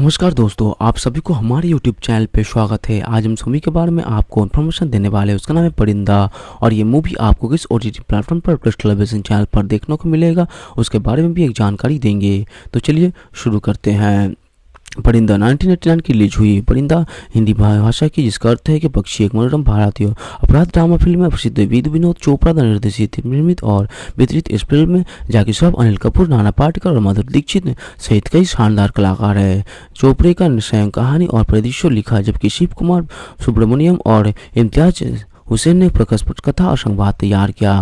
नमस्कार दोस्तों आप सभी को हमारे YouTube चैनल पर स्वागत है आज हम सभी के बारे में आपको इन्फॉर्मेशन देने वाले हैं उसका नाम है परिंदा और ये मूवी आपको किस टी प्लेटफॉर्म पर प्लस टेलीविजन चैनल पर देखने को मिलेगा उसके बारे में भी एक जानकारी देंगे तो चलिए शुरू करते हैं परिंदा 1989 की रिलीज हुई परिंदा हिंदी भाषा की जिसका अर्थ है कि पक्षी एक मनोरम भारतीय अपराध ड्रामा फिल्म में प्रसिद्ध विद विनोद चोपड़ा द्वारा निर्देशित निर्मित और वितरित इस फिल्म में जाकि श्रॉफ अनिल कपूर नाना पाटकर और माधुर दीक्षित सहित कई शानदार कलाकार है चोपड़े का स्वयं कहानी और प्रदेश लिखा जबकि शिव कुमार सुब्रमण्यम और इम्तियाज हुसैन ने प्रकाश कथा और संवाद तैयार किया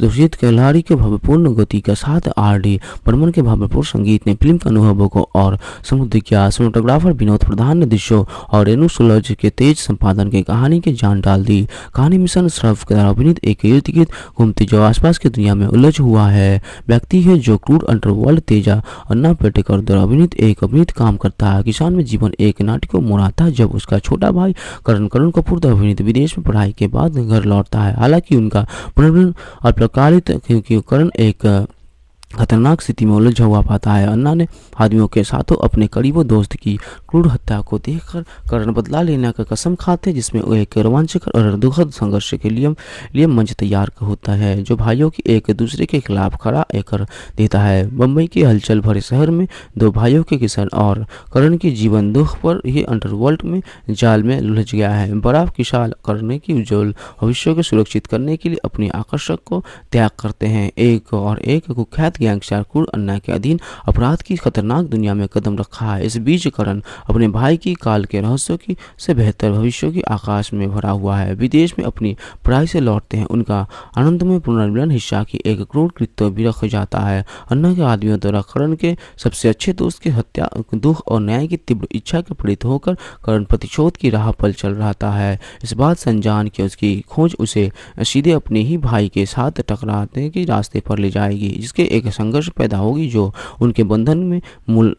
दूषित कैलारी के भव्यपूर्ण गति के साथ आर डी परमन के भव्यपूर्ण संगीत ने फिल्म के अनुभवों को और समुद्र किया सिनेटोग्राफर विनोद प्रधान ने दृश्यों और रेणु सुलज के तेज संपादन की कहानी की जान डाल दी कहानी मिशन श्रफ द्वारा अभिनीत एक इर्द गिर्द घूमती जो आसपास की दुनिया में उलझ हुआ है व्यक्ति है जो क्रूड अंडरवर्ल्ड तेजा अन्ना पेटेकर द्वारा अभिनीत एक अभिनीत काम करता है किसान में जीवन एक नाटक मोड़ा था जब उसका छोटा भाई करण करण कपूर द्वारा अभिनीत विदेश में पढ़ाई के बाद बाद घर लौटता है हालांकि उनका पुनर्मिलन क्योंकि एक खतरनाक स्थिति में उलझा हुआ पाता है अन्ना ने आदमियों के साथों अपने करीबों दोस्त की क्रूर हत्या को देखकर करण बदला लेने का कसम खाते हैं जिसमें वह एक रोमांचक और दुखद संघर्ष के लिए लिए मंच तैयार होता है जो भाइयों की एक दूसरे के खिलाफ खड़ा कर देता है बम्बई के हलचल भरे शहर में दो भाइयों के किशन और करण के जीवन दुख पर ही अंडरवर्ल्ड में जाल में उलझ गया है बड़ा किसान करने की उज्जवल भविष्य को सुरक्षित करने के लिए अपने आकर्षक को त्याग करते हैं एक और एक कुख्यात गैंग शारकुर अन्ना के अधीन अपराध की खतरनाक दुनिया में कदम रखा है इस बीच करण अपने भाई की काल के रहस्यों की से बेहतर भविष्य की आकाश में भरा हुआ है विदेश में अपनी पढ़ाई से लौटते हैं उनका आनंद में पुनर्मिलन हिस्सा की एक करोड़ कृत्य भी रख जाता है अन्ना के आदमियों द्वारा करण के सबसे अच्छे दोस्त की हत्या दुख और न्याय की तीव्र इच्छा के प्रेरित होकर करण प्रतिशोध की राह पर चल रहा है इस बात संजान की उसकी खोज उसे सीधे अपने ही भाई के साथ टकराने के रास्ते पर ले जाएगी जिसके एक संघर्ष पैदा होगी जो उनके बंधन में मूल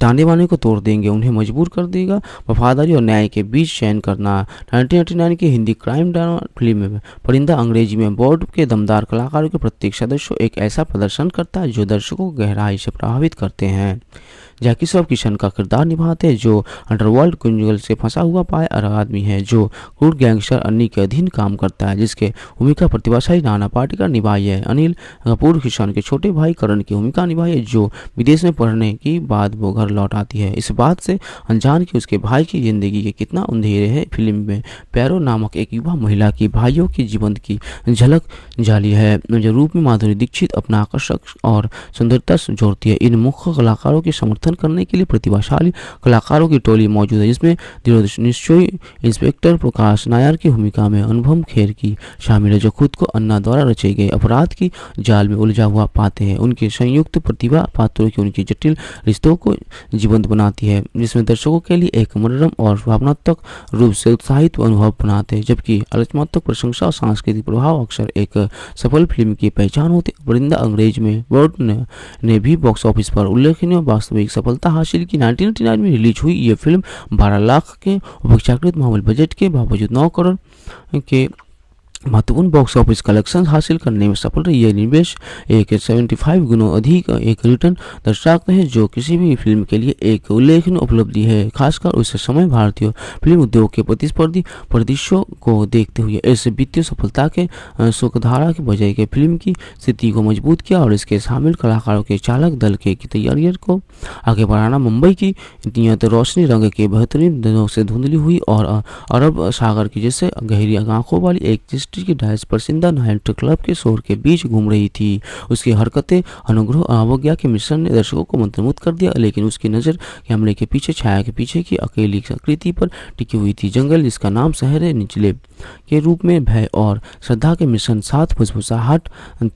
ताने वाले को तोड़ देंगे उन्हें मजबूर कर देगा वफादारी और न्याय के बीच चयन करना 1999 की हिंदी क्राइम ड्रामा फिल्म में परिंदा अंग्रेजी में बोर्ड के दमदार कलाकारों के प्रत्येक सदस्य एक ऐसा प्रदर्शन करता है जो दर्शकों को गहराई से प्रभावित करते हैं जैकी श्रॉफ किशन का किरदार निभाते हैं जो अंडरवर्ल्ड कुंजल से फंसा हुआ पाए आदमी है जो क्रूड गैंगस्टर अन्नी के अधीन काम करता है जिसके भूमिका प्रतिभाशाली नाना पाटेकर निभाई है अनिल कपूर किशन के छोटे भाई करण की भूमिका निभाई है जो विदेश में पढ़ने की बाद वो घर लौट आती है इस बात से अनजान की उसके भाई की जिंदगी के कितना अंधेरे है फिल्म में पैरो नामक एक युवा महिला की भाइयों के जीवन की झलक जाली है जो रूप में माधुरी दीक्षित अपना आकर्षक और सुंदरता जोड़ती है इन मुख्य कलाकारों के समर्थन निरूपण करने के लिए प्रतिभाशाली कलाकारों की टोली मौजूद है जिसमें दिलोदश निश्चय इंस्पेक्टर प्रकाश नायर की भूमिका में अनुभव खेर की शामिल है जो खुद को अन्ना द्वारा रचे गए अपराध की जाल में उलझा हुआ पाते हैं उनकी संयुक्त प्रतिभा पात्रों की उनकी जटिल रिश्तों को जीवंत बनाती है जिसमें दर्शकों के लिए एक मनोरम और भावनात्मक रूप से उत्साहित अनुभव बनाते हैं जबकि आलोचनात्मक प्रशंसा और सांस्कृतिक प्रभाव अक्सर एक सफल फिल्म की पहचान होती है वृंदा अंग्रेज में बर्ड ने, ने भी बॉक्स ऑफिस पर उल्लेखनीय वास्तविक सफलता हासिल की नाइनटीन में रिलीज हुई ये फिल्म बारह लाख के अपेक्षाकृत तो मामूल बजट के बावजूद नौ करोड़ के महत्वपूर्ण बॉक्स ऑफिस कलेक्शन हासिल करने में सफल रही है निवेश एक सेवेंटी फाइव गुना अधिक एक रिटर्न दर्शाते हैं जो किसी भी फिल्म के लिए एक उल्लेखनीय उपलब्धि है खासकर उस समय भारतीय फिल्म उद्योग के प्रतिस्पर्धी परिदृश्यों को देखते हुए इस वित्तीय सफलता के सुखधारा के बजाय के फिल्म की स्थिति को मजबूत किया और इसके शामिल कलाकारों के चालक दल के तैयारियों को आगे बढ़ाना मुंबई की नियत रोशनी रंग के बेहतरीन दिनों से धुंधली हुई और अरब सागर की जैसे गहरी आंखों वाली एक की डाइस पर सिंधा नाइट क्लब के शोर के बीच घूम रही थी उसकी हरकतें अनुग्रह अवज्ञा के मिश्रण ने दर्शकों को मंत्रमुग्ध कर दिया लेकिन उसकी नज़र कैमरे के पीछे छाया के पीछे की अकेली आकृति पर टिकी हुई थी जंगल जिसका नाम शहर निचले के रूप में भय और श्रद्धा के मिशन साथ फुसफुसाहट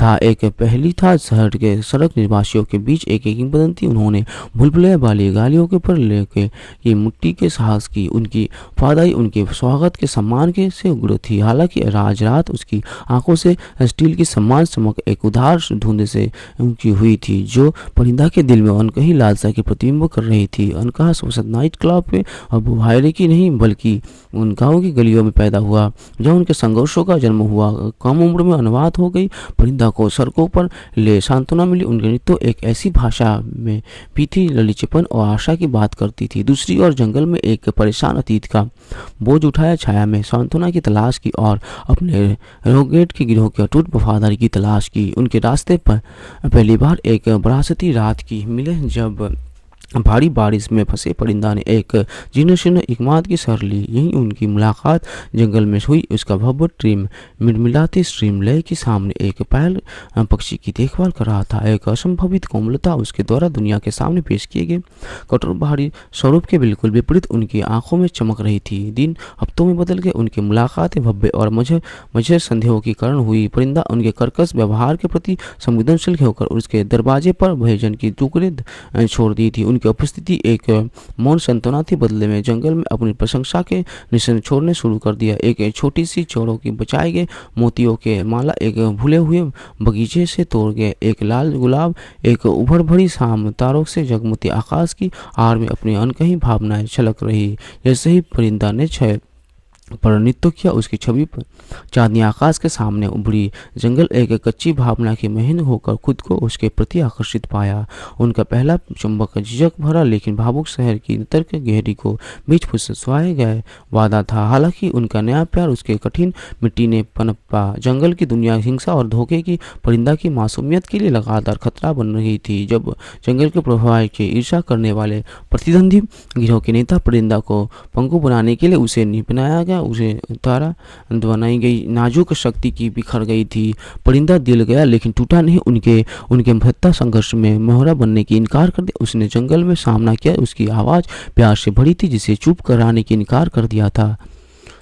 था एक पहली था शहर के सड़क निवासियों के बीच एक एक किंबदंती उन्होंने भुलभुले वाली गालियों के पर लेके ये मुट्टी के साहस की उनकी फादाई उनके स्वागत के सम्मान के से उग्र थी हालांकि राज रात उसकी आंखों से स्टील की सम्मान चमक एक उधार धुंध से उनकी हुई थी जो परिंदा के दिल में अनकही लालसा के प्रतिबिंब कर रही थी अनकहा संसद नाइट क्लब में अब भायरे की नहीं बल्कि उन गाँव की गलियों में पैदा हुआ जब उनके संघर्षों का जन्म हुआ कम उम्र में अनुवाद हो गई परिंदा को सड़कों पर ले सांत्वना मिली उनके नृत्य एक ऐसी भाषा में भी थी ललिचेपन और आशा की बात करती थी दूसरी ओर जंगल में एक परेशान अतीत का बोझ उठाया छाया में सांत्वना की तलाश की और अपने रोगेट के गिरोह के अटूट वफादारी की तलाश की उनके रास्ते पर पहली बार एक बरासती रात की मिले जब भारी बारिश में फंसे परिंदा ने एक जीर्ण इकमाद की सर ली यही उनकी मुलाकात जंगल में हुई उसका भव्य ट्रीम मिलमिलाती स्ट्रीम लय के सामने एक पायल पक्षी की देखभाल कर रहा था एक असंभवित कोमलता उसके द्वारा दुनिया के सामने पेश किए गए कठोर बाहरी स्वरूप के बिल्कुल विपरीत उनकी आंखों में चमक रही थी दिन हफ्तों में बदल गए उनकी मुलाकातें भव्य और मझे मझे संदेहों के कारण हुई परिंदा उनके कर्कश व्यवहार के प्रति संवेदनशील होकर उसके दरवाजे पर भोजन की टुकड़े छोड़ दी थी उनकी उपस्थिति एक मौन संतना थी बदले में जंगल में अपनी प्रशंसा के निशन छोड़ने शुरू कर दिया एक छोटी सी चोरों की बचाए गए मोतियों के माला एक भूले हुए बगीचे से तोड़ गए एक लाल गुलाब एक उभर भरी शाम तारों से जगमती आकाश की आड़ में अपनी अनकही भावनाएं छलक रही जैसे ही परिंदा ने छह पर नृत्य किया उसकी छवि पर चांदनी आकाश के सामने उभरी जंगल एक कच्ची भावना की महीन होकर खुद को उसके प्रति आकर्षित पाया उनका पहला चुंबक झिझक भरा लेकिन भावुक शहर की तर्क गहरी को बीच फुसवाए गए वादा था हालांकि उनका नया प्यार उसके कठिन मिट्टी ने पनपा जंगल की दुनिया हिंसा और धोखे की परिंदा की मासूमियत के लिए लगातार खतरा बन रही थी जब जंगल के प्रभाव के ईर्षा करने वाले प्रतिद्वंदी गिरोह के नेता परिंदा को पंखु बनाने के लिए उसे निपनाया गया गया उसे उतारा बनाई गई नाजुक शक्ति की बिखर गई थी परिंदा दिल गया लेकिन टूटा नहीं उनके उनके महत्ता संघर्ष में मोहरा बनने की इनकार कर दिया उसने जंगल में सामना किया उसकी आवाज़ प्यार से भरी थी जिसे चुप कराने की इनकार कर दिया था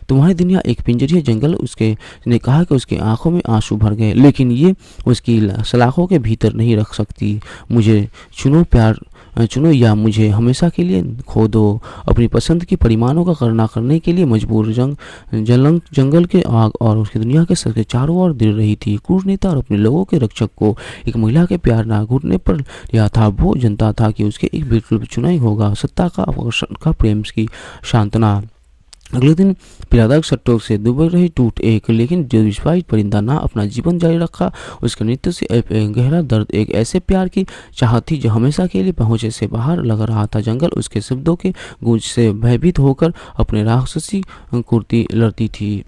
तुम्हारी दुनिया एक पिंजरिया जंगल उसके ने कहा कि उसकी आंखों में आंसू भर गए लेकिन ये उसकी सलाखों के भीतर नहीं रख सकती मुझे चुनो प्यार चुनो या मुझे हमेशा के लिए खो दो अपनी पसंद की परिमाणों का करना करने के लिए मजबूर जंग जलंग जंगल के आग और उसकी दुनिया के सर के चारों ओर दिल रही थी क्रूर नेता और अपने लोगों के रक्षक को एक महिला के प्यार ना घुटने पर लिया था वो जनता था कि उसके एक बिल्कुल चुनाई होगा सत्ता का आकर्षण का प्रेम की सांत्वना अगले दिन पिरादाग सट्टोक से दुबई टूट एक लेकिन जो विश्वास परिंदा ना अपना जीवन जारी रखा उसके नृत्य से एक गहरा दर्द एक ऐसे प्यार की चाह थी जो हमेशा के लिए पहुंचे से बाहर लग रहा था जंगल उसके शब्दों के गूंज से भयभीत होकर अपने राक्षसी कुर्ती लड़ती थी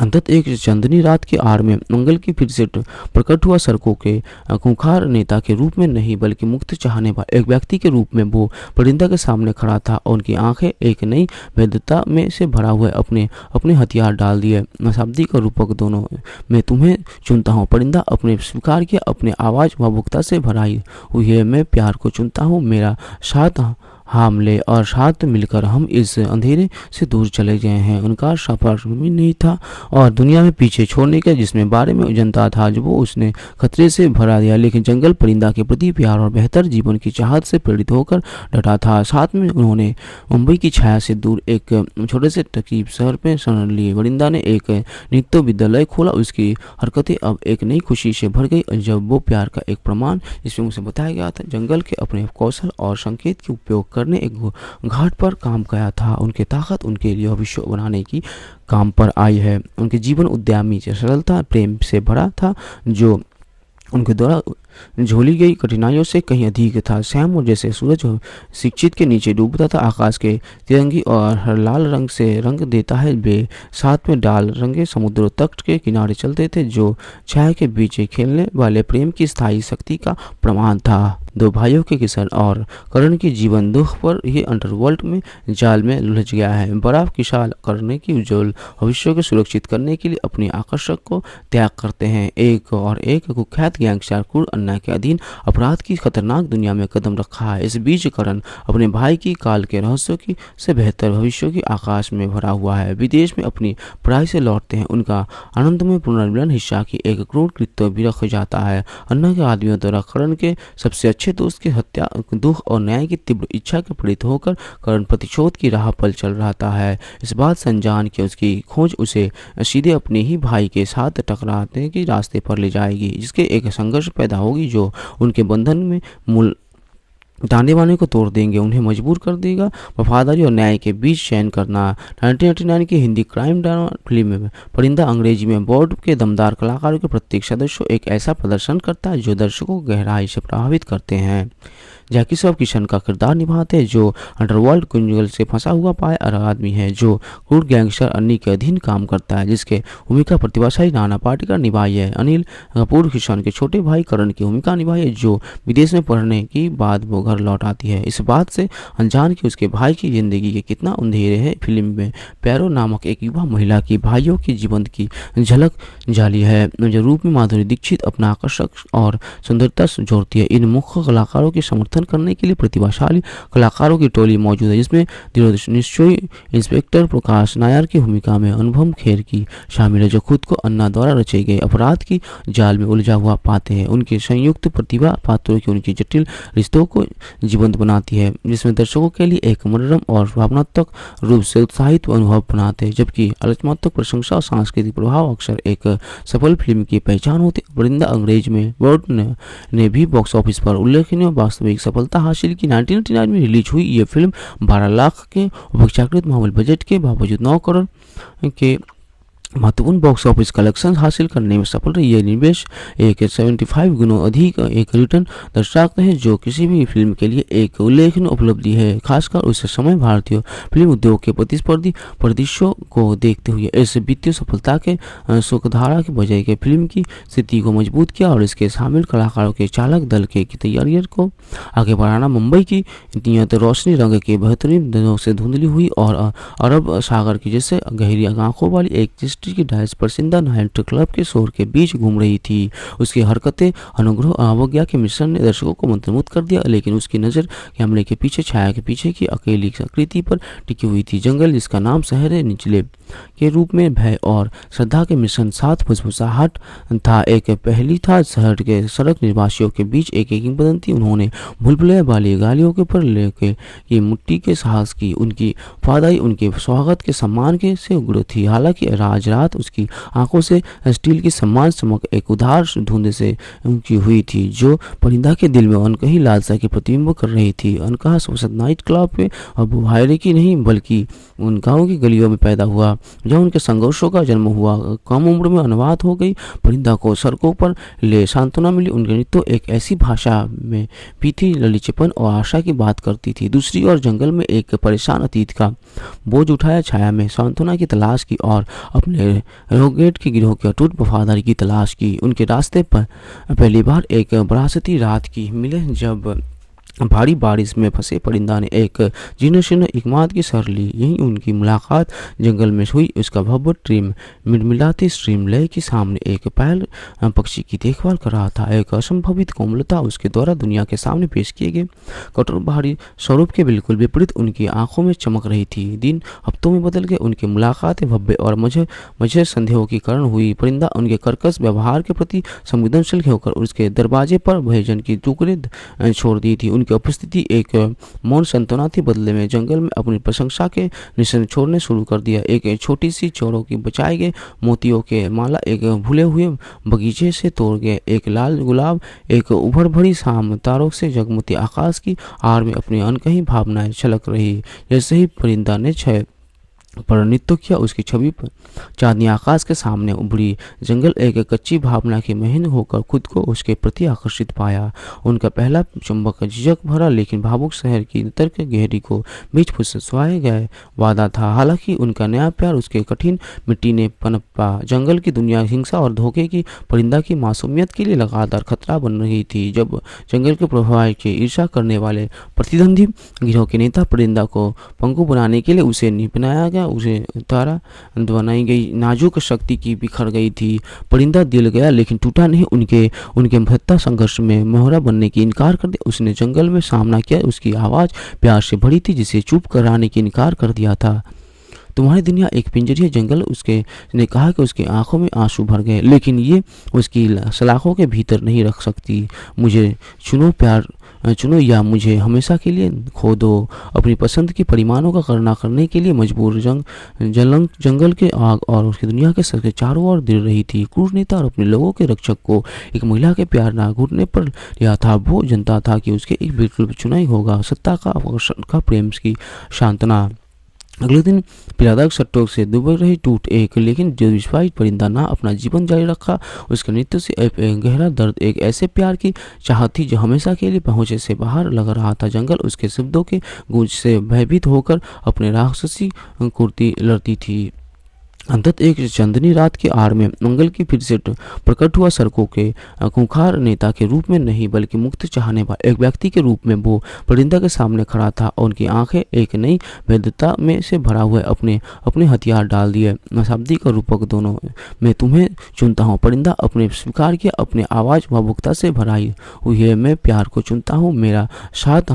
अंतत एक चंदनी रात की आड़ में मंगल की फिर से प्रकट हुआ सड़कों के खूंखार नेता के रूप में नहीं बल्कि मुक्त चाहने वाले एक व्यक्ति के रूप में वो परिंदा के सामने खड़ा था और उनकी आंखें एक नई भेदता में से भरा हुआ अपने अपने हथियार डाल दिए शाब्दी का रूपक दोनों मैं तुम्हें चुनता हूँ परिंदा अपने स्वीकार किया अपने आवाज़ भावुकता से भराई हुई है मैं प्यार को चुनता हूँ मेरा साथ हमले और साथ मिलकर हम इस अंधेरे से दूर चले गए हैं उनका सफर भी नहीं था और दुनिया में पीछे छोड़ने के जिसमें बारे में जनता था जो वो उसने खतरे से भरा दिया लेकिन जंगल परिंदा के प्रति प्यार और बेहतर जीवन की चाहत से प्रेरित होकर डटा था साथ में उन्होंने मुंबई की छाया से दूर एक छोटे से तकीब शहर पर शरण लिए परिंदा ने एक नृत्य विद्यालय खोला उसकी हरकतें अब एक नई खुशी से भर गई जब वो प्यार का एक प्रमाण इसमें उसे बताया गया था जंगल के अपने कौशल और संकेत के उपयोग कर करने एक घाट पर काम किया था उनकी ताकत उनके लिए भविष्य बनाने की काम पर आई है उनके जीवन उद्यमी सरलता प्रेम से भरा था जो उनके द्वारा झोली गई कठिनाइयों से कहीं अधिक था सैम और जैसे सूरज शिक्षित के नीचे डूबता था आकाश के तिरंगी और हर लाल रंग से रंग देता है वे साथ में डाल रंगे समुद्र तट के किनारे चलते थे जो छाया के बीच खेलने वाले प्रेम की स्थायी शक्ति का प्रमाण था दो भाइयों के किसान और करण के जीवन दुख पर ही अंडरवर्ल्ड में जाल में लुलझ गया है बर्फ की करण की उज्जवल भविष्य को सुरक्षित करने के लिए अपने आकर्षक को त्याग करते हैं एक और एक कुख्यात गैंगस्टर कुर अन्ना के अधीन अपराध की खतरनाक दुनिया में कदम रखा है इस बीच करण अपने भाई की काल के रहस्यों की से बेहतर भविष्य के आकाश में भरा हुआ है विदेश में अपनी पढ़ाई से लौटते हैं उनका आनंद में पुनर्मिलन हिस्सा की एक करोड़ कृत्य भी रख जाता है अन्ना के आदमियों द्वारा करण के सबसे अच्छे दोस्त तो की हत्या दुख और न्याय की तीव्र इच्छा के पीड़ित होकर करण प्रतिशोध की राह पर चल रहा है इस बात संजान की उसकी खोज उसे सीधे अपने ही भाई के साथ टकराते के रास्ते पर ले जाएगी जिसके एक संघर्ष पैदा होगी जो उनके बंधन में मूल डांडे वाले को तोड़ देंगे उन्हें मजबूर कर देगा वफादारी और न्याय के बीच चयन करना नाइनटीन की हिंदी क्राइम ड्रामा फिल्म में परिंदा अंग्रेजी में बॉर्ड के दमदार कलाकारों के प्रत्येक सदस्य एक ऐसा प्रदर्शन करता है जो दर्शकों को गहराई से प्रभावित करते हैं जैकी श्रॉफ किशन का किरदार निभाते हैं जो अंडरवर्ल्ड कुंजल से फंसा हुआ पाया आदमी है जो क्रूर गैंगस्टर अन्नी के अधीन काम करता है जिसके भूमिका प्रतिभाशाली नाना पाटिकर निभाई है अनिल कपूर किशन के छोटे भाई करण की भूमिका निभाई है जो विदेश में पढ़ने की बाद वो घर लौट आती है इस बात से अनजान की उसके भाई की जिंदगी के कितना अंधेरे है फिल्म में पैरो नामक एक युवा महिला की भाइयों की जीवन की झलक जाली है जो रूप में माधुरी दीक्षित अपना आकर्षक और सुंदरता जोड़ती है इन मुख्य कलाकारों के समर्थन प्रदर्शन करने के लिए प्रतिभाशाली कलाकारों की टोली मौजूद है जिसमें निश्चय इंस्पेक्टर प्रकाश नायर की भूमिका में अनुभव खेर की शामिल है जो खुद को अन्ना द्वारा रचे गए अपराध की जाल में उलझा हुआ पाते हैं उनके संयुक्त प्रतिभा पात्रों की उनकी जटिल रिश्तों को जीवंत बनाती है जिसमें दर्शकों के लिए एक मनोरम और भावनात्मक रूप से उत्साहित अनुभव बनाते हैं जबकि आलोचनात्मक प्रशंसा और सांस्कृतिक प्रभाव अक्सर एक सफल फिल्म की पहचान होती है वृंदा अंग्रेज में वर्ड ने भी बॉक्स ऑफिस पर उल्लेखनीय वास्तविक सफलता हासिल की 1999 में रिलीज हुई ये फिल्म बारह लाख के अपेक्षाकृत मामूल बजट के बावजूद नौ करोड़ के महत्वपूर्ण बॉक्स ऑफिस कलेक्शन हासिल करने में सफल रही है निवेश एक सेवेंटी फाइव गुना अधिक एक रिटर्न दर्शाते हैं जो किसी भी फिल्म के लिए एक उल्लेखनीय उपलब्धि है खासकर उस समय भारतीय फिल्म उद्योग के प्रतिस्पर्धी परिदृश्यों को देखते हुए इस वित्तीय सफलता के सुखधारा के बजाय के फिल्म की स्थिति को मजबूत किया और इसके शामिल कलाकारों के चालक दल के तैयारियों को आगे बढ़ाना मुंबई की नियत रोशनी रंग के बेहतरीन दिनों से धुंधली हुई और अरब सागर की जैसे गहरी आंखों वाली एक इंडस्ट्री की डाइस पर सिंधा नाइट क्लब के शोर के बीच घूम रही थी उसकी हरकतें अनुग्रह अवज्ञा के मिश्रण ने दर्शकों को मंत्रमुग्ध कर दिया लेकिन उसकी नज़र कैमरे के पीछे छाया के पीछे की अकेली आकृति पर टिकी हुई थी जंगल जिसका नाम शहर निचले के रूप में भय और श्रद्धा के मिशन साथ फुसफुसाहट था एक पहली था शहर के सड़क निवासियों के बीच एक एक बदंती उन्होंने भुलभुले वाली गालियों के पर लेके ये मुट्टी के साहस की उनकी फादाई उनके स्वागत के सम्मान के से उग्र थी हालांकि राज रात उसकी आंखों से स्टील की सम्मान चमक एक उधार धुंध से उनकी हुई थी जो परिंदा के दिल में अनकही लालसा के प्रतिबिंब कर रही थी अनकहा संसद नाइट क्लब में अब बुहायरे की नहीं बल्कि उन गाँव की गलियों में पैदा हुआ जब उनके संघर्षों का जन्म हुआ कम उम्र में अनुवाद हो गई परिंदा को सड़कों पर ले सांत्वना मिली उनके नृत्य एक ऐसी भाषा में भी थी ललिचपन और आशा की बात करती थी दूसरी ओर जंगल में एक परेशान अतीत का बोझ उठाया छाया में सांत्वना की तलाश की और अपने रोगेट के गिरोह के अटूट वफादारी की तलाश की उनके रास्ते पर पहली बार एक बरासती रात की मिले जब भारी बारिश में फंसे परिंदा ने एक जीनोशन इकमाद की सर ली यही उनकी मुलाकात जंगल में हुई उसका भव्य ट्रीम मिडमिलाती स्ट्रीम लय के सामने एक पैल पक्षी की देखभाल कर रहा था एक असंभवित कोमलता उसके द्वारा दुनिया के सामने पेश किए गए कठोर बाहरी स्वरूप के बिल्कुल विपरीत उनकी आंखों में चमक रही थी दिन हफ्तों में बदल गए उनकी मुलाकातें भव्य और मुझे मुझे संदेहों के कारण हुई परिंदा उनके कर्कश व्यवहार के प्रति संवेदनशील होकर उसके दरवाजे पर भोजन की टुकड़े छोड़ दी थी उनकी उपस्थिति एक मौन संतना थी बदले में जंगल में अपनी प्रशंसा के निशन छोड़ने शुरू कर दिया एक छोटी सी चोरों की बचाए गए मोतियों के माला एक भूले हुए बगीचे से तोड़ गए एक लाल गुलाब एक उभर भरी शाम तारों से जगमती आकाश की आड़ में अपनी अनकही भावनाएं छलक रही जैसे ही परिंदा ने छह पर नृत्य किया उसकी छवि पर चांदनी आकाश के सामने उभरी जंगल एक कच्ची भावना की महीन होकर खुद को उसके प्रति आकर्षित पाया उनका पहला चुंबक झिझक भरा लेकिन भावुक शहर की तर्क गहरी को बीच फुसवाए गए वादा था हालांकि उनका नया प्यार उसके कठिन मिट्टी ने पनपा जंगल की दुनिया हिंसा और धोखे की परिंदा की मासूमियत के लिए लगातार खतरा बन रही थी जब जंगल के प्रभाव के ईर्षा करने वाले प्रतिद्वंदी गिरोह के नेता परिंदा को पंखु बनाने के लिए उसे निपनाया गया किया उसे उतारा बनाई गई नाजुक शक्ति की बिखर गई थी परिंदा दिल गया लेकिन टूटा नहीं उनके उनके महत्ता संघर्ष में मोहरा बनने की इनकार कर दिया उसने जंगल में सामना किया उसकी आवाज़ प्यार से भरी थी जिसे चुप कराने की इनकार कर दिया था तुम्हारी दुनिया एक पिंजरी है जंगल उसके ने कहा कि उसकी आंखों में आंसू भर गए लेकिन ये उसकी सलाखों के भीतर नहीं रख सकती मुझे चुनो प्यार चुनो या मुझे हमेशा के लिए खो दो अपनी पसंद के परिमाणों का करना करने के लिए मजबूर जंग जलंग जंगल के आग और उसकी दुनिया के सर के चारों ओर दिल रही थी क्रूर नेता और अपने लोगों के रक्षक को एक महिला के प्यार ना घुटने पर लिया था वो जनता था कि उसके एक बिल्कुल चुनाई होगा सत्ता का आकर्षण का प्रेम की शांतना अगले दिन पिरादा सट्टोक से दुबर रही टूट एक लेकिन जो विश्वास परिंदा ना अपना जीवन जारी रखा उसके नृत्य से एक गहरा दर्द एक ऐसे प्यार की चाह थी जो हमेशा के लिए पहुंचे से बाहर लग रहा था जंगल उसके शब्दों के गूंज से भयभीत होकर अपने राक्षसी कुर्ती लड़ती थी अंतत एक चंदनी रात की आड़ में मंगल की फिर से प्रकट हुआ सड़कों के खूंखार नेता के रूप में नहीं बल्कि मुक्त चाहने वाले एक व्यक्ति के रूप में वो परिंदा के सामने खड़ा था और उनकी आंखें एक नई वैधता में से भरा हुआ अपने अपने हथियार डाल दिए शाब्दिक का रूपक दोनों मैं तुम्हें चुनता हूँ परिंदा अपने स्वीकार किया अपने आवाज़ भावुकता से भराई हुई है मैं प्यार को चुनता हूँ मेरा साथ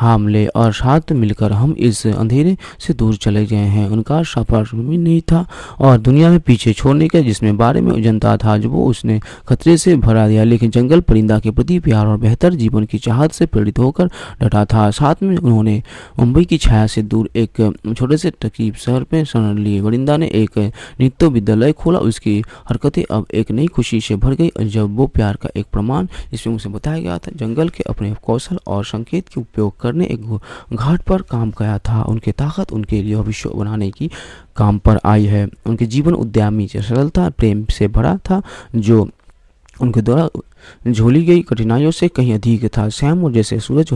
हमले और साथ मिलकर हम इस अंधेरे से दूर चले गए हैं उनका सफर भी नहीं था और दुनिया में पीछे छोड़ने के जिसमें बारे में जनता था जो वो उसने खतरे से भरा दिया लेकिन जंगल परिंदा के प्रति प्यार और बेहतर जीवन की चाहत से प्रेरित होकर डटा था साथ में उन्होंने मुंबई की छाया से दूर एक छोटे से तकीब शहर में शरण लिए वरिंदा ने एक नृत्य विद्यालय खोला उसकी हरकतें अब एक नई खुशी से भर गई जब वो प्यार का एक प्रमाण इसमें उसे बताया गया था जंगल के अपने कौशल और संकेत के उपयोग कर करने एक घाट पर काम किया था उनकी ताकत उनके लिए भविष्य बनाने की काम पर आई है उनके जीवन उद्यमी सरलता प्रेम से भरा था जो उनके द्वारा झोली गई कठिनाइयों से कहीं अधिक था सैम और जैसे सूरज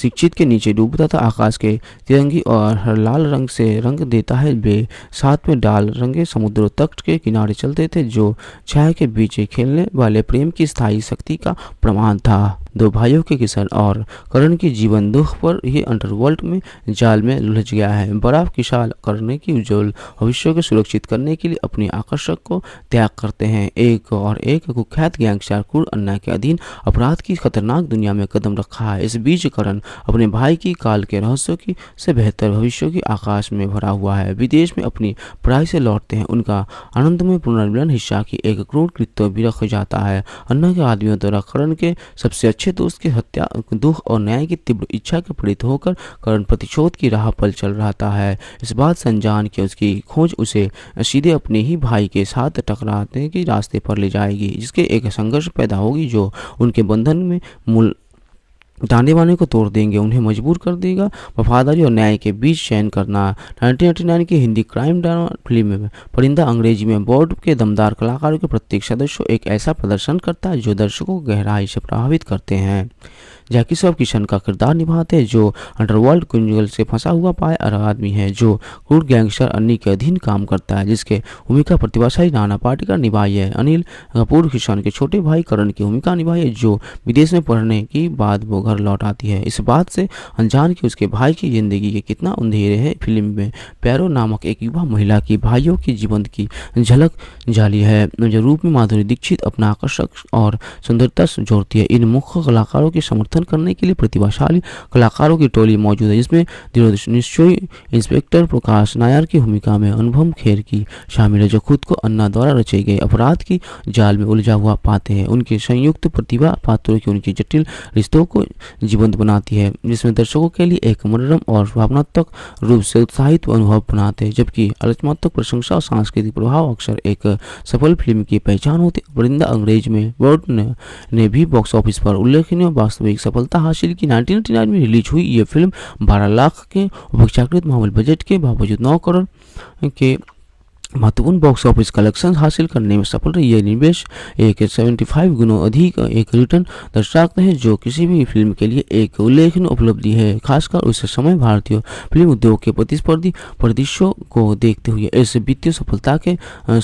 शिक्षित के नीचे डूबता था आकाश के तिरंगी और हर लाल रंग से रंग देता है वे साथ में डाल रंगे समुद्र तट के किनारे चलते थे जो छाया के बीच खेलने वाले प्रेम की स्थायी शक्ति का प्रमाण था दो भाइयों के किसान और करण के जीवन दुख पर ही अंडरवर्ल्ड में जाल में लुलझ गया है बराफ किसान करने की उज्जवल भविष्य को सुरक्षित करने के लिए अपने आकर्षक को त्याग करते हैं एक और एक कुख्यात गैंगस्टर कुर अन्ना के अधीन अपराध की खतरनाक दुनिया में कदम रखा है इस बीच करण अपने भाई की काल के रहस्यों की से बेहतर भविष्य के आकाश में भरा हुआ है विदेश में अपनी पढ़ाई से लौटते हैं उनका आनंद में पुनर्मिलन हिस्सा की एक क्रूर कृत्य भी रख जाता है अन्ना के आदमियों द्वारा करण के सबसे अच्छे दोस्त तो की हत्या दुख और न्याय की तीव्र इच्छा के पीड़ित होकर करण प्रतिशोध की राह पर चल रहा है इस बात संजान के उसकी खोज उसे सीधे अपने ही भाई के साथ टकराते के रास्ते पर ले जाएगी जिसके एक संघर्ष पैदा होगी जो उनके बंधन में मूल डांडे वाले को तोड़ देंगे उन्हें मजबूर कर देगा वफादारी और न्याय के बीच चयन करना 1999 की हिंदी क्राइम ड्रामा फिल्म में परिंदा अंग्रेजी में बॉर्ड के दमदार कलाकारों के प्रत्येक सदस्य एक ऐसा प्रदर्शन करता है जो दर्शकों को गहराई से प्रभावित करते हैं जैकी सब किशन का किरदार निभाते हैं जो अंडरवर्ल्ड कुंजल से फंसा हुआ पाए आदमी है जो क्रूर गैंगस्टर अन्नी के अधीन काम करता है जिसके भूमिका प्रतिभाशाली नाना पाटिकर निभाई है अनिल कपूर किशन के छोटे भाई करण की भूमिका निभाई है जो विदेश में पढ़ने की बाद वो घर लौट आती है इस बात से अनजान की उसके भाई की जिंदगी के कितना अंधेरे है फिल्म में पैरो नामक एक युवा महिला की भाइयों के जीवन की झलक जाली है जो रूप में माधुरी दीक्षित अपना आकर्षक और सुंदरता जोड़ती है इन मुख्य कलाकारों के समर्थन प्रदर्शन करने के लिए प्रतिभाशाली कलाकारों की टोली मौजूद है जिसमें दृढ़ निश्चय इंस्पेक्टर प्रकाश नायर की भूमिका में अनुभव खेर की शामिल है जो खुद को अन्ना द्वारा रचे गए अपराध की जाल में उलझा हुआ पाते हैं उनके संयुक्त प्रतिभा पात्रों की उनकी जटिल रिश्तों को जीवंत बनाती है जिसमें दर्शकों के लिए एक मनोरम और भावनात्मक रूप से उत्साहित अनुभव बनाते हैं जबकि आलोचनात्मक प्रशंसा और सांस्कृतिक प्रभाव अक्सर एक सफल फिल्म की पहचान होती वृंदा अंग्रेज में वर्ड ने, ने भी बॉक्स ऑफिस पर उल्लेखनीय वास्तविक सफलता हासिल की नाइनटीन में रिलीज हुई ये फिल्म बारह लाख के अपेक्षाकृत मामूल बजट के बावजूद नौ करोड़ के महत्वपूर्ण बॉक्स ऑफिस कलेक्शन हासिल करने में सफल रही यह निवेश एक सेवेंटी फाइव गुना अधिक एक रिटर्न दर्शाते हैं जो किसी भी फिल्म के लिए एक उल्लेखनीय उपलब्धि है खासकर उस समय भारतीय फिल्म उद्योग के प्रतिस्पर्धी प्रदेशों को देखते हुए इस वित्तीय सफलता के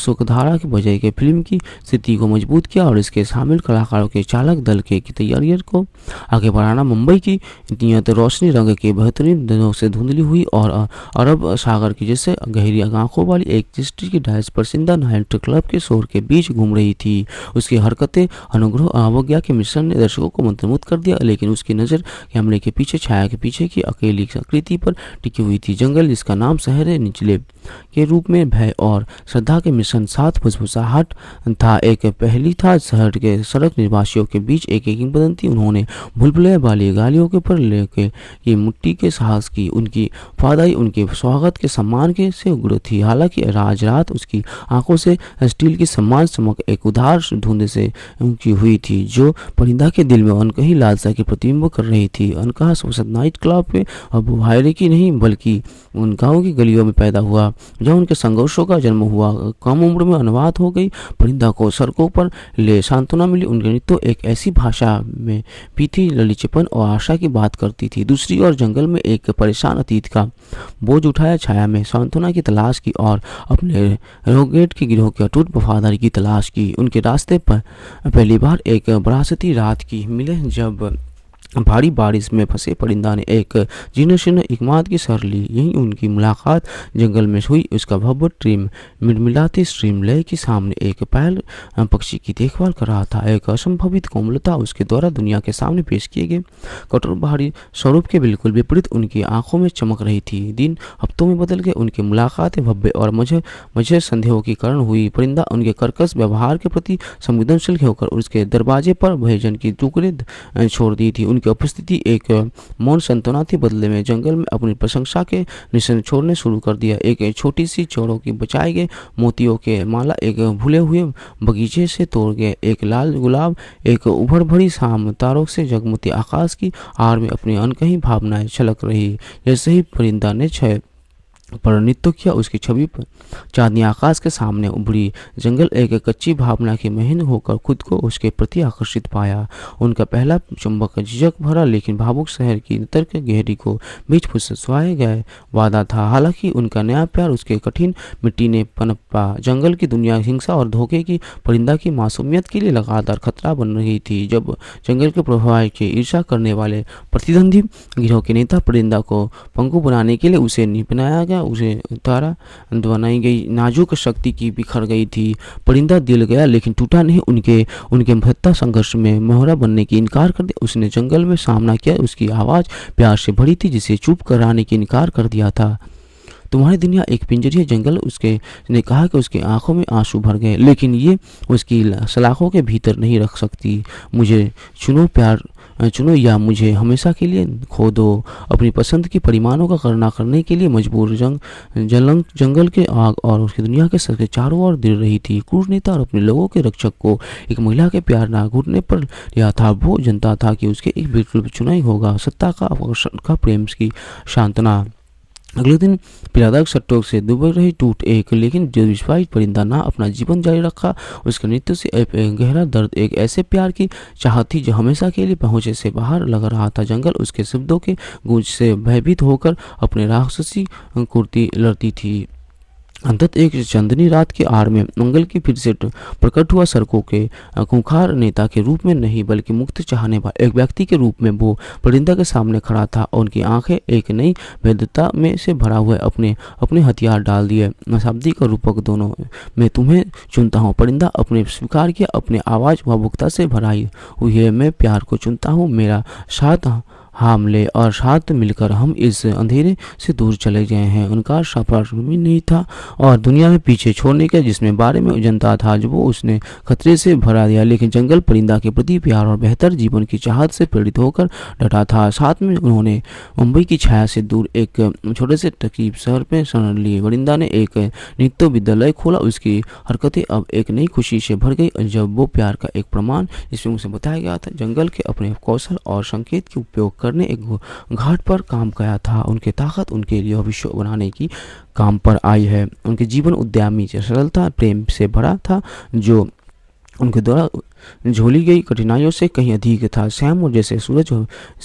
सुखधारा के बजाय के फिल्म की स्थिति को मजबूत किया और इसके शामिल कलाकारों के चालक दल के तैयारियों को आगे बढ़ाना मुंबई की नियत रोशनी रंग के बेहतरीन दिनों से धुंधली हुई और अरब सागर की जैसे गहरी आंखों वाली एक इंडस्ट्री की डायस पर सिंधा नाइट क्लब के शोर के बीच घूम रही थी उसकी हरकतें अनुग्रह अवज्ञा के मिश्रण ने दर्शकों को मंत्रमुद कर दिया लेकिन उसकी नज़र कैमरे के पीछे छाया के पीछे की अकेली आकृति पर टिकी हुई थी जंगल जिसका नाम शहर है निचले के रूप में भय और श्रद्धा के मिशन साथ फुसफुसाहट था एक पहली था शहर के सड़क निवासियों के बीच एक एक किंबदंती उन्होंने भुलभुलैया वाली गालियों के पर लेके ये मुट्टी के साहस की उनकी फादाई उनके स्वागत के सम्मान के से उग्र थी हालांकि राज गुजरात उसकी आंखों से स्टील की सम्मान समक एक उधार धुंध से उनकी हुई थी जो परिंदा के दिल में अनकही लालसा के प्रतिबिंब कर रही थी अनकहा संसद नाइट क्लब में अब वायरे की नहीं बल्कि उन गाँव की गलियों में पैदा हुआ जहाँ उनके संघर्षों का जन्म हुआ कम उम्र में अनुवाद हो गई परिंदा को सड़कों पर ले सांत्वना मिली उनके नृत्य एक ऐसी भाषा में भी थी ललिचपन और आशा की बात करती थी दूसरी ओर जंगल में एक परेशान अतीत का बोझ उठाया छाया में सांत्वना की तलाश की और अपने रोगेट के गिरोह के अटूट वफादारी की तलाश की उनके रास्ते पर पहली बार एक बरासती रात की मिले जब भारी बारिश में फंसे परिंदा ने एक जीनशीन इकमात की सर ली यही उनकी मुलाकात जंगल में हुई उसका भव्य ट्रीम मिलमिलाते स्ट्रीम लय के सामने एक पायल पक्षी की देखभाल कर रहा था एक असंभवित कोमलता उसके द्वारा दुनिया के सामने पेश किए गए कठोर भारी स्वरूप के बिल्कुल विपरीत उनकी आंखों में चमक रही थी दिन हफ्तों में बदल गए उनकी मुलाकातें भव्य और मुझे मुझे संदेहों के कारण हुई परिंदा उनके कर्कश व्यवहार के प्रति संवेदनशील होकर उसके दरवाजे पर भोजन की टुकड़े छोड़ दी थी उनके की उपस्थिति एक मौन संतना थी बदले में जंगल में अपनी प्रशंसा के निशन छोड़ने शुरू कर दिया एक छोटी सी चोरों की बचाए गए मोतियों के माला एक भूले हुए बगीचे से तोड़ गए एक लाल गुलाब एक उभर भरी शाम तारों से जगमती आकाश की आड़ में अपनी अनकही भावनाएं छलक रही जैसे ही परिंदा ने छह पर नृत्य किया उसकी छवि पर चांदनी आकाश के सामने उभरी जंगल एक कच्ची भावना की महीन होकर खुद को उसके प्रति आकर्षित पाया उनका पहला चुंबक झिझक भरा लेकिन भावुक शहर की तर्क गहरी को बीच फुसवाए गए वादा था हालांकि उनका नया प्यार उसके कठिन मिट्टी ने पनपा जंगल की दुनिया हिंसा और धोखे की परिंदा की मासूमियत के लिए लगातार खतरा बन रही थी जब जंगल के प्रभाव के ईर्षा करने वाले प्रतिद्वंदी गिरोह के नेता परिंदा को पंखु बनाने के लिए उसे निपनाया गया गया उसे उतारा बनाई गई नाजुक शक्ति की बिखर गई थी परिंदा दिल गया लेकिन टूटा नहीं उनके उनके महत्ता संघर्ष में मोहरा बनने की इनकार कर दिया उसने जंगल में सामना किया उसकी आवाज़ प्यार से भरी थी जिसे चुप कराने की इनकार कर दिया था तुम्हारी दुनिया एक पिंजरी है जंगल उसके ने कहा कि उसकी आंखों में आंसू भर गए लेकिन ये उसकी सलाखों के भीतर नहीं रख सकती मुझे चुनो प्यार चुनो या मुझे हमेशा के लिए खो दो अपनी पसंद की परिमाणों का करना करने के लिए मजबूर जंग जलंग जंगल के आग और उसकी दुनिया के सर के चारों ओर गिर रही थी नेता और अपने लोगों के रक्षक को एक महिला के प्यार ना घुटने पर लिया था वो जनता था कि उसके एक बिल्कुल चुनाई होगा सत्ता का का प्रेम की शांतना अगले दिन पिरादाग सट्टोक से दुबई रही टूट एक लेकिन डिस्पाइट परिंदा ना अपना जीवन जारी रखा उसके नृत्य से एक गहरा दर्द एक ऐसे प्यार की चाहत थी जो हमेशा के लिए पहुंचे से बाहर लग रहा था जंगल उसके शब्दों के गूंज से भयभीत होकर अपने राक्षसी कुर्ती लड़ती थी अंतत एक चंदनी रात की आड़ में मंगल की फिर से प्रकट हुआ सड़कों के खूंखार नेता के रूप में नहीं बल्कि मुक्त चाहने वाले एक व्यक्ति के रूप में वो परिंदा के सामने खड़ा था और उनकी आंखें एक नई भेदता में से भरा हुआ अपने अपने हथियार डाल दिए शाब्दी का रूपक दोनों मैं तुम्हें चुनता हूँ परिंदा अपने स्वीकार किया अपने आवाज़ व भुगता से भराई हुई है मैं प्यार को चुनता हूँ मेरा साथ हामले और साथ मिलकर हम इस अंधेरे से दूर चले गए हैं उनका सफर भी नहीं था और दुनिया में पीछे छोड़ने के जिसमें बारे में जनता था जो वो उसने खतरे से भरा दिया लेकिन जंगल परिंदा के प्रति प्यार और बेहतर जीवन की चाहत से प्रेरित होकर डटा था साथ में उन्होंने मुंबई की छाया से दूर एक छोटे से तकीब शहर में शरण लिए वरिंदा ने एक नृत्य विद्यालय खोला उसकी हरकतें अब एक नई खुशी से भर गई जब वो प्यार का एक प्रमाण जिसमें उसे बताया गया था जंगल के अपने कौशल और संकेत के उपयोग करने एक घाट पर काम किया था उनकी ताकत उनके लिए भविष्य बनाने की काम पर आई है उनके जीवन उद्यमी सरलता प्रेम से भरा था जो उनके द्वारा झोली गई कठिनाइयों से कहीं अधिक था श्याम और जैसे सूरज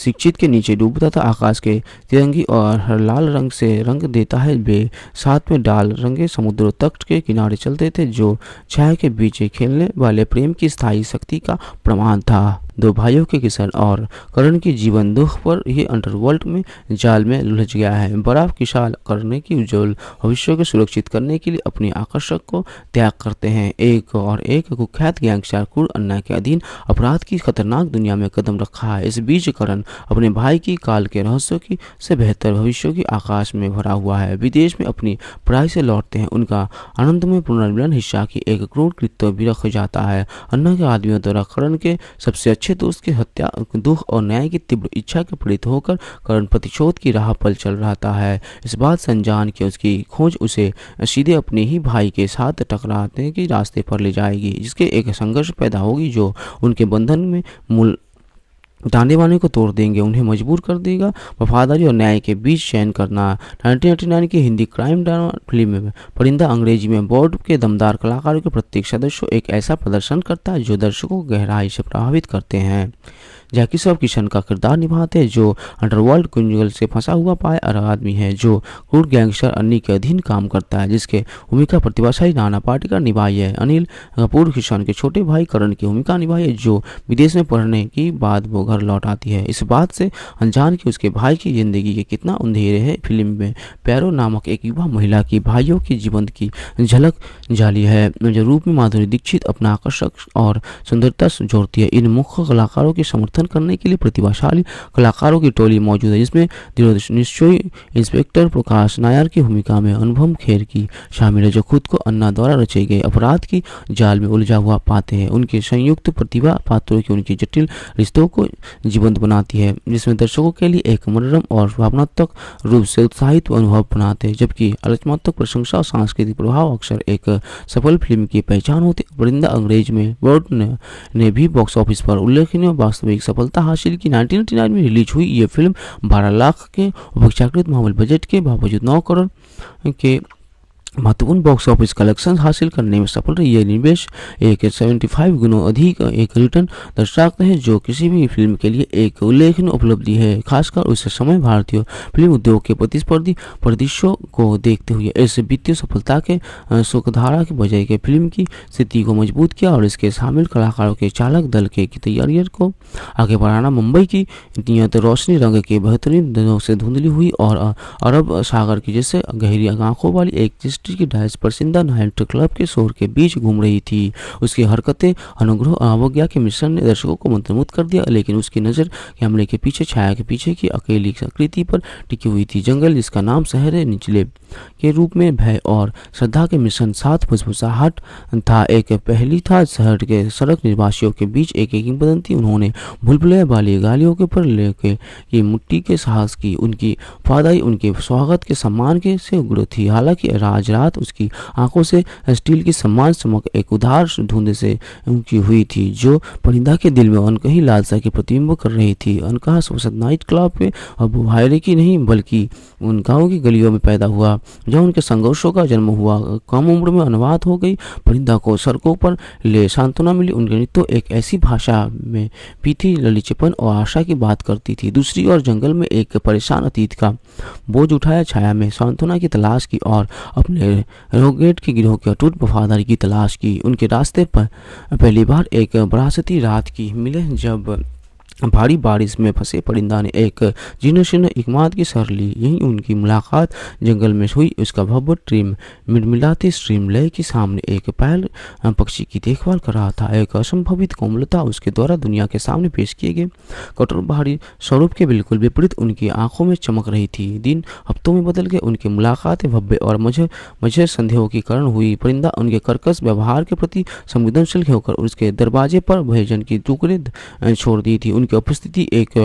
शिक्षित के नीचे डूबता था आकाश के तिरंगी और हर लाल रंग से रंग देता है वे साथ में डाल रंगे समुद्र तट के किनारे चलते थे जो छाया के बीच खेलने वाले प्रेम की स्थायी शक्ति का प्रमाण था दो भाइयों के किशन और करण की जीवन दुख पर ही अंडरवर्ल्ड में जाल में लुलझ गया है बराफ किसान करने की उज्जवल भविष्य को सुरक्षित करने के लिए अपने आकर्षक को त्याग करते हैं एक और एक कुख्यात गैंगस्टर कुर अन्ना के अधीन अपराध की खतरनाक दुनिया में कदम रखा है इस बीच करण अपने भाई की काल के रहस्यों की से बेहतर भविष्य की आकाश में भरा हुआ है विदेश में अपनी पढ़ाई से लौटते हैं उनका आनंद में पुनर्मिलन हिस्सा की एक क्रूर कृत्य भी रख जाता है अन्ना के आदमियों द्वारा करण के सबसे अच्छे अच्छे दोस्त तो की हत्या दुख और न्याय की तीव्र इच्छा के प्रेरित होकर करण प्रतिशोध की राह पर चल रहा है इस बात संजान की उसकी खोज उसे सीधे अपने ही भाई के साथ टकराते के रास्ते पर ले जाएगी जिसके एक संघर्ष पैदा होगी जो उनके बंधन में मूल डांडे वाले को तोड़ देंगे उन्हें मजबूर कर देगा वफादारी और न्याय के बीच चयन करना नाइन की हिंदी क्राइम ड्रामा फिल्म में परिंदा अंग्रेजी में बोर्ड के दमदार कलाकारों के प्रत्येक सदस्य एक ऐसा प्रदर्शन करता है जो दर्शकों को गहराई से प्रभावित करते हैं जहाँ सब किशन का किरदार निभाते हैं जो अंडरवर्ल्ड कुंजल से फंसा हुआ पाया रहा आदमी है जो क्रूड गैंगस्टर अन्नी के अधीन काम करता है जिसके भूमिका प्रतिभाशाली नाना पाटेकर निभाई है अनिल कपूर किशन के छोटे भाई करण की भूमिका निभाई है जो विदेश में पढ़ने की बाद वो घर लौट आती है इस बात से अनजान की उसके भाई की जिंदगी के कितना अंधेरे है फिल्म में पैरो नामक एक युवा महिला की भाइयों की जीवन की झलक जाली है जो रूप में माधुरी दीक्षित अपना आकर्षक और सुंदरता जोड़ती है इन मुख्य कलाकारों के समर्थन मंथन करने के लिए प्रतिभाशाली कलाकारों की टोली मौजूद है जिसमें निश्चय इंस्पेक्टर प्रकाश नायर की भूमिका में अनुभव खेर की शामिल है जो खुद को अन्ना द्वारा रचे गए अपराध की जाल में उलझा हुआ पाते हैं उनके संयुक्त प्रतिभा पात्रों की उनकी जटिल रिश्तों को जीवंत बनाती है जिसमें दर्शकों के लिए एक मनोरम और भावनात्मक रूप से उत्साहित अनुभव बनाते हैं जबकि आलोचनात्मक प्रशंसा और सांस्कृतिक प्रभाव अक्सर एक सफल फिल्म की पहचान होती है वृंदा अंग्रेज में वर्ड ने, ने भी बॉक्स ऑफिस पर उल्लेखनीय वास्तविक सफलता हासिल की नाइनटीन में रिलीज हुई ये फिल्म बारह लाख के अपेक्षाकृत मामूल बजट के बावजूद नौ करोड़ के महत्वपूर्ण बॉक्स ऑफिस कलेक्शन हासिल करने में सफल रही है निवेश एक सेवेंटी फाइव गुना अधिक एक रिटर्न दर्शाते हैं जो किसी भी फिल्म के लिए एक उल्लेखनीय उपलब्धि है खासकर उस समय भारतीय फिल्म उद्योग के प्रतिस्पर्धी प्रदेशों को देखते हुए इस वित्तीय सफलता के सुखधारा के बजाय के फिल्म की स्थिति को मजबूत किया और इसके शामिल कलाकारों के चालक दल के तैयारियों को आगे बढ़ाना मुंबई की नियत रोशनी रंग के बेहतरीन दिनों से धुंधली हुई और अरब सागर की जैसे गहरी आंखों वाली एक एसिडिटी की डायस पर सिंधा नाइट क्लब के शोर के बीच घूम रही थी उसकी हरकतें अनुग्रह अवज्ञा के मिश्रण ने दर्शकों को मंत्रमुग्ध कर दिया लेकिन उसकी नज़र कैमरे के पीछे छाया के पीछे की अकेली आकृति पर टिकी हुई थी जंगल जिसका नाम शहर है निचले के रूप में भय और श्रद्धा के मिशन साथ फुसफुसाहट था एक पहली था शहर के सड़क निवासियों के बीच एक एक बदंती उन्होंने भुलभुलैया वाली गालियों के पर लेके ये मुट्टी के साहस की उनकी फादाई उनके स्वागत के सम्मान के से उग्र थी हालांकि राज गुजरात उसकी आंखों से स्टील की सम्मान चमक एक उधार धुंध से उनकी हुई थी जो परिंदा के दिल में अनकही लालसा की प्रतिबिंब कर रही थी अनकहा सोसद नाइट क्लब में अब बुहायरे की नहीं बल्कि उन गाँव की गलियों में पैदा हुआ जहाँ उनके संघर्षों का जन्म हुआ कम उम्र में अनुवाद हो गई परिंदा को सड़कों पर ले सांत्वना मिली उनके नृत्य तो एक ऐसी भाषा में भी थी ललिचपन और आशा की बात करती थी दूसरी ओर जंगल में एक परेशान अतीत का बोझ उठाया छाया में सांत्वना की तलाश की और अपने रोगेट के गिरोह के अटूट वफादारी की तलाश की उनके रास्ते पर पहली बार एक बरासती रात की मिले जब भारी बारिश में फंसे परिंदा ने एक जीर्ण इकमाद की सर ली यहीं उनकी मुलाकात जंगल में हुई उसका भव्य ट्रीम मिलमिलाते स्ट्रीम लय के सामने एक पैल पक्षी की देखभाल कर रहा था एक असंभवित कोमलता उसके द्वारा दुनिया के सामने पेश किए गए कठोर भारी स्वरूप के बिल्कुल विपरीत उनकी आंखों में चमक रही थी दिन हफ्तों में बदल गए उनकी मुलाकात भव्य और मुझे मुझे संदेहों के कारण हुई परिंदा उनके कर्कश व्यवहार के प्रति संवेदनशील होकर उसके दरवाजे पर भोजन की टुकड़े छोड़ दी थी की उपस्थिति एक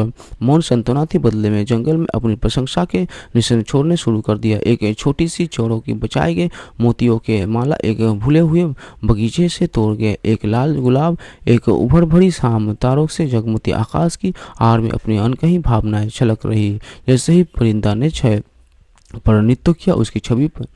मौन संतना थी बदले में जंगल में अपनी प्रशंसा के निशन छोड़ने शुरू कर दिया एक छोटी सी चोरों की बचाए गए मोतियों के माला एक भूले हुए बगीचे से तोड़ गए एक लाल गुलाब एक उभर भरी शाम तारों से जगमती आकाश की आड़ में अपनी अनकही भावनाएं छलक रही जैसे ही परिंदा ने छह पर नृत्य किया उसकी छवि पर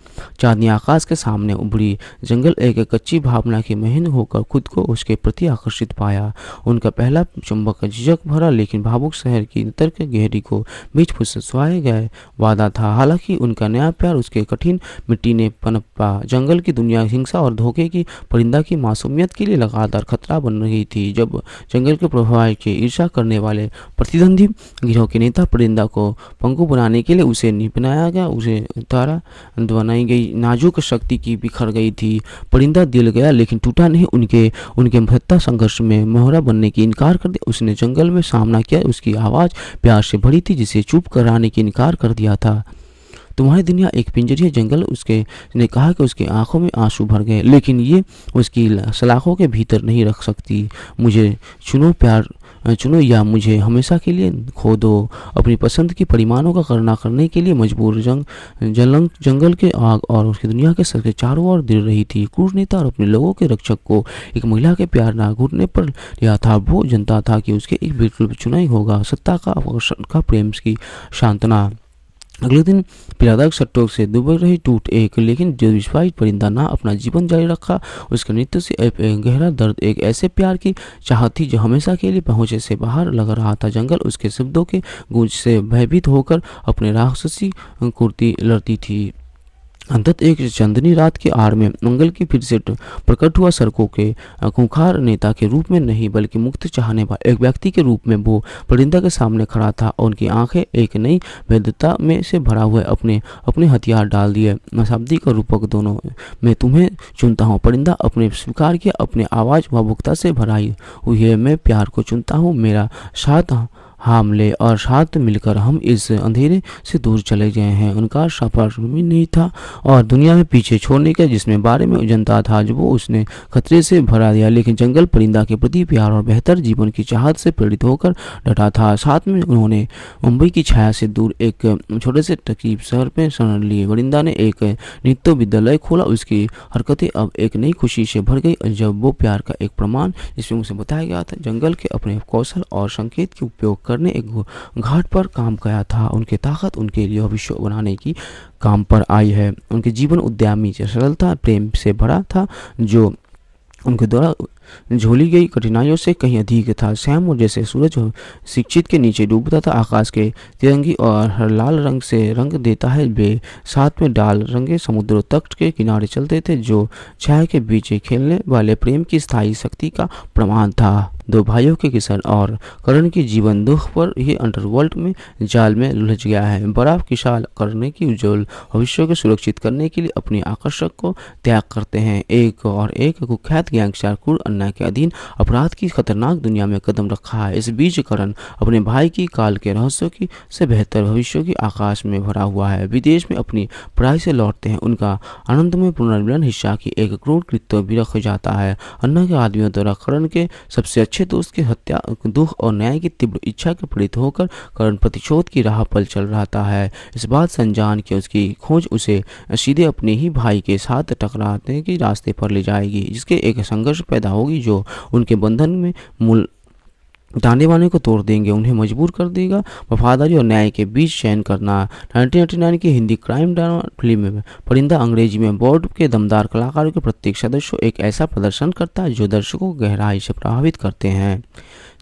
चांदनी आकाश के सामने उभरी जंगल एक कच्ची भावना की महीन होकर खुद को उसके प्रति आकर्षित पाया उनका पहला चुंबक झिझक भरा लेकिन भावुक शहर की तर्क गहरी को बीच फुसवाए गए वादा था हालांकि उनका नया प्यार उसके कठिन मिट्टी ने पनपा जंगल की दुनिया हिंसा और धोखे की परिंदा की मासूमियत के लिए लगातार खतरा बन रही थी जब जंगल के प्रभाव के ईर्षा करने वाले प्रतिद्वंदी गिरोह के नेता परिंदा को पंखु बनाने के लिए उसे निपनाया गया गया उसे उतारा बनाई गई नाजुक शक्ति की बिखर गई थी परिंदा दिल गया लेकिन टूटा नहीं उनके उनके महत्ता संघर्ष में मोहरा बनने की इनकार कर दिया उसने जंगल में सामना किया उसकी आवाज़ प्यार से भरी थी जिसे चुप कराने की इनकार कर दिया था तुम्हारी दुनिया एक पिंजरी है जंगल उसके ने कहा कि उसकी आंखों में आंसू भर गए लेकिन ये उसकी सलाखों के भीतर नहीं रख सकती मुझे चुनो प्यार चुनो या मुझे हमेशा के लिए खो दो अपनी पसंद की परिमाणों का करना करने के लिए मजबूर जंग जलंग जंगल के आग और उसकी दुनिया के सर के चारों ओर गिर रही थी क्रूर नेता और अपने लोगों के रक्षक को एक महिला के प्यार ना घुटने पर लिया था वो जनता था कि उसके एक बिल्कुल चुनाई होगा सत्ता का का प्रेम की सांत्वना अगले दिन पिरादाग सट्टोक से दुबर रही टूट एक लेकिन जो ज्योतिषवाई परिंदा ना अपना जीवन जारी रखा उसके नृत्य से एक गहरा दर्द एक ऐसे प्यार की चाह थी जो हमेशा के लिए पहुंचे से बाहर लग रहा था जंगल उसके शब्दों के गूंज से भयभीत होकर अपने राक्षसी कुर्ती लड़ती थी अंतत एक चंदनी रात की आड़ में मंगल की फिर से प्रकट हुआ सड़कों के खूंखार नेता के रूप में नहीं बल्कि मुक्त चाहने वाले एक व्यक्ति के रूप में वो परिंदा के सामने खड़ा था और उनकी आंखें एक नई वैधता में से भरा हुए अपने अपने हथियार डाल दिए शाब्दिक का रूपक दोनों मैं तुम्हें चुनता हूँ परिंदा अपने स्वीकार किया अपने आवाज़ व भुगता से भराई हुई है मैं प्यार को चुनता हूँ मेरा साथ हामले और साथ मिलकर हम इस अंधेरे से दूर चले गए हैं उनका सफर भी नहीं था और दुनिया में पीछे छोड़ने का जिसमें बारे में जनता था जो वो उसने खतरे से भरा दिया लेकिन जंगल परिंदा के प्रति प्यार और बेहतर जीवन की चाहत से प्रेरित होकर डटा था साथ में उन्होंने मुंबई की छाया से दूर एक छोटे से तकीब शहर में शरण लिए वरिंदा ने एक नृत्य विद्यालय खोला उसकी हरकतें अब एक नई खुशी से भर गई जब वो प्यार का एक प्रमाण जिसमें उसे बताया गया था जंगल के अपने कौशल और संकेत के उपयोग करने एक घाट पर काम किया था उनकी ताकत उनके लिए भविष्य बनाने की काम पर आई है उनके जीवन उद्यमी से सरल था प्रेम से भरा था जो उनके द्वारा झोली गई कठिनाइयों से कहीं अधिक था सैम और जैसे सूरज शिक्षित के नीचे डूबता था आकाश के तिरंगी और हर लाल रंग से रंग देता है वे साथ में डाल रंगे समुद्र तट के किनारे चलते थे जो छाया के बीच खेलने वाले प्रेम की स्थायी शक्ति का प्रमाण था दो भाइयों के किसान और करण के जीवन दुख पर ही अंडरवर्ल्ड में जाल में लुलझ गया है बर्फ की करने की उज्जवल भविष्य को सुरक्षित करने के लिए अपने आकर्षक को त्याग करते हैं एक और एक कुख्यात गैंगस्टर कुर अन्ना के अधीन अपराध की खतरनाक दुनिया में कदम रखा है इस बीच करण अपने भाई की काल के रहस्यों की से बेहतर भविष्य की आकाश में भरा हुआ है विदेश में अपनी पढ़ाई से लौटते हैं उनका आनंद में पुनर्मिलन हिस्सा की एक क्रूर कृत्य भी रख जाता है अन्ना के आदमियों द्वारा करण के सबसे अच्छे पीछे दोस्त तो की हत्या दुख और न्याय की तीव्र इच्छा के पीड़ित होकर करण प्रतिशोध की राह पर चल रहा है इस बात संजान की उसकी खोज उसे सीधे अपने ही भाई के साथ टकराते के रास्ते पर ले जाएगी जिसके एक संघर्ष पैदा होगी जो उनके बंधन में मूल डांडे वाले को तोड़ देंगे उन्हें मजबूर कर देगा वफादारी और न्याय के बीच चयन करना 1999 की हिंदी क्राइम ड्रामा फिल्म में परिंदा अंग्रेजी में बॉर्ड के दमदार कलाकारों के प्रत्येक सदस्य एक ऐसा प्रदर्शन करता है जो दर्शकों को गहराई से प्रभावित करते हैं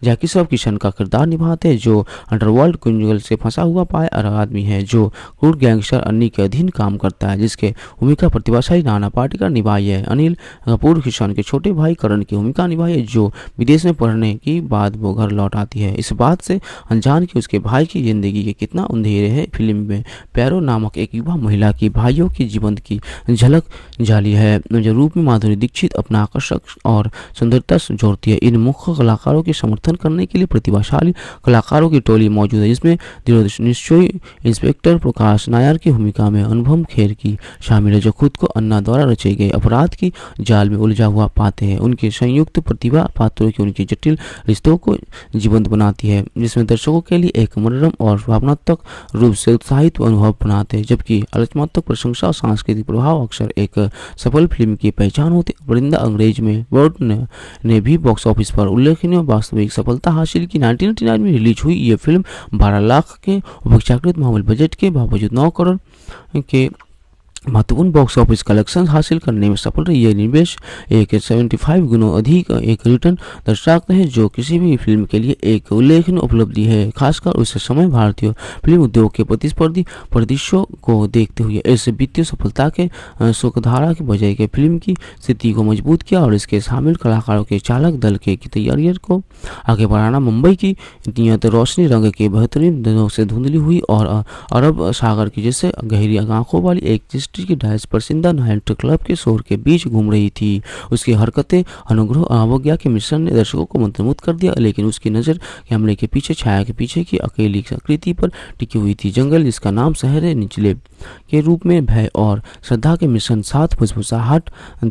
जैकी श्रॉफ किशन का किरदार निभाते हैं जो अंडरवर्ल्ड कुंजल से फंसा हुआ पाया आदमी है जो क्रूड गैंगस्टर अन्नी के अधीन काम करता है जिसके भूमिका प्रतिभाशाली नाना पाटेकर निभाई है अनिल कपूर किशन के छोटे भाई करण की भूमिका निभाई है जो विदेश में पढ़ने की बाद वो घर लौट आती है इस बात से अनजान की उसके भाई की जिंदगी के कितना अंधेरे है फिल्म में पैरो नामक एक युवा महिला की भाइयों की जीवन की झलक जाली है जो रूप में माधुरी दीक्षित अपना आकर्षक और सुंदरता जोड़ती है इन मुख्य कलाकारों के समर्थन समर्थन करने के लिए प्रतिभाशाली कलाकारों की टोली मौजूद है जिसमें धीरोज इंस्पेक्टर प्रकाश नायर की भूमिका में अनुभव खेर की शामिल है जो खुद को अन्ना द्वारा रचे गए अपराध की जाल में उलझा हुआ पाते हैं उनके संयुक्त प्रतिभा पात्रों की उनकी जटिल रिश्तों को जीवंत बनाती है जिसमें दर्शकों के लिए एक मनोरम और भावनात्मक रूप से उत्साहित अनुभव बनाते हैं जबकि आलोचनात्मक प्रशंसा और सांस्कृतिक प्रभाव अक्सर एक सफल फिल्म की पहचान होती है वृंदा अंग्रेज में वर्ड ने, ने भी बॉक्स ऑफिस पर उल्लेखनीय वास्तविक सफलता हासिल की नाइन में रिलीज हुई ये फिल्म बारह लाख के अपेक्षाकृत मामूल बजट के बावजूद नौ करोड़ के महत्वपूर्ण बॉक्स ऑफिस कलेक्शन हासिल करने में सफल रही है निवेश एक सेवेंटी फाइव गुना अधिक एक रिटर्न दर्शाते हैं जो किसी भी फिल्म के लिए एक उल्लेखनीय उपलब्धि है खासकर उस समय भारतीय फिल्म उद्योग के प्रतिस्पर्धी प्रदेशों को देखते हुए इस वित्तीय सफलता के सुखधारा के बजाय के फिल्म की स्थिति को मजबूत किया और इसके शामिल कलाकारों के चालक दल के तैयारियों को आगे बढ़ाना मुंबई की नियत रोशनी रंग के बेहतरीन दिनों से धुंधली हुई और अरब सागर की जैसे गहरी आंखों वाली एक दृष्टि बेटी की डायस पर सिंधा नाइट क्लब के शोर के बीच घूम रही थी उसकी हरकतें अनुग्रह अवज्ञा के मिश्रण ने दर्शकों को मंत्रमुग्ध कर दिया लेकिन उसकी नज़र कैमरे के पीछे छाया के पीछे की अकेली आकृति पर टिकी हुई थी जंगल जिसका नाम शहर है निचले के रूप में भय और श्रद्धा के मिशन साथ फुसफुसाहट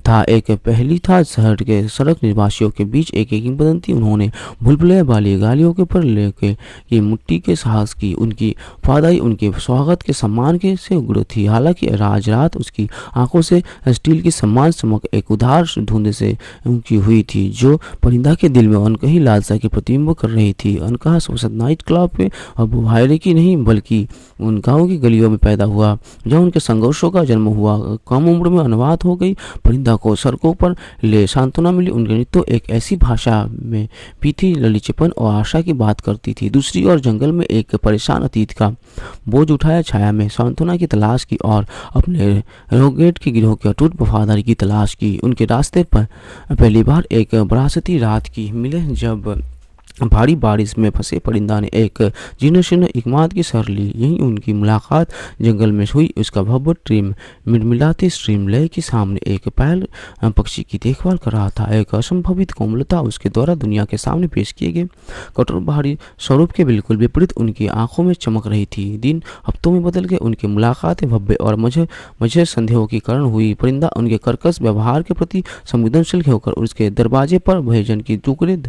था एक पहली था शहर के सड़क निवासियों के बीच एक एक किंबदंती उन्होंने भुलभुलैया वाली गालियों के पर लेके ये मुट्टी के साहस की उनकी फादाई उनके स्वागत के सम्मान के से उग्र थी हालांकि राज गुजरात उसकी आंखों से स्टील की सम्मान चमक एक उधार धुंध से उनकी हुई थी जो परिंदा के दिल में अनकही लालसा के प्रतिबिंब कर रही थी अनकहा संसद नाइट क्लब में अब बुहायरे की नहीं बल्कि उन गाँव की गलियों में पैदा हुआ जहाँ उनके संघर्षों का जन्म हुआ कम उम्र में अनुवाद हो गई परिंदा को सड़कों पर ले सांत्वना मिली उनके नृत्य एक ऐसी भाषा में भी थी ललिचेपन और आशा की बात करती थी दूसरी ओर जंगल में एक परेशान अतीत का बोझ उठाया छाया में सांत्वना की तलाश की और अपने रोगेट के गिरोह के अटूट वफादारी की तलाश की उनके रास्ते पर पहली बार एक बरासती रात की मिले जब भारी बारिश में फंसे परिंदा ने एक जीर्ण इकमाद की सर ली यही उनकी मुलाकात जंगल में हुई उसका भव्य ट्रीम मिलमिलाते स्ट्रीम लय के सामने एक पैल पक्षी की देखभाल कर रहा था एक असंभवित कोमलता उसके द्वारा दुनिया के सामने पेश किए गए कठोर भारी स्वरूप के बिल्कुल विपरीत उनकी आंखों में चमक रही थी दिन हफ्तों में बदल गए उनकी मुलाकात भव्य और मझे मझे संदेहों के कारण हुई परिंदा उनके कर्कश व्यवहार के प्रति संवेदनशील होकर उसके दरवाजे पर भोजन की टुकड़े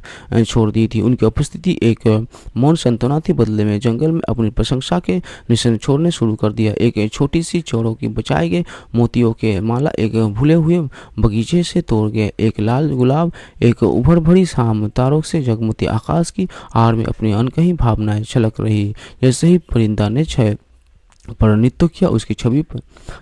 छोड़ दी थी उनकी उनकी उपस्थिति एक मौन संतना थी बदले में जंगल में अपनी प्रशंसा के निशन छोड़ने शुरू कर दिया एक छोटी सी चोरों की बचाए गए मोतियों के माला एक भूले हुए बगीचे से तोड़ गए एक लाल गुलाब एक उभर भरी शाम तारों से जगमती आकाश की आड़ में अपनी अनकही भावनाएं छलक रही जैसे ही परिंदा ने छह पर नृत्य किया उसकी छवि पर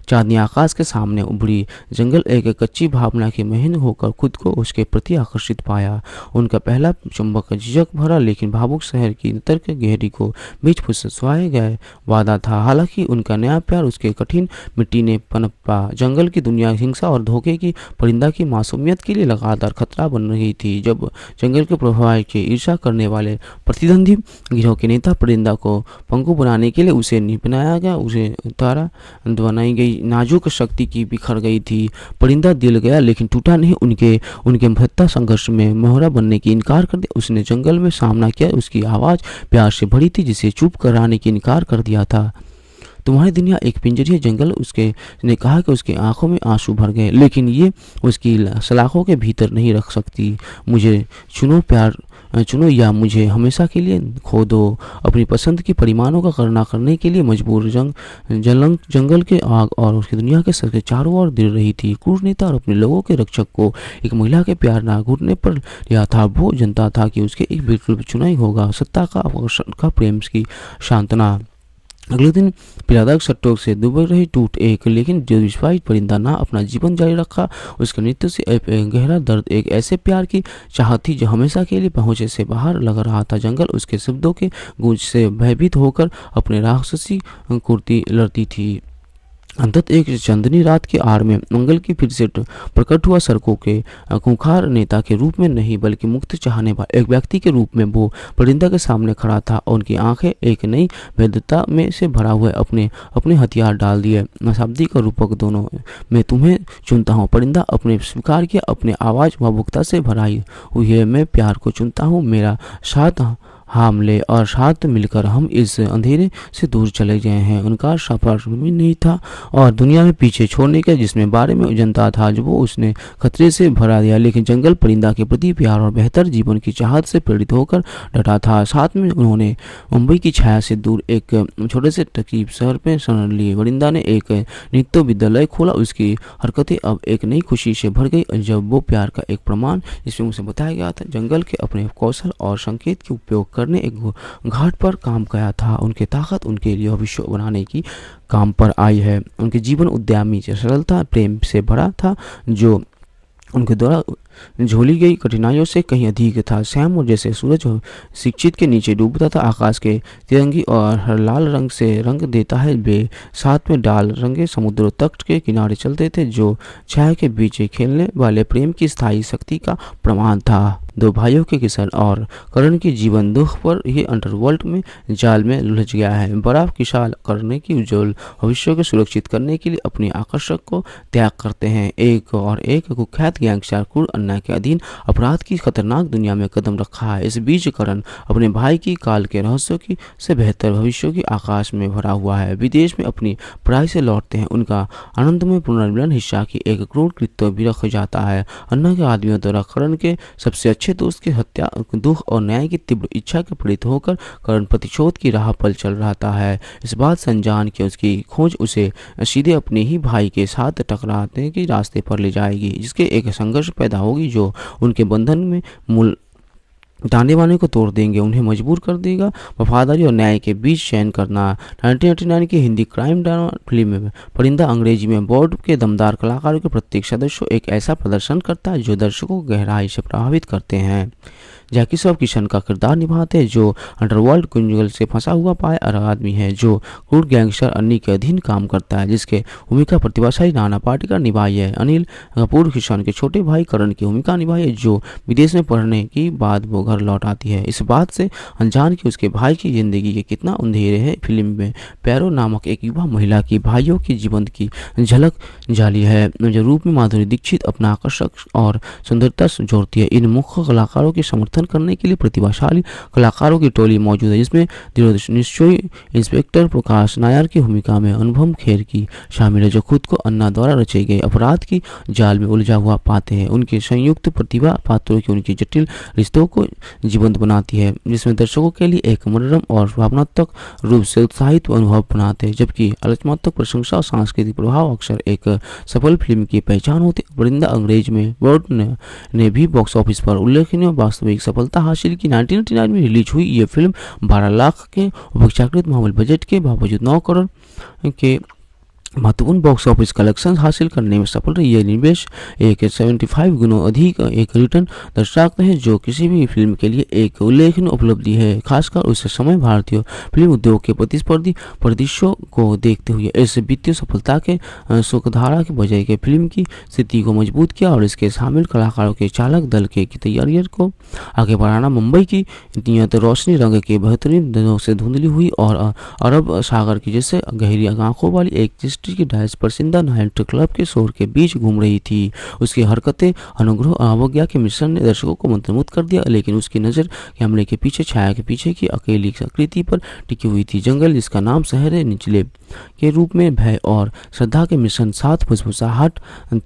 चांदनी आकाश के सामने उभरी जंगल एक कच्ची भावना की महीन होकर खुद को उसके प्रति आकर्षित पाया उनका पहला चुंबक झिझक भरा लेकिन भावुक शहर की तर्क गहरी को बीच फुसवाए गए वादा था हालांकि उनका नया प्यार उसके कठिन मिट्टी ने पनपा जंगल की दुनिया हिंसा और धोखे की परिंदा की मासूमियत के लिए लगातार खतरा बन रही थी जब जंगल के प्रभाव के ईर्षा करने वाले प्रतिद्वंदी गिरोह के नेता परिंदा को पंखु बनाने के लिए उसे निपनाया गया गया उसे उतारा दबनाई गई नाजुक शक्ति की बिखर गई थी परिंदा दिल गया लेकिन टूटा नहीं उनके उनके महत्ता संघर्ष में मोहरा बनने की इनकार कर दिया उसने जंगल में सामना किया उसकी आवाज़ प्यार से भरी थी जिसे चुप कराने की इनकार कर दिया था तुम्हारी दुनिया एक पिंजरी है जंगल उसके ने कहा कि उसके आंखों में आंसू भर गए लेकिन ये उसकी सलाखों के भीतर नहीं रख सकती मुझे चुनो प्यार चुनो या मुझे हमेशा के लिए खो दो अपनी पसंद की परिमाणों का करना करने के लिए मजबूर जंग जलंग जंगल के आग और उसकी दुनिया के सर के चारों ओर दिल रही थी नेता और अपने लोगों के रक्षक को एक महिला के प्यार ना घुटने पर लिया था वो जनता था कि उसके एक बिल्कुल चुनाई होगा सत्ता का आकर्षण का प्रेम की शांतना अगले दिन पिरादाग सट्टोक से दुबर रही टूट एक लेकिन जो विश्वास परिंदा ना अपना जीवन जारी रखा उसके नृत्य से एक गहरा दर्द एक ऐसे प्यार की चाह थी जो हमेशा के लिए पहुंचे से बाहर लग रहा था जंगल उसके शब्दों के गूंज से भयभीत होकर अपने राक्षसी कुर्ती लड़ती थी अंतत एक चंदनी रात की आड़ में मंगल की फिर से प्रकट हुआ सड़कों के खूंखार नेता के रूप में नहीं बल्कि मुक्त चाहने वाले एक व्यक्ति के रूप में वो परिंदा के सामने खड़ा था और उनकी आंखें एक नई भेदता में से भरा हुआ अपने अपने हथियार डाल दिए शाब्दिक का रूपक दोनों मैं तुम्हें चुनता हूँ परिंदा अपने स्वीकार किया अपने आवाज़ भावुकता से भराई हुई है मैं प्यार को चुनता हूँ मेरा साथ हामले और साथ मिलकर हम इस अंधेरे से दूर चले गए हैं उनका सफर भी नहीं था और दुनिया में पीछे छोड़ने के जिसमें बारे में जनता था जो वो उसने खतरे से भरा दिया लेकिन जंगल परिंदा के प्रति प्यार और बेहतर जीवन की चाहत से प्रेरित होकर डटा था साथ में उन्होंने मुंबई की छाया से दूर एक छोटे से तकीब शहर पर शरण लिए परिंदा ने एक नृत्य विद्यालय खोला उसकी हरकतें अब एक नई खुशी से भर गई जब वो प्यार का एक प्रमाण जिसमें उसे बताया गया था जंगल के अपने कौशल और संकेत के उपयोग करने एक घाट पर काम किया था उनकी ताकत उनके लिए भविष्य बनाने की काम पर आई है उनके जीवन उद्यमी सरलता प्रेम से भरा था जो उनके द्वारा झोली गई कठिनाइयों से कहीं अधिक था सैम और जैसे सूरज शिक्षित के नीचे डूबता था आकाश के तिरंगी और हर लाल रंग से रंग देता है वे साथ में डाल रंगे समुद्र तट के किनारे चलते थे जो छाया के बीच खेलने वाले प्रेम की स्थायी शक्ति का प्रमाण था दो भाइयों के किशन और करण की जीवन दुख पर ही अंडरवर्ल्ड में जाल में लुलझ गया है बर्फ किसान करने की उज्जवल भविष्य को सुरक्षित करने के लिए अपने आकर्षक को त्याग करते हैं एक और एक कुख्यात गैंगस्टर कुर अन्याय के अधीन अपराध की खतरनाक दुनिया में कदम रखा है इस बीच करण अपने भाई की काल के रहस्यों की से बेहतर भविष्य की आकाश में भरा हुआ है विदेश में अपनी पढ़ाई से लौटते हैं उनका में पुनर्मिलन हिस्सा की एक क्रूर कृत्य भी रख जाता है अन्ना के आदमियों द्वारा करण के सबसे अच्छे दोस्त की हत्या दुख और न्याय की तीव्र इच्छा के प्रेरित होकर करण प्रतिशोध की राह पर चल रहा है इस बात संजान के उसकी खोज उसे सीधे अपने ही भाई के साथ टकराते के रास्ते पर ले जाएगी जिसके एक संघर्ष पैदा होगा होगी जो उनके बंधन में मूल ताने बाने को तोड़ देंगे उन्हें मजबूर कर देगा वफादारी और न्याय के बीच चयन करना 1999 की हिंदी क्राइम ड्रामा फिल्म में परिंदा अंग्रेजी में बोर्ड के दमदार कलाकारों के प्रत्येक सदस्य एक ऐसा प्रदर्शन करता है जो दर्शकों को गहराई से प्रभावित करते हैं जैकी श्रॉफ किशन का किरदार निभाते हैं जो अंडरवर्ल्ड कुंजल से फंसा हुआ पाया आदमी है जो क्रूड गैंगस्टर अन्नी के अधीन काम करता है जिसके भूमिका प्रतिभाशाली नाना पाटेकर निभाई है अनिल कपूर किशन के छोटे भाई करण की भूमिका निभाई है जो विदेश में पढ़ने की बाद वो घर लौट आती है इस बात से अनजान की उसके भाई की जिंदगी के कितना अंधेरे है फिल्म में पैरो नामक एक युवा महिला की भाइयों के जीवन की झलक जाली है जो रूप में माधुरी दीक्षित अपना आकर्षक और सुंदरता जोड़ती है इन मुख्य कलाकारों के समर्थन समर्थन करने के लिए प्रतिभाशाली कलाकारों की टोली मौजूद है जिसमें धीरज निश्चय इंस्पेक्टर प्रकाश नायर की भूमिका में अनुभव खेर की शामिल है जो खुद को अन्ना द्वारा रचे गए अपराध की जाल में उलझा हुआ पाते हैं उनके संयुक्त प्रतिभा पात्रों की उनकी जटिल रिश्तों को जीवंत बनाती है जिसमें दर्शकों के लिए एक मनोरम और भावनात्मक रूप से उत्साहित अनुभव बनाते हैं जबकि आलोचनात्मक प्रशंसा और सांस्कृतिक प्रभाव अक्सर एक सफल फिल्म की पहचान होती है वृंदा अंग्रेज में बर्ड ने, ने भी बॉक्स ऑफिस पर उल्लेखनीय वास्तविक सफलता हासिल की नाइन में रिलीज हुई ये फिल्म बारह लाख के अपेक्षाकृत माहौल बजट के बावजूद नौ करोड़ के महत्वपूर्ण बॉक्स ऑफिस कलेक्शन हासिल करने में सफल रही यह निवेश एक सेवेंटी फाइव गुना अधिक एक रिटर्न दर्शाते हैं जो किसी भी फिल्म के लिए एक उल्लेखनीय उपलब्धि है खासकर उस समय भारतीय फिल्म उद्योग के प्रतिस्पर्धी परिदृश्यों को देखते हुए इस वित्तीय सफलता के सुखधारा के बजाय के फिल्म की स्थिति को मजबूत किया और इसके शामिल कलाकारों के चालक दल के तैयारियों को आगे बढ़ाना मुंबई की नियत रोशनी रंग के बेहतरीन दिनों से धुंधली हुई और अरब सागर की जैसे गहरी आंखों वाली एक की डायस पर सिंधा नाइट क्लब के शोर के बीच घूम रही थी उसकी हरकतें अनुग्रह अवज्ञा के मिश्रण ने दर्शकों को मंत्रमुग्ध कर दिया लेकिन उसकी नज़र कैमरे के पीछे छाया के पीछे की अकेली आकृति पर टिकी हुई थी जंगल जिसका नाम शहर निचले के रूप में भय और श्रद्धा के मिशन साथ फुसफुसाहट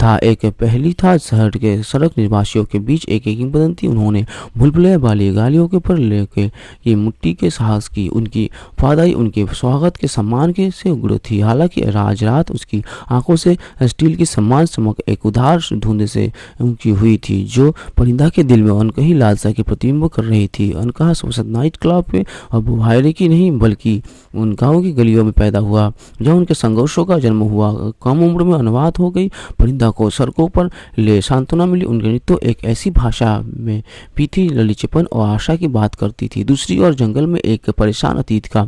था एक पहली था शहर के सड़क निवासियों के बीच एक एक बदंती उन्होंने भुलभुलैया वाली गालियों के पर लेके ये मुट्टी के साहस की उनकी फादाई उनके स्वागत के सम्मान के से उग्र थी हालांकि राज रात उसकी आंखों से स्टील की समान चमक एक उधार धुंध से उनकी हुई थी जो परिंदा के दिल में अनकही लालसा के प्रतिबिंब कर रही थी अनकहा संसद नाइट क्लब में अब भाईरे की नहीं बल्कि उन गाँव की गलियों में पैदा हुआ जहाँ उनके संघर्षों का जन्म हुआ कम उम्र में अनुवाद हो गई परिंदा को सड़कों पर ले सांत्वना मिली उनके नृत्य एक ऐसी भाषा में भी थी ललिचपन और आशा की बात करती थी दूसरी ओर जंगल में एक परेशान अतीत का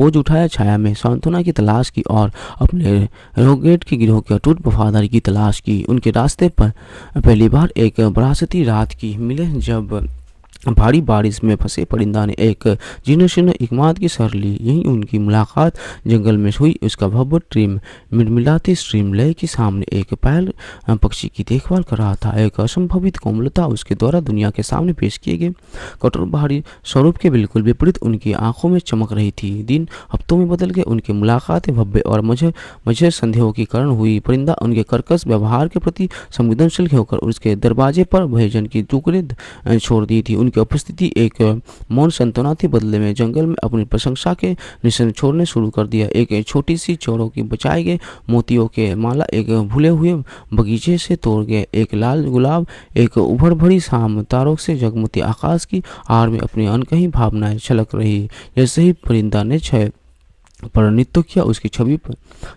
बोझ उठाया छाया में सांत्वना की तलाश की और अपने ने रोगेट के गिरोह के अटूट वफादारी की तलाश की उनके रास्ते पर पहली बार एक बरासती रात की मिले जब भारी बारिश में फंसे परिंदा ने एक जीर्ण शीर्ण इकमात की सर ली यहीं उनकी मुलाकात जंगल में हुई उसका भव्य ट्रीम मिलमिलाती स्ट्रीम लय के सामने एक पैल पक्षी की देखभाल कर रहा था एक असंभवित कोमलता उसके द्वारा दुनिया के सामने पेश किए गए कठोर बाहरी स्वरूप के बिल्कुल विपरीत उनकी आंखों में चमक रही थी दिन अब में बदल गए उनकी मुलाकातें भव्य और मुझे मुझे संदेहों के कारण हुई परिंदा उनके कर्कश व्यवहार के प्रति संवेदनशील होकर उसके दरवाजे पर भोजन की टुकड़े छोड़ दी थी उनकी उपस्थिति एक मौन संतना थी बदले में जंगल में अपनी प्रशंसा के निशन छोड़ने शुरू कर दिया एक छोटी सी चोरों की बचाए गए मोतियों के माला एक भूले हुए बगीचे से तोड़ गए एक लाल गुलाब एक उभर भरी शाम तारों से जगमती आकाश की आड़ में अपनी अनकही भावनाएं छलक रही जैसे ही परिंदा ने छह पर नृत्य किया उसकी छवि पर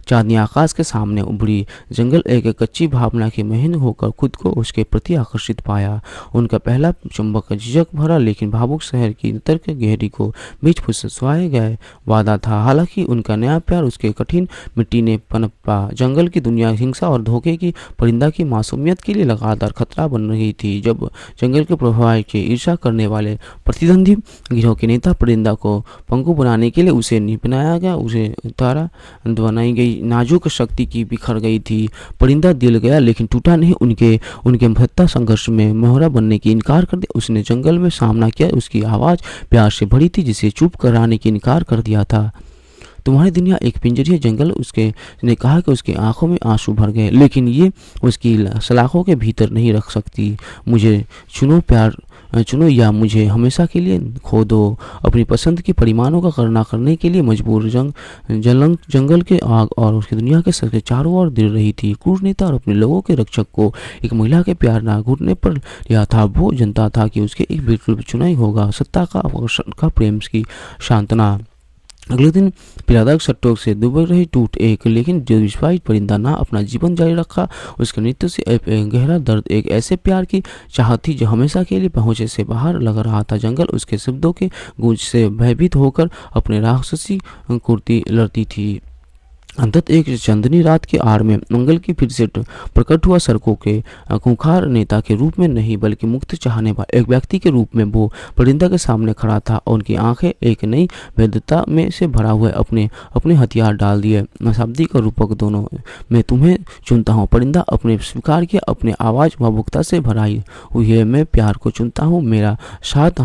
चांदनी आकाश के सामने उभरी जंगल एक कच्ची भावना की महीन होकर खुद को उसके प्रति आकर्षित पाया उनका पहला चुंबक झिझक भरा लेकिन भावुक शहर की तर्क गहरी को बीच फुसवाए गए वादा था हालांकि उनका नया प्यार उसके कठिन मिट्टी ने पनपा जंगल की दुनिया हिंसा और धोखे की परिंदा की मासूमियत के लिए लगातार खतरा बन रही थी जब जंगल के प्रभाव के ईर्षा करने वाले प्रतिद्वंदी गिरोह के नेता परिंदा को पंखु बनाने के लिए उसे निपनाया गया था उसे उतारा बनाई गई नाजुक शक्ति की बिखर गई थी परिंदा दिल गया लेकिन टूटा नहीं उनके उनके महत्ता संघर्ष में मोहरा बनने की इनकार कर दिया उसने जंगल में सामना किया उसकी आवाज़ प्यार से भरी थी जिसे चुप कराने की इनकार कर दिया था तुम्हारी दुनिया एक पिंजरी जंगल उसके ने कहा कि उसकी आंखों में आंसू भर गए लेकिन ये उसकी सलाखों के भीतर नहीं रख सकती मुझे चुनो प्यार चुनो या मुझे हमेशा के लिए खो दो अपनी पसंद के परिमाणों का करना करने के लिए मजबूर जंग जलंग जंगल के आग और उसकी दुनिया के सर के चारों ओर दिल रही थी क्रूर नेता और अपने लोगों के रक्षक को एक महिला के प्यार ना घुटने पर लिया था वो जनता था कि उसके एक बिल्कुल चुनाई होगा सत्ता का आकर्षण का प्रेम की शांतना अगले दिन पीरादाग सट्टोक से दुब रही टूट एक लेकिन जो विस्फारित परिंदा ना अपना जीवन जारी रखा उसके नृत्य से एक गहरा दर्द एक ऐसे प्यार की चाह थी जो हमेशा के लिए पहुंचे से बाहर लग रहा था जंगल उसके शब्दों के गूंज से भयभीत होकर अपने राक्षसी कुर्ती लड़ती थी अंतत एक चंदनी रात की आड़ में मंगल की फिर से प्रकट हुआ सड़कों के खूंखार नेता के रूप में नहीं बल्कि मुक्त चाहने वाले एक व्यक्ति के रूप में वो परिंदा के सामने खड़ा था और उनकी आंखें एक नई भेदता में से भरा हुआ अपने अपने हथियार डाल दिए शब्दी का रूपक दोनों मैं तुम्हें चुनता हूँ परिंदा अपने स्वीकार किया अपने आवाज़ भावुकता से भराई हुई है मैं प्यार को चुनता हूँ मेरा साथ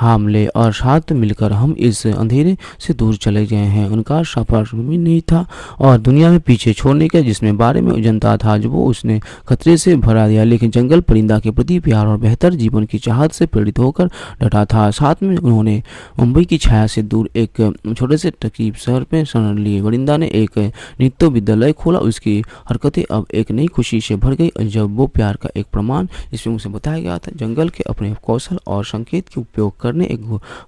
हामले और साथ मिलकर हम इस अंधेरे से दूर चले गए हैं उनका सफर नहीं था और दुनिया में पीछे छोड़ने के जिसमें बारे में जनता था जो वो उसने खतरे से भरा दिया लेकिन जंगल परिंदा के प्रति प्यार और बेहतर जीवन की चाहत से प्रेरित होकर डटा था साथ में उन्होंने मुंबई की छाया से दूर एक छोटे से तकीब शहर में शरण लिए वरिंदा ने एक नृत्य विद्यालय खोला उसकी हरकतें अब एक नई खुशी से भर गई जब वो प्यार का एक प्रमाण इसमें उसे बताया गया था जंगल के अपने कौशल और संकेत के उपयोग करने एक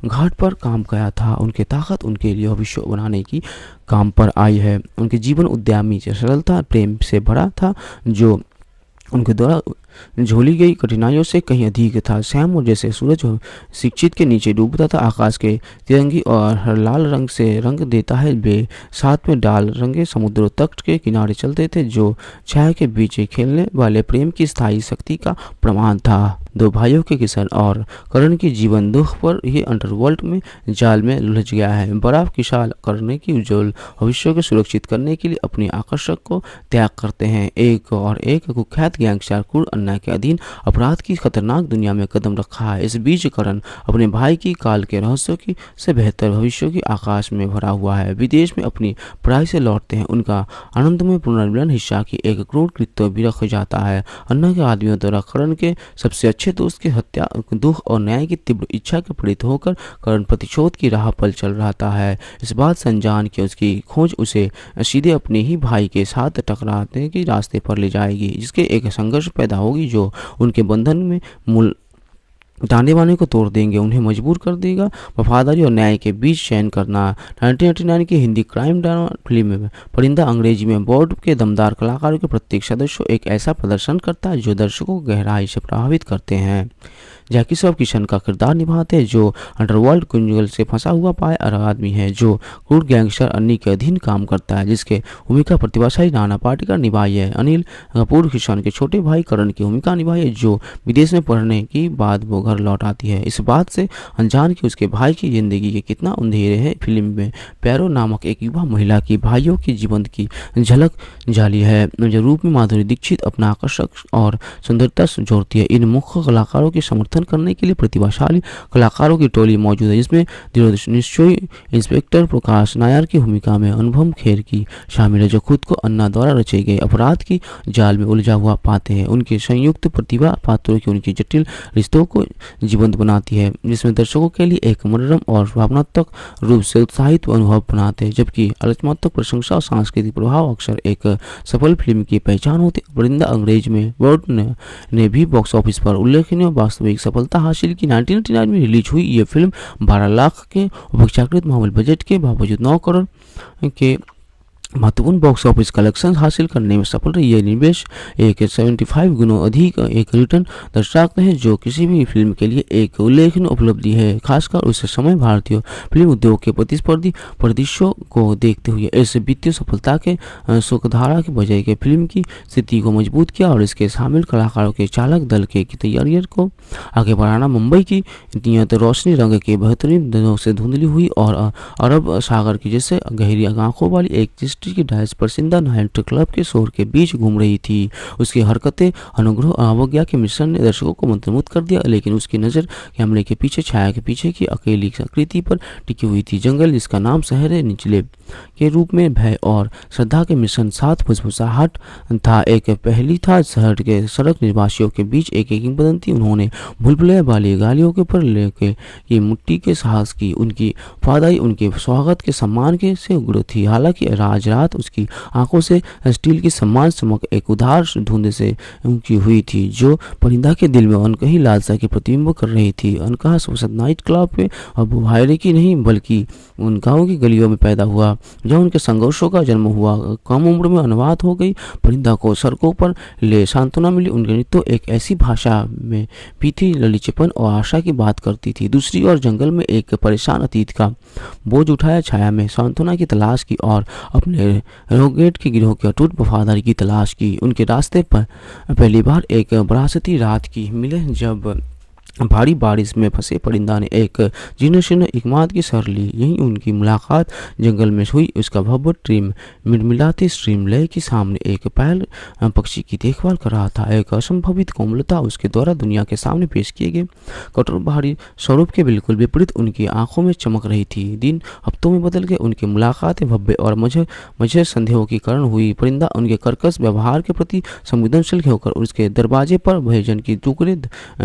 घाट पर काम किया था उनकी ताकत उनके लिए भविष्य बनाने की काम पर आई है उनके जीवन उद्यमी सरलता प्रेम से भरा था जो उनके द्वारा झोली गई कठिनाइयों से कहीं अधिक था सैम और जैसे सूरज शिक्षित के नीचे डूबता था आकाश के तिरंगी और लाल रंग से रंग देता है वे साथ में डाल रंगे समुद्र तट के किनारे चलते थे जो छाया के बीच खेलने वाले प्रेम की स्थायी शक्ति का प्रमाण था दो भाइयों के किसान और करण की जीवन दुख पर ही अंडरवर्ल्ड में जाल में उलझ गया है बराफ किसान करण की उज्जवल भविष्य को सुरक्षित करने के लिए अपने आकर्षक को त्याग करते हैं एक और एक कुख्यात गैंगस्टर कुर अन्ना के अधीन अपराध की खतरनाक दुनिया में कदम रखा है इस बीच करण अपने भाई की काल के रहस्यों की से बेहतर भविष्य के आकाश में भरा हुआ है विदेश में अपनी पढ़ाई से लौटते हैं उनका आनंद में पुनर्मिलन हिस्सा की एक क्रूर कृत्य भी रख जाता है अन्ना के आदमियों द्वारा करण के सबसे अच्छे पीछे तो उसके हत्या दुख और न्याय की तीव्र इच्छा के पीड़ित होकर करण प्रतिशोध की राह पर चल रहा है इस बात संजान की उसकी खोज उसे सीधे अपने ही भाई के साथ टकराते के रास्ते पर ले जाएगी जिसके एक संघर्ष पैदा होगी जो उनके बंधन में मूल डांडे वाने को तोड़ देंगे उन्हें मजबूर कर देगा वफादारी और न्याय के बीच चयन करना 1999 की हिंदी क्राइम ड्रामा फिल्म में परिंदा अंग्रेजी में बोर्ड के दमदार कलाकारों के प्रत्येक सदस्य एक ऐसा प्रदर्शन करता है जो दर्शकों को गहराई से प्रभावित करते हैं जैकी सब किशन का किरदार निभाते हैं जो अंडरवर्ल्ड कुंजल से फंसा हुआ पाया आदमी है जो क्रूड गैंगस्टर अन्नी के अधीन काम करता है जिसके भूमिका प्रतिभाशाली नाना पाटेकर निभाई है अनिल कपूर किशन के छोटे भाई करण की भूमिका निभाई है जो विदेश में पढ़ने के बाद वो घर लौट आती है इस बात से अनजान की उसके भाई की जिंदगी के कितना अंधेरे है फिल्म में पैरो नामक एक युवा महिला की भाइयों के जीवन की झलक जाली है रूप में माधुरी दीक्षित अपना आकर्षक और सुंदरता जोड़ती है इन मुख्य कलाकारों के समर्थन समर्थन करने के लिए प्रतिभाशाली कलाकारों की टोली मौजूद है जिसमें दिलोदश निश्चय इंस्पेक्टर प्रकाश नायर की भूमिका में अनुभव खेर की शामिल है जो खुद को अन्ना द्वारा रचे गए अपराध की जाल में उलझा हुआ पाते हैं उनके संयुक्त प्रतिभा पात्रों की उनकी जटिल रिश्तों को जीवंत बनाती है जिसमें दर्शकों के लिए एक मनोरम और भावनात्मक रूप से उत्साहित अनुभव बनाते हैं जबकि आलोचनात्मक प्रशंसा और सांस्कृतिक प्रभाव अक्सर एक सफल फिल्म की पहचान होती है वृंदा अंग्रेज में बर्ड ने, ने भी बॉक्स ऑफिस पर उल्लेखनीय वास्तविक सफलता हासिल की 1999 में रिलीज हुई ये फिल्म बारह लाख के अपेक्षाकृत मामूल बजट के बावजूद नौ करोड़ के महत्वपूर्ण बॉक्स ऑफिस कलेक्शन हासिल करने में सफल रही यह निवेश एक सेवेंटी फाइव गुना अधिक एक रिटर्न दर्शाते हैं जो किसी भी फिल्म के लिए एक उल्लेखनीय उपलब्धि है खासकर उस समय भारतीय फिल्म उद्योग के प्रतिस्पर्धी परिदृश्यों को देखते हुए इस वित्तीय सफलता के सुखधारा के बजाय के फिल्म की स्थिति को मजबूत किया और इसके शामिल कलाकारों के चालक दल के की तैयारियों को आगे बढ़ाना मुंबई की नियत रोशनी रंग के बेहतरीन दिनों से धुंधली हुई और अरब सागर की जैसे गहरी आंखों वाली एक की ढाइस पर सिंधा नाइट क्लब के शोर के बीच घूम रही थी उसकी हरकतें अनुग्रह अवज्ञा के मिश्रण ने दर्शकों को मंत्रमुग्ध कर दिया लेकिन उसकी नज़र कैमरे के पीछे छाया के पीछे की अकेली आकृति पर टिकी हुई थी जंगल जिसका नाम शहर निचले के रूप में भय और श्रद्धा के मिशन साथ फुसफुसाहट था एक पहली था शहर के सड़क निवासियों के बीच एक एक बदंती उन्होंने भुलभुलैया वाली गालियों के पर लेके ये मुट्टी के साहस की उनकी फादाई उनके स्वागत के सम्मान के से उग्र थी हालांकि राज रात उसकी आंखों से स्टील की समान चमक एक उधार धुंध से उनकी हुई थी जो परिंदा के दिल में अनकही लालसा के प्रतिबिंब कर रही थी अनकहा संसद नाइट क्लब में अब भायरे की नहीं बल्कि उन गाँव की गलियों में पैदा हुआ जहाँ उनके संघर्षों का जन्म हुआ कम उम्र में अनुवाद हो गई परिंदा को सड़कों पर ले सांत्वना मिली उनके नृत्य एक ऐसी भाषा में भी थी ललिचेपन और आशा की बात करती थी दूसरी ओर जंगल में एक परेशान अतीत का बोझ उठाया छाया में सांत्वना की तलाश की और अपने पहले रोगेट के गिरोह के अटूट वफादारी की तलाश की उनके रास्ते पर पहली बार एक बरासती रात की मिले जब भारी बारिश में फंसे परिंदा ने एक जीर्ण इकमाद की सर ली यही उनकी मुलाकात जंगल में हुई उसका भव्य ट्रीम मिलमिलाती स्ट्रीम लय के सामने एक पहल पक्षी की देखभाल कर रहा था एक असंभवित कोमलता उसके द्वारा दुनिया के सामने पेश किए गए कठोर भारी स्वरूप के बिल्कुल विपरीत उनकी आंखों में चमक रही थी दिन हफ्तों में बदल गए उनकी मुलाकातें भव्य और मझे मझे संदेहों के कारण हुई परिंदा उनके कर्कश व्यवहार के प्रति संवेदनशील होकर उसके दरवाजे पर भोजन की टुकड़े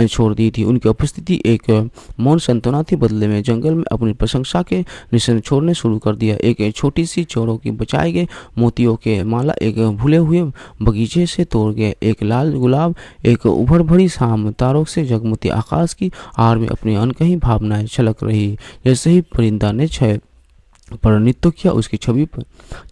छोड़ दी थी उनकी उपस्थिति एक मौन संतना थी बदले में जंगल में अपनी प्रशंसा के निशान छोड़ने शुरू कर दिया एक छोटी सी चोरों की बचाए गए मोतियों के माला एक भूले हुए बगीचे से तोड़ गए एक लाल गुलाब एक उभर भरी शाम तारों से जगमती आकाश की आड़ में अपनी अनकही भावनाएं छलक रही जैसे ही परिंदा ने छह पर नृत्य किया उसकी छवि पर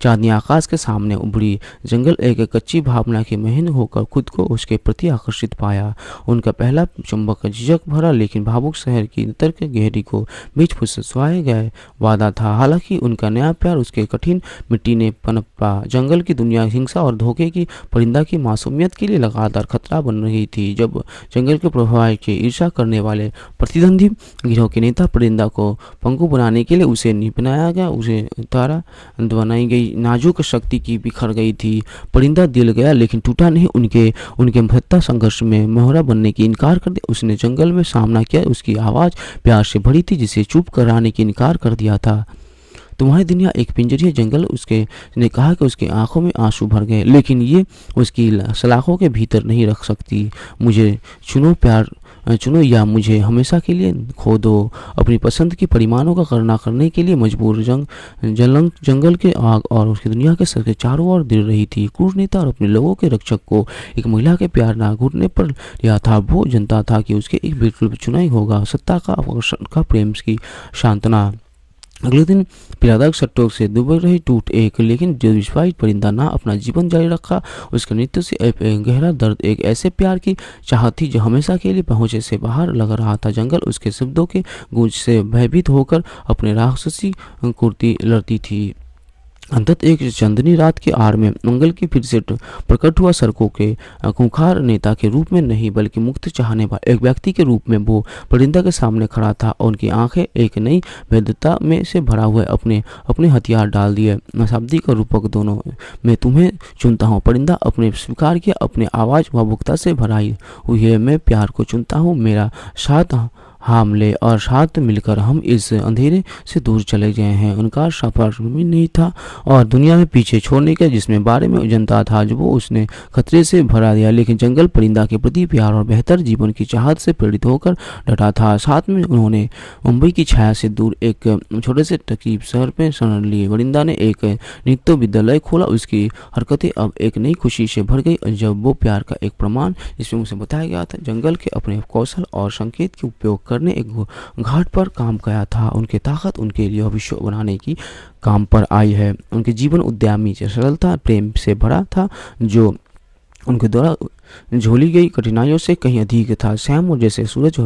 चांदनी आकाश के सामने उभरी जंगल एक कच्ची भावना की महीन होकर खुद को उसके प्रति आकर्षित पाया उनका पहला चुंबक झिझक भरा लेकिन भावुक शहर की तर्क गहरी को बीच फुसवाए गए वादा था हालांकि उनका नया प्यार उसके कठिन मिट्टी ने पनपा जंगल की दुनिया हिंसा और धोखे की परिंदा की मासूमियत के लिए लगातार खतरा बन रही थी जब जंगल के प्रभाव के ईर्षा करने वाले प्रतिद्वंदी गिरोह के नेता परिंदा को पंखु बनाने के लिए उसे निपनाया गया गया उसे उतारा बनाई गई नाजुक शक्ति की बिखर गई थी परिंदा दिल गया लेकिन टूटा नहीं उनके उनके महत्ता संघर्ष में मोहरा बनने की इनकार कर दिया उसने जंगल में सामना किया उसकी आवाज़ प्यार से भरी थी जिसे चुप कराने की इनकार कर दिया था तुम्हारी दुनिया एक पिंजरी जंगल उसके ने कहा कि उसके आंखों में आंसू भर गए लेकिन ये उसकी सलाखों के भीतर नहीं रख सकती मुझे चुनो प्यार चुनो या मुझे हमेशा के लिए खो दो अपनी पसंद की परिमाणों का करना करने के लिए मजबूर जंग जलंग जंगल के आग और उसकी दुनिया के सर के चारों ओर दिल रही थी नेता और अपने लोगों के रक्षक को एक महिला के प्यार ना घुटने पर लिया था वो जनता था कि उसके एक बिल्कुल चुनाई होगा सत्ता का आकर्षण का प्रेम की सांत्वना अगले दिन पिरादाग सट्टोक से दुबई रही टूट एक लेकिन जो विश्वास परिंदा ना अपना जीवन जारी रखा उसके नृत्य से एक गहरा दर्द एक ऐसे प्यार की चाह थी जो हमेशा के लिए पहुंचे से बाहर लग रहा था जंगल उसके शब्दों के गूंज से भयभीत होकर अपने राक्षसी कुर्ती लड़ती थी अंतत एक चंदनी रात की आड़ में मंगल की फिर से प्रकट हुआ सड़कों के खूंखार नेता के रूप में नहीं बल्कि मुक्त चाहने वाले एक व्यक्ति के रूप में वो परिंदा के सामने खड़ा था और उनकी आंखें एक नई वैधता में से भरा हुआ अपने अपने हथियार डाल दिए शाब्दी का रूपक दोनों मैं तुम्हें चुनता हूँ परिंदा अपने स्वीकार किया अपने आवाज़ भावुकता से भराई हुई है मैं प्यार को चुनता हूँ मेरा साथ हामले और साथ मिलकर हम इस अंधेरे से दूर चले गए हैं उनका सफर नहीं था और दुनिया में पीछे छोड़ने के जिसमें बारे में जनता था जो वो उसने खतरे से भरा दिया लेकिन जंगल परिंदा के प्रति प्यार और बेहतर जीवन की चाहत से प्रेरित होकर डटा था साथ में उन्होंने मुंबई की छाया से दूर एक छोटे से तकीब शहर में शरण लिए परिंदा ने एक नृत्य विद्यालय खोला उसकी हरकतें अब एक नई खुशी से भर गई जब वो प्यार का एक प्रमाण जिसमें उसे बताया गया था जंगल के अपने कौशल और संकेत के उपयोग कर करने एक घाट पर काम किया था उनकी ताकत उनके लिए भविष्य बनाने की काम पर आई है उनके जीवन उद्यमी सरलता प्रेम से भरा था जो उनके द्वारा झोली गई कठिनाइयों से कहीं अधिक था सैम और जैसे सूरज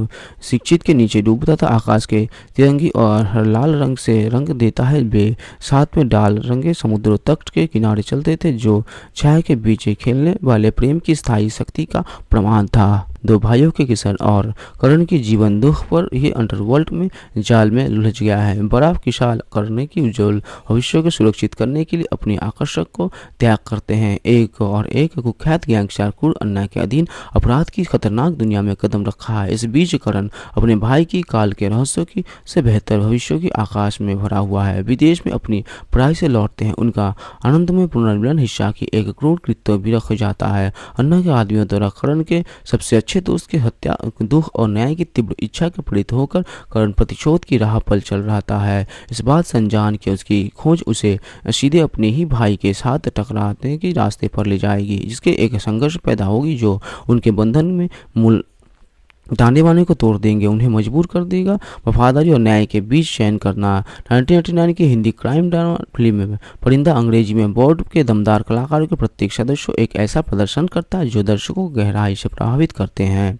शिक्षित के नीचे डूबता था आकाश के तिरंगी और हर लाल रंग से रंग देता है वे साथ में डाल रंगे समुद्र तट के किनारे चलते थे जो छाया के बीच खेलने वाले प्रेम की स्थायी शक्ति का प्रमाण था दो भाइयों के किसान और करण की जीवन दुख पर ही अंडरवर्ल्ड में जाल में लुलझ गया है बराब की करण की उज्जवल भविष्य को सुरक्षित करने के लिए अपने आकर्षक को त्याग करते हैं एक और एक कुख्यात गैंगस्टर कुर अन्ना के अधीन अपराध की खतरनाक दुनिया में कदम रखा है इस बीच करण अपने भाई की काल के रहस्यों की से बेहतर भविष्य के आकाश में भरा हुआ है विदेश में अपनी पढ़ाई से लौटते हैं उनका आनंद में पुनर्मिलन हिस्सा की एक क्रूर कृत्य भी रख जाता है अन्ना के आदमियों द्वारा करण के सबसे अच्छे अच्छे दोस्त तो की हत्या दुख और न्याय की तीव्र इच्छा के पीड़ित होकर करण प्रतिशोध की राह पर चल रहा है इस बात संजान के उसकी खोज उसे सीधे अपने ही भाई के साथ टकराते के रास्ते पर ले जाएगी जिसके एक संघर्ष पैदा होगी जो उनके बंधन में मूल डांडे वाले को तोड़ देंगे उन्हें मजबूर कर देगा वफादारी और न्याय के बीच चयन करना नाइनटीन नाइन की हिंदी क्राइम ड्रामा फिल्म में परिंदा अंग्रेजी में बॉर्ड के दमदार कलाकारों के प्रत्येक सदस्य एक ऐसा प्रदर्शन करता है जो दर्शकों को गहराई से प्रभावित करते हैं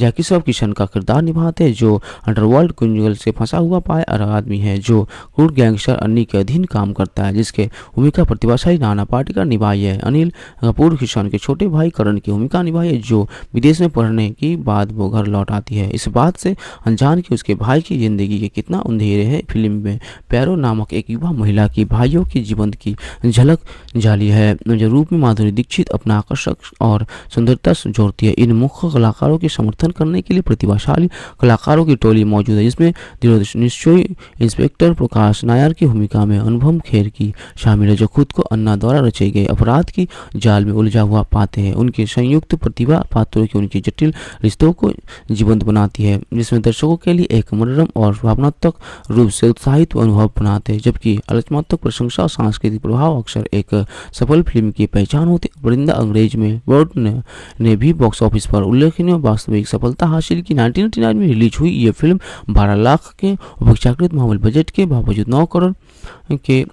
जैकी श्रॉफ किशन का किरदार निभाते हैं जो अंडरवर्ल्ड कुंजल से फंसा हुआ पाया आदमी है जो क्रूड गैंगस्टर अन्नी के अधीन काम करता है जिसके भूमिका प्रतिभाशाली नाना पाटेकर निभाई है अनिल कपूर किशन के छोटे भाई करण की भूमिका निभाई है जो विदेश में पढ़ने की बाद वो घर लौट आती है इस बात से अनजान की उसके भाई की जिंदगी के कितना अंधेरे है फिल्म में पैरो नामक एक युवा महिला की भाइयों की जीवन की झलक जाली है जो रूप में माधुरी दीक्षित अपना आकर्षक और सुंदरता जोड़ती है इन मुख्य कलाकारों के समर्थन प्रदर्शन करने के लिए प्रतिभाशाली कलाकारों की टोली मौजूद है जिसमें धीरोज निश्चय इंस्पेक्टर प्रकाश नायर की भूमिका में अनुभव खेर की शामिल है जो खुद को अन्ना द्वारा रचे गए अपराध की जाल में उलझा हुआ पाते हैं उनके संयुक्त प्रतिभा पात्रों की उनकी जटिल रिश्तों को जीवंत बनाती है जिसमें दर्शकों के लिए एक मनोरम और भावनात्मक रूप से उत्साहित अनुभव बनाते हैं जबकि आलोचनात्मक प्रशंसा और सांस्कृतिक प्रभाव अक्सर एक सफल फिल्म की पहचान होती है वृंदा अंग्रेज में वर्ड ने, ने भी बॉक्स ऑफिस पर उल्लेखनीय वास्तविक सफलता हासिल की नाइनटीन में रिलीज हुई ये फिल्म बारह लाख के अपेक्षाकृत मामूल बजट के बावजूद नौ करोड़ के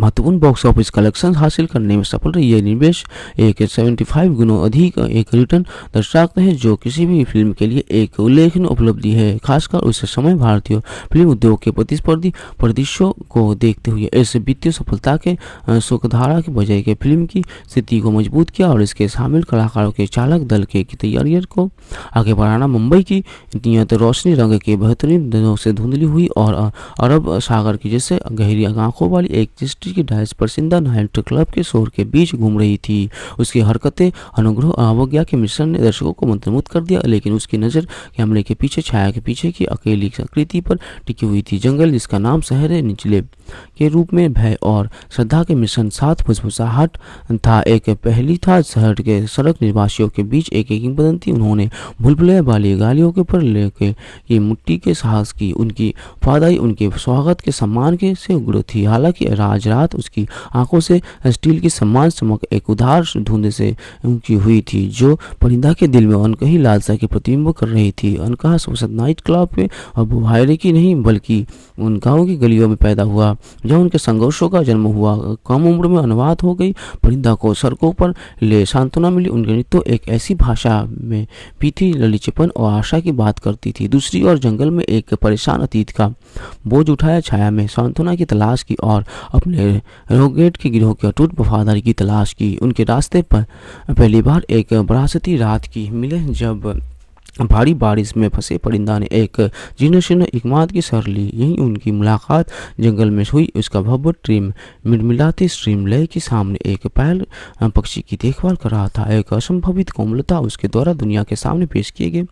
महत्वपूर्ण बॉक्स ऑफिस कलेक्शन हासिल करने में सफल रही यह निवेश एक सेवेंटी फाइव गुना अधिक एक रिटर्न दर्शाते हैं जो किसी भी फिल्म के लिए एक उल्लेखनीय उपलब्धि है खासकर उस समय भारतीय फिल्म उद्योग के प्रतिस्पर्धी प्रदेशों को देखते हुए इस वित्तीय सफलता के सुखधारा के बजाय के फिल्म की स्थिति को मजबूत किया और इसके शामिल कलाकारों के चालक दल के तैयारियों को आगे बढ़ाना मुंबई की नियत रोशनी रंग के बेहतरीन दिनों से धुंधली हुई और अरब सागर की जैसे गहरी आंखों वाली एक की डाइस पर सिंधा नाइट क्लब के शोर के बीच घूम रही थी उसकी हरकतें अनुग्रह अवज्ञा के मिश्रण ने दर्शकों को मंत्रमुग्ध कर दिया लेकिन उसकी नज़र कैमरे के पीछे छाया के पीछे की अकेली आकृति पर टिकी हुई थी जंगल जिसका नाम शहर निचले के रूप में भय और श्रद्धा के मिशन साथ फुसफुसाहट था एक पहली था शहर के सड़क निवासियों के बीच एक एक बदंती उन्होंने भुलभुले वाली गालियों के पर लेके ये मुट्टी के साहस की उनकी फादाई उनके स्वागत के सम्मान के से उग्र थी हालांकि राज रात उसकी आंखों से स्टील की सम्मान चमक एक उधार धुंध से उनकी हुई थी जो परिंदा के दिल में अनकही लालसा के प्रतिबिंब कर रही थी अनकहा सोशत नाइट क्लब में और बुहायरे की नहीं बल्कि उन गाँव की गलियों में पैदा हुआ जब उनके संघर्षों का जन्म हुआ कम उम्र में अनुवाद हो गई परिंदा को सड़कों पर ले सांत्वना मिली उनके नृत्य एक ऐसी भाषा में भी थी ललिचपन और आशा की बात करती थी दूसरी ओर जंगल में एक परेशान अतीत का बोझ उठाया छाया में सांत्वना की तलाश की और अपने रोगेट के गिरोह के अटूट वफादारी की तलाश की उनके रास्ते पर पहली बार एक बरासती रात की मिले जब भारी बारिश में फंसे परिंदा ने एक जिनशन इकमाद की सर ली यही उनकी मुलाकात जंगल में हुई उसका भव्य ट्रीम मिलमिलाती स्ट्रीम लय के सामने एक पहल पक्षी की देखभाल कर रहा था एक असंभवित कोमलता उसके द्वारा दुनिया के सामने पेश किए गए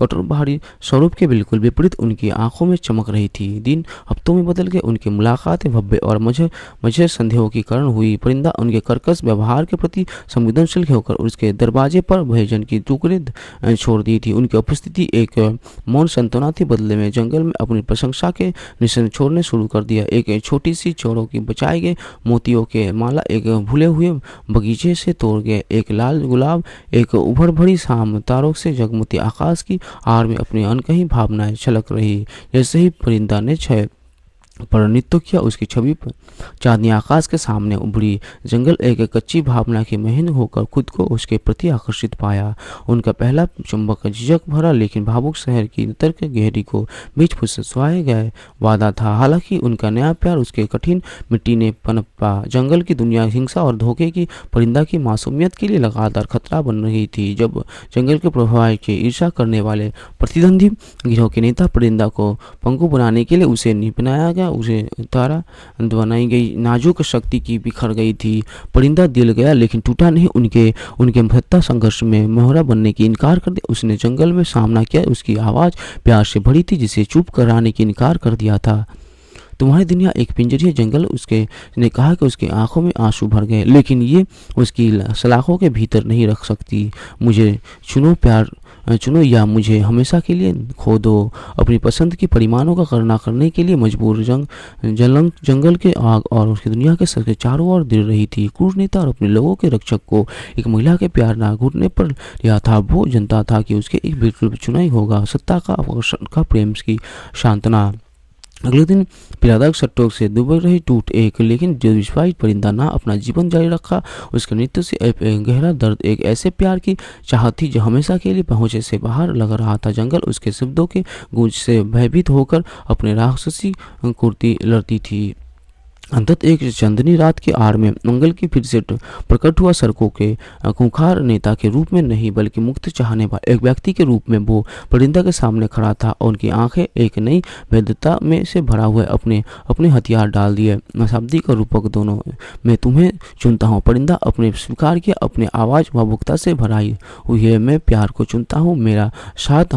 कठोर बाहरी स्वरूप के बिल्कुल विपरीत उनकी आंखों में चमक रही थी दिन हफ्तों में बदल गए उनकी मुलाकातें भव्य और मझे मझे संदेहों के कारण हुई परिंदा उनके कर्कश व्यवहार के प्रति संवेदनशील होकर उसके दरवाजे पर भोजन की टुकड़े छोड़ दी थी उनकी उपस्थिति एक मौन संतना थी बदले में जंगल में अपनी प्रशंसा के निशन छोड़ने शुरू कर दिया एक छोटी सी चोरों की बचाए गए मोतियों के माला एक भूले हुए बगीचे से तोड़ गए एक लाल गुलाब एक उभर भरी शाम तारों से जगमती आकाश की आड़ में अपनी अनकही भावनाएं छलक रही जैसे ही परिंदा ने छह पर नृत्य किया उसकी छवि पर चांदनी आकाश के सामने उभरी जंगल एक कच्ची भावना की महीन होकर खुद को उसके प्रति आकर्षित पाया उनका पहला चुंबक झिझक भरा लेकिन भावुक शहर की तर्क गहरी को बीच फुसवाए गए वादा था हालांकि उनका नया प्यार उसके कठिन मिट्टी ने पनपा जंगल की दुनिया हिंसा और धोखे की परिंदा की मासूमियत के लिए लगातार खतरा बन रही थी जब जंगल के प्रभाव के ईर्षा करने वाले प्रतिद्वंदी गिरोह के नेता परिंदा को पंखु बनाने के लिए उसे निपनाया गया गया उसे उतारा बनाई गई नाजुक शक्ति की बिखर गई थी परिंदा दिल गया लेकिन टूटा नहीं उनके उनके महत्ता संघर्ष में मोहरा बनने की इनकार कर दिया उसने जंगल में सामना किया उसकी आवाज़ प्यार से भरी थी जिसे चुप कराने की इनकार कर दिया था तुम्हारी दुनिया एक पिंजरिया जंगल उसके ने कहा कि उसकी आंखों में आंसू भर गए लेकिन ये उसकी सलाखों के भीतर नहीं रख सकती मुझे चुनो प्यार चुनो या मुझे हमेशा के लिए खो दो अपनी पसंद की परिमाणों का करना करने के लिए मजबूर जंग जलंग जंगल के आग और उसकी दुनिया के सर के चारों ओर दिल रही थी क्रूर नेता और अपने लोगों के रक्षक को एक महिला के प्यार ना घुटने पर लिया था वो जनता था कि उसके एक बिल्कुल चुनाई होगा सत्ता का आकर्षण का प्रेम की शांतना अगले दिन पिरादा सट्टोक से दुबई टूट एक लेकिन जो विश्वाइट परिंदा ना अपना जीवन जारी रखा उसके मृत्यु से एक गहरा दर्द एक ऐसे प्यार की चाह थी जो हमेशा के लिए पहुंचे से बाहर लग रहा था जंगल उसके शब्दों के गूंज से भयभीत होकर अपने राक्षसी कुर्ती लड़ती थी अंतत एक चंदनी रात की आड़ में मंगल की फिर से प्रकट हुआ सड़कों के खूंखार नेता के रूप में नहीं बल्कि मुक्त चाहने वाले एक व्यक्ति के रूप में वो परिंदा के सामने खड़ा था और उनकी आंखें एक नई भेदता में से भरा हुआ अपने अपने हथियार डाल दिए शाब्दिक का रूपक दोनों मैं तुम्हें चुनता हूँ परिंदा अपने स्वीकार किया अपने आवाज़ भावुकता से भराई हुई है मैं प्यार को चुनता हूँ मेरा साथ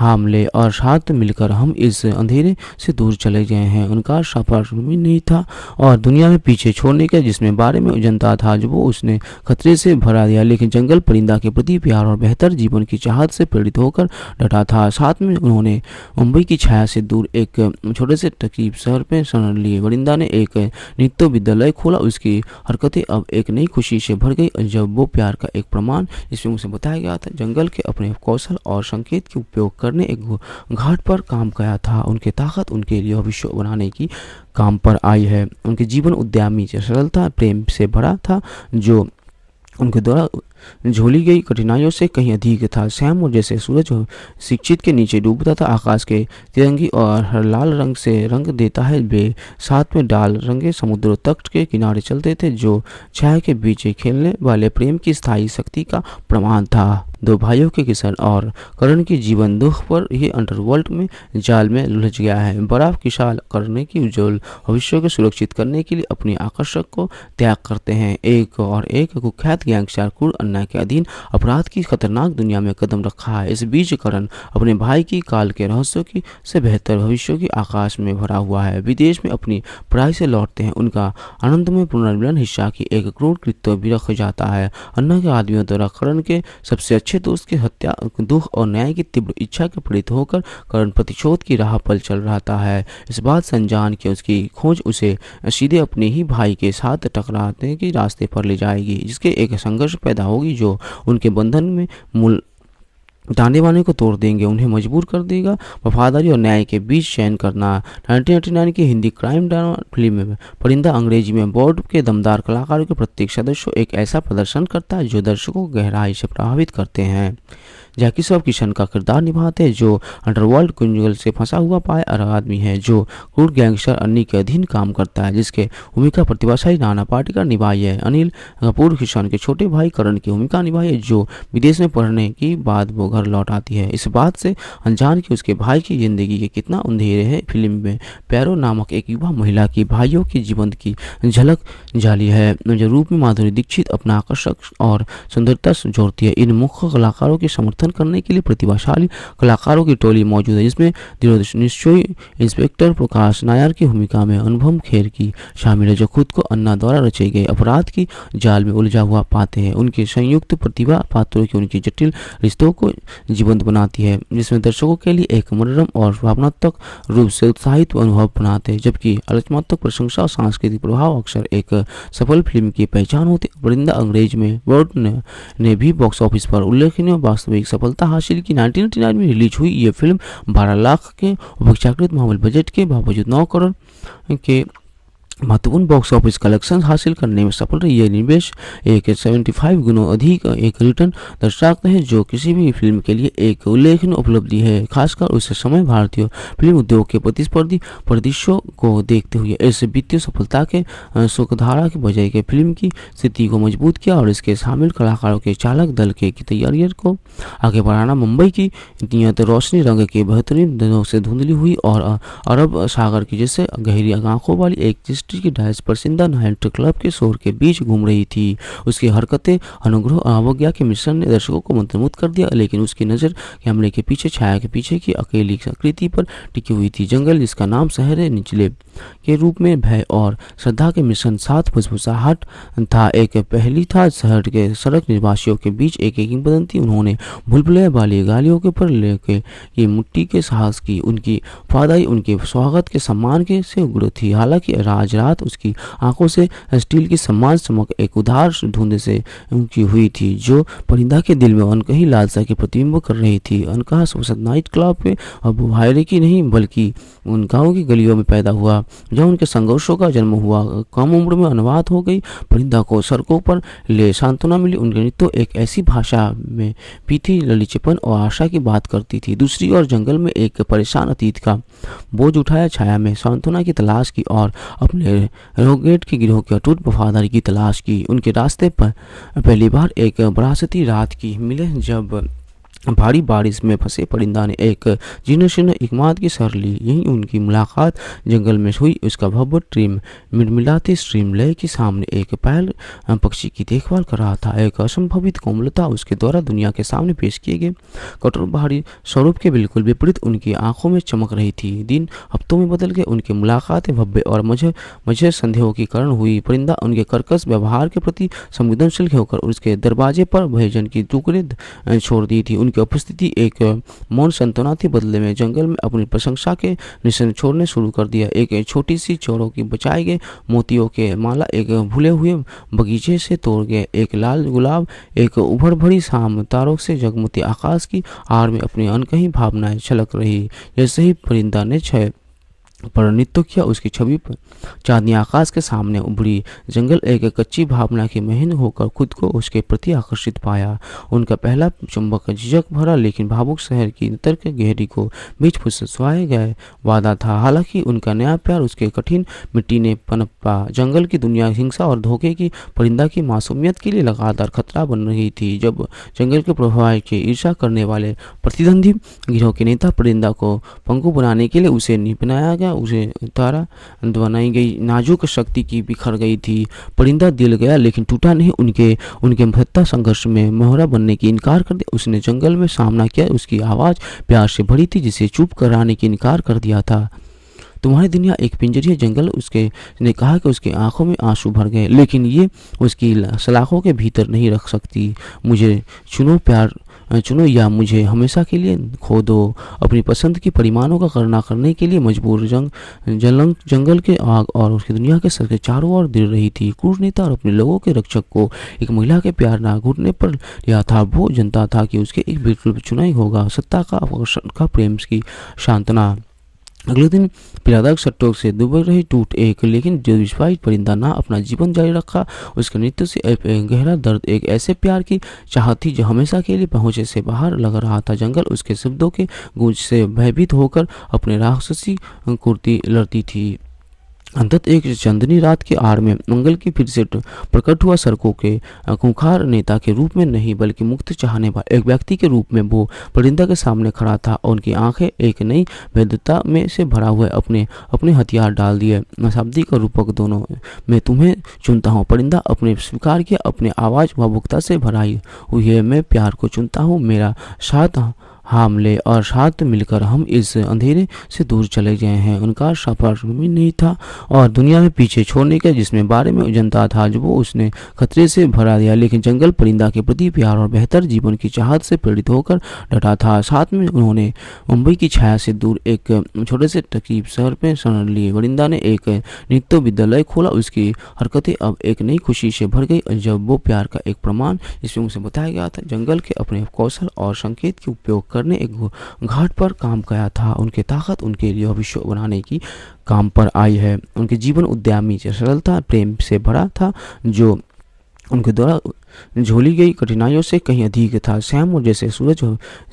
हमले और साथ मिलकर हम इस अंधेरे से दूर चले गए हैं उनका सफर भी नहीं था और दुनिया में पीछे छोड़ने के जिसमें बारे में जनता था जो वो उसने खतरे से भरा दिया लेकिन जंगल परिंदा के प्रति प्यार और बेहतर जीवन की चाहत से प्रेरित होकर डटा था साथ में उन्होंने मुंबई की छाया से दूर एक छोटे से तकीब शहर में शरण लिए परिंदा ने एक नृत्य विद्यालय खोला उसकी हरकतें अब एक नई खुशी से भर गई जब वो प्यार का एक प्रमाण इसमें उसे बताया गया था जंगल के अपने कौशल और संकेत के उपयोग कर करने एक घाट पर काम किया था उनकी ताकत उनके लिए भविष्य बनाने की काम पर आई है उनके जीवन उद्यमी सरलता प्रेम से भरा था जो उनके द्वारा झोली गई कठिनाइयों से कहीं अधिक था सैम और जैसे सूरज शिक्षित के नीचे डूबता था आकाश के तिरंगी और हर लाल रंग से रंग देता है वे साथ में डाल रंगे समुद्र तट के किनारे चलते थे जो छाया के बीच खेलने वाले प्रेम की स्थायी शक्ति का प्रमाण था दो भाइयों के किसान और करण के जीवन दुख पर ही अंडरवर्ल्ड में जाल में उलझ गया है बराब किशाल करने की उज्जवल भविष्य को सुरक्षित करने के लिए अपने आकर्षक को त्याग करते हैं एक और एक कुख्यात गैंगस्टर कुर अन्ना के अधीन अपराध की खतरनाक दुनिया में कदम रखा है इस बीच करण अपने भाई की काल के रहस्यों की से बेहतर भविष्य की आकाश में भरा हुआ है विदेश में अपनी पढ़ाई से लौटते हैं उनका आनंद में पुनर्मिलन हिस्सा की एक क्रूर कृत्य भी रख जाता है अन्ना के आदमियों द्वारा करण के सबसे अच्छे दोस्त तो की हत्या दुख और न्याय की तीव्र इच्छा के प्रेरित होकर करण प्रतिशोध की राह पर चल रहा है इस बात संजान के उसकी खोज उसे सीधे अपने ही भाई के साथ टकराते के रास्ते पर ले जाएगी जिसके एक संघर्ष पैदा होगी जो उनके बंधन में मूल ताने वाले को तोड़ देंगे उन्हें मजबूर कर देगा वफादारी और न्याय के बीच चयन करना 1989 की हिंदी क्राइम ड्रामा फिल्म में परिंदा अंग्रेजी में बॉर्ड के दमदार कलाकारों के प्रत्येक सदस्य एक ऐसा प्रदर्शन करता है जो दर्शकों को गहराई से प्रभावित करते हैं जैकी सब किशन का किरदार निभाते हैं जो अंडरवर्ल्ड कुंजल से फंसा हुआ पाया आदमी है जो क्रूर गैंगस्टर अन्नी के अधीन काम करता है जिसके भूमिका प्रतिभाशाली नाना पाटिकर निभाई है अनिल कपूर किशन के छोटे भाई करण की भूमिका निभाई है जो विदेश में पढ़ने की बाद वो घर लौट आती है इस बात से अनजान की उसके भाई की जिंदगी के कितना अंधेरे है फिल्म में पैरो नामक एक युवा महिला की भाइयों के जीवन की झलक जाली है रूप में माधुरी दीक्षित अपना आकर्षक और सुंदरता जोड़ती है इन मुख्य कलाकारों के समर्थन समर्थन करने के लिए प्रतिभाशाली कलाकारों की टोली मौजूद है जिसमें दिनोदेश निश्चय इंस्पेक्टर प्रकाश नायर की भूमिका में अनुभव खेर की शामिल है जो खुद को अन्ना द्वारा रचे गए अपराध की जाल में उलझा हुआ पाते हैं उनके संयुक्त प्रतिभा पात्रों की उनकी जटिल रिश्तों को जीवंत बनाती है जिसमें दर्शकों के लिए एक मनोरम और भावनात्मक रूप से उत्साहित अनुभव बनाते हैं जबकि आलोचनात्मक प्रशंसा और सांस्कृतिक प्रभाव अक्सर एक सफल फिल्म की पहचान होती वृंदा अंग्रेज में वर्ड ने, ने भी बॉक्स ऑफिस पर उल्लेखनीय वास्तविक सफलता हासिल की नाइनटीन में रिलीज हुई ये फिल्म बारह लाख के अपेक्षाकृत मामूल बजट के बावजूद नौ करोड़ के महत्वपूर्ण बॉक्स ऑफिस कलेक्शन हासिल करने में सफल रही यह निवेश एक सेवेंटी फाइव गुना अधिक एक रिटर्न दर्शाते हैं जो किसी भी फिल्म के लिए एक उल्लेखनीय उपलब्धि है खासकर उस समय भारतीय फिल्म उद्योग के प्रतिस्पर्धी परिदृश्यों को देखते हुए इस वित्तीय सफलता के सुखधारा के बजाय के फिल्म की स्थिति को मजबूत किया और इसके शामिल कलाकारों के चालक दल के तैयारियों को आगे बढ़ाना मुंबई की नियत रोशनी रंग के बेहतरीन दिनों से धुंधली हुई और अरब सागर की जैसे गहरी आंखों वाली एक इंडस्ट्री की पर सिंधा नाइट क्लब के शोर के बीच घूम रही थी उसकी हरकतें अनुग्रह अवज्ञा के मिश्रण ने दर्शकों को मंत्रमुग्ध कर दिया लेकिन उसकी नज़र कैमरे के पीछे छाया के पीछे की अकेली आकृति पर टिकी हुई थी जंगल जिसका नाम शहर निचले के रूप में भय और श्रद्धा के मिशन साथ फुसफुसाहट था एक पहली था शहर के सड़क निवासियों के बीच एक एक किंबदंती उन्होंने भुलभुले वाली गालियों के पर लेके ये मुट्टी के साहस की उनकी फादाई उनके स्वागत के सम्मान के से उग्र थी हालांकि राज गुजरात उसकी आंखों से स्टील की सम्मान चमक एक उधार धुंध से उनकी हुई थी जो परिंदा के दिल में अनकही लालसा के प्रतिबिंब कर रही थी अनकहा संसद नाइट क्लब में अब बुहायरे की नहीं बल्कि उन गाँव की गलियों में पैदा हुआ जब उनके संघर्षों का जन्म हुआ कम उम्र में अनुवाद हो गई परिंदा को सड़कों पर ले सांत्वना मिली उनके नृत्य एक ऐसी भाषा में भी थी ललिचपन और आशा की बात करती थी दूसरी ओर जंगल में एक परेशान अतीत का बोझ उठाया छाया में सांत्वना की तलाश की और अपने रोगेट के गिरोह की अटूट वफादारी की तलाश की उनके रास्ते पर पहली बार एक बरासती रात की मिले जब भारी बारिश में फंसे परिंदा ने एक जीर्ण इकमाद की सर ली यही उनकी मुलाकात जंगल में हुई उसका भव्य ट्रीम मिलमिलाते स्ट्रीम लय के सामने एक पैल पक्षी की देखभाल कर रहा था एक असंभवित कोमलता उसके द्वारा दुनिया के सामने पेश किए गए कठोर बाहरी स्वरूप के बिल्कुल विपरीत उनकी आंखों में चमक रही थी दिन हफ्तों में बदल गए उनकी मुलाकातें भव्य और मुझे मुझे संदेहों के कारण हुई परिंदा उनके कर्कश व्यवहार के प्रति संवेदनशील होकर उसके दरवाजे पर भयजन की टुकड़े छोड़ दी थी उनकी उपस्थिति एक मौन संतना थी बदले में जंगल में अपनी प्रशंसा के निशान छोड़ने शुरू कर दिया एक छोटी सी चोरों की बचाए गए मोतियों के माला एक भूले हुए बगीचे से तोड़ गए एक लाल गुलाब एक उभर भरी शाम तारों से जगमती आकाश की आड़ में अपनी अनकही भावनाएं छलक रही जैसे ही परिंदा ने छह पर नृत्य किया उसकी छवि पर चांदनी आकाश के सामने उभरी जंगल एक कच्ची भावना की महीन होकर खुद को उसके प्रति आकर्षित पाया उनका पहला चुंबक झिझक भरा लेकिन भावुक शहर की तर्क गहरी को बीच फुसवाए गए वादा था हालांकि उनका नया प्यार उसके कठिन मिट्टी ने पनपा जंगल की दुनिया हिंसा और धोखे की परिंदा की मासूमियत के लिए लगातार खतरा बन रही थी जब जंगल के प्रभाव के ईर्षा करने वाले प्रतिद्वंदी गिरोह के नेता परिंदा को पंखु बनाने के लिए उसे निपनाया गया गया उसे उतारा बनाई गई नाजुक शक्ति की बिखर गई थी परिंदा दिल गया लेकिन टूटा नहीं उनके उनके महत्ता संघर्ष में मोहरा बनने की इनकार कर दिया उसने जंगल में सामना किया उसकी आवाज़ प्यार से भरी थी जिसे चुप कराने की इनकार कर दिया था तुम्हारी दुनिया एक है जंगल उसके ने कहा कि उसकी आंखों में आंसू भर गए लेकिन ये उसकी सलाखों के भीतर नहीं रख सकती मुझे चुनो प्यार चुनो या मुझे हमेशा के लिए खो दो अपनी पसंद की परिमाणों का करना करने के लिए मजबूर जंग जलंग जंगल के आग और उसकी दुनिया के सर के चारों ओर दिल रही थी कूटनेता और अपने लोगों के रक्षक को एक महिला के प्यार ना घुटने पर लिया था वो जनता था कि उसके एक बिल्कुल चुनाई होगा सत्ता का का प्रेम की सांत्वना अगले दिन पिरादा सट्टोक से दुबर रही टूट एक लेकिन जो विश्वास परिंदा ना अपना जीवन जारी रखा उसके नृत्य से एक गहरा दर्द एक ऐसे प्यार की चाहत थी जो हमेशा के लिए पहुंचे से बाहर लग रहा था जंगल उसके शब्दों के गूंज से भयभीत होकर अपने राक्षसी कुर्ती लड़ती थी अंतत एक चंदनी रात की आड़ में मंगल की फिर से प्रकट हुआ सड़कों के खूंखार नेता के रूप में नहीं बल्कि मुक्त चाहने वाले एक व्यक्ति के रूप में वो परिंदा के सामने खड़ा था और उनकी आंखें एक नई वैधता में से भरा हुआ अपने अपने हथियार डाल दिए शाब्दिक का रूपक दोनों मैं तुम्हें चुनता हूँ परिंदा अपने स्वीकार किया अपने आवाज़ भावुकता से भराई हुई है मैं प्यार को चुनता हूँ मेरा साथ हमले और साथ मिलकर हम इस अंधेरे से दूर चले गए हैं उनका सफर भी नहीं था और दुनिया में पीछे छोड़ने का जिसमें बारे में जनता था जो वो उसने खतरे से भरा दिया लेकिन जंगल परिंदा के प्रति प्यार और बेहतर जीवन की चाहत से प्रेरित होकर डटा था साथ में उन्होंने मुंबई की छाया से दूर एक छोटे से तकीब शहर में शरण लिए वरिंदा ने एक नृत्य विद्यालय खोला उसकी हरकतें अब एक नई खुशी से भर गई जब वो प्यार का एक प्रमाण इसमें उसे बताया गया था जंगल के अपने कौशल और संकेत के उपयोग कर करने एक घाट पर काम किया था उनकी ताकत उनके लिए भविष्य बनाने की काम पर आई है उनके जीवन उद्यमी सरलता प्रेम से भरा था जो उनके द्वारा झोली गई कठिनाइयों से कहीं अधिक था सैम और जैसे सूरज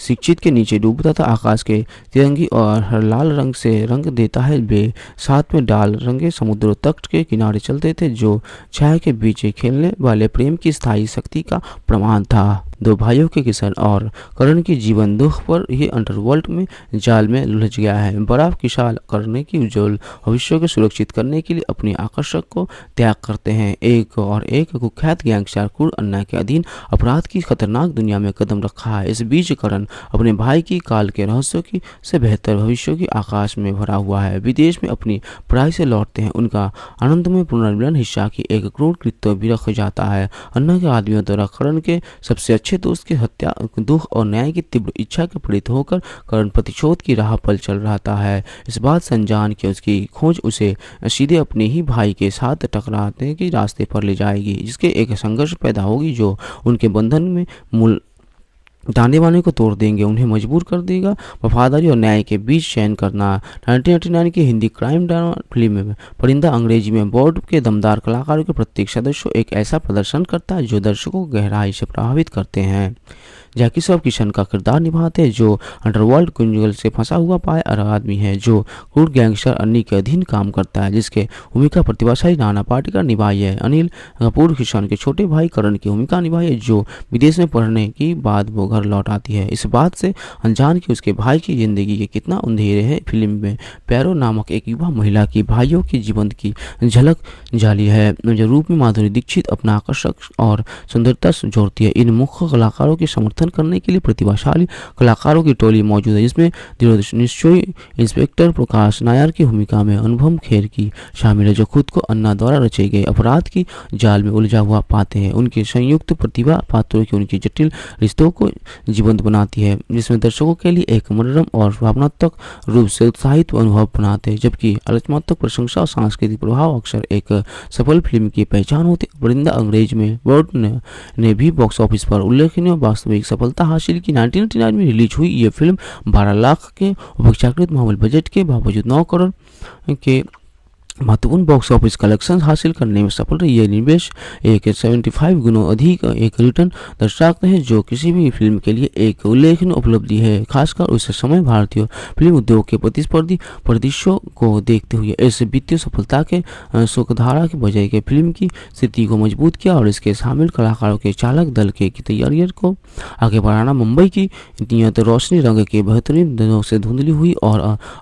शिक्षित के नीचे डूबता था आकाश के तिरंगी और हर लाल रंग से रंग देता है वे साथ में डाल रंगे समुद्र तट के किनारे चलते थे जो छाया के बीच खेलने वाले प्रेम की स्थायी शक्ति का प्रमाण था दो भाइयों के किशन और करण के जीवन दुख पर ही अंडरवर्ल्ड में जाल में लुलझ गया है बर्फ की करने की उज्जवल भविष्य को सुरक्षित करने के लिए अपने आकर्षक को त्याग करते हैं एक और एक कुख्यात गैंगस्टर कुर अन्ना के अधीन अपराध की खतरनाक दुनिया में कदम रखा है इस बीच करण अपने भाई की काल के रहस्यों की से बेहतर भविष्य की आकाश में भरा हुआ है विदेश में अपनी पढ़ाई से लौटते हैं उनका आनंद में पुनर्मिलन हिस्सा की एक क्रूर कृत्य भी रख जाता है अन्ना के आदमियों द्वारा करण के सबसे अच्छे पीछे तो उसकी हत्या दुख और न्याय की तीव्र इच्छा के पीड़ित होकर करण प्रतिशोध की राह पर चल रहा है इस बात संजान के उसकी खोज उसे सीधे अपने ही भाई के साथ टकराते के रास्ते पर ले जाएगी जिसके एक संघर्ष पैदा होगी जो उनके बंधन में मूल ताने वाले को तोड़ देंगे उन्हें मजबूर कर देगा वफादारी और न्याय के बीच चयन करना 1999 की हिंदी क्राइम ड्रामा फिल्म में परिंदा अंग्रेजी में बॉर्ड के दमदार कलाकारों के प्रत्येक सदस्य एक ऐसा प्रदर्शन करता है जो दर्शकों को गहराई से प्रभावित करते हैं जैकी सब किशन का किरदार निभाते हैं जो अंडरवर्ल्ड कुंजल से फंसा हुआ पाया आदमी है जो क्रूड गैंगस्टर अन्नी के अधीन काम करता है जिसके भूमिका प्रतिभाशाली नाना पाटेकर निभाई है अनिल कपूर किशन के छोटे भाई करण की भूमिका निभाई है जो विदेश में पढ़ने की बाद वो घर लौट आती है इस बात से अनजान की उसके भाई की जिंदगी के कितना अंधेरे है फिल्म में पैरो नामक एक युवा महिला की भाइयों के जीवन की झलक जाली है जो रूप में माधुरी दीक्षित अपना आकर्षक और सुंदरता जोड़ती है इन मुख्य कलाकारों के समर्थन प्रदर्शन करने के लिए प्रतिभाशाली कलाकारों की टोली मौजूद है जिसमें दृढ़ निश्चय इंस्पेक्टर प्रकाश नायर की भूमिका में अनुभव खेर की शामिल है जो खुद को अन्ना द्वारा रचे गए अपराध की जाल में उलझा हुआ पाते हैं उनके संयुक्त प्रतिभा पात्रों की उनकी जटिल रिश्तों को जीवंत बनाती है जिसमें दर्शकों के लिए एक मनोरम और भावनात्मक रूप से उत्साहित अनुभव बनाते हैं जबकि आलोचनात्मक प्रशंसा और सांस्कृतिक प्रभाव अक्सर एक सफल फिल्म की पहचान होती है वृंदा अंग्रेज में वर्ड ने, ने भी बॉक्स ऑफिस पर उल्लेखनीय वास्तविक सफलता हासिल की नाइनटीन में रिलीज हुई ये फिल्म बारह लाख के अपेक्षाकृत मामूल बजट के बावजूद नौ करोड़ के महत्वपूर्ण बॉक्स ऑफिस कलेक्शन हासिल करने में सफल रही है निवेश एक सेवेंटी फाइव गुना अधिक एक रिटर्न दर्शाते हैं जो किसी भी फिल्म के लिए एक उल्लेखनीय उपलब्धि है खासकर उस समय भारतीय फिल्म उद्योग के प्रतिस्पर्धी प्रदेशों को देखते हुए इस वित्तीय सफलता के सुखधारा के बजाय के फिल्म की स्थिति को मजबूत किया और इसके शामिल कलाकारों के चालक दल के तैयारियों को आगे बढ़ाना मुंबई की नियत रोशनी रंग के बेहतरीन दिनों से धुंधली हुई और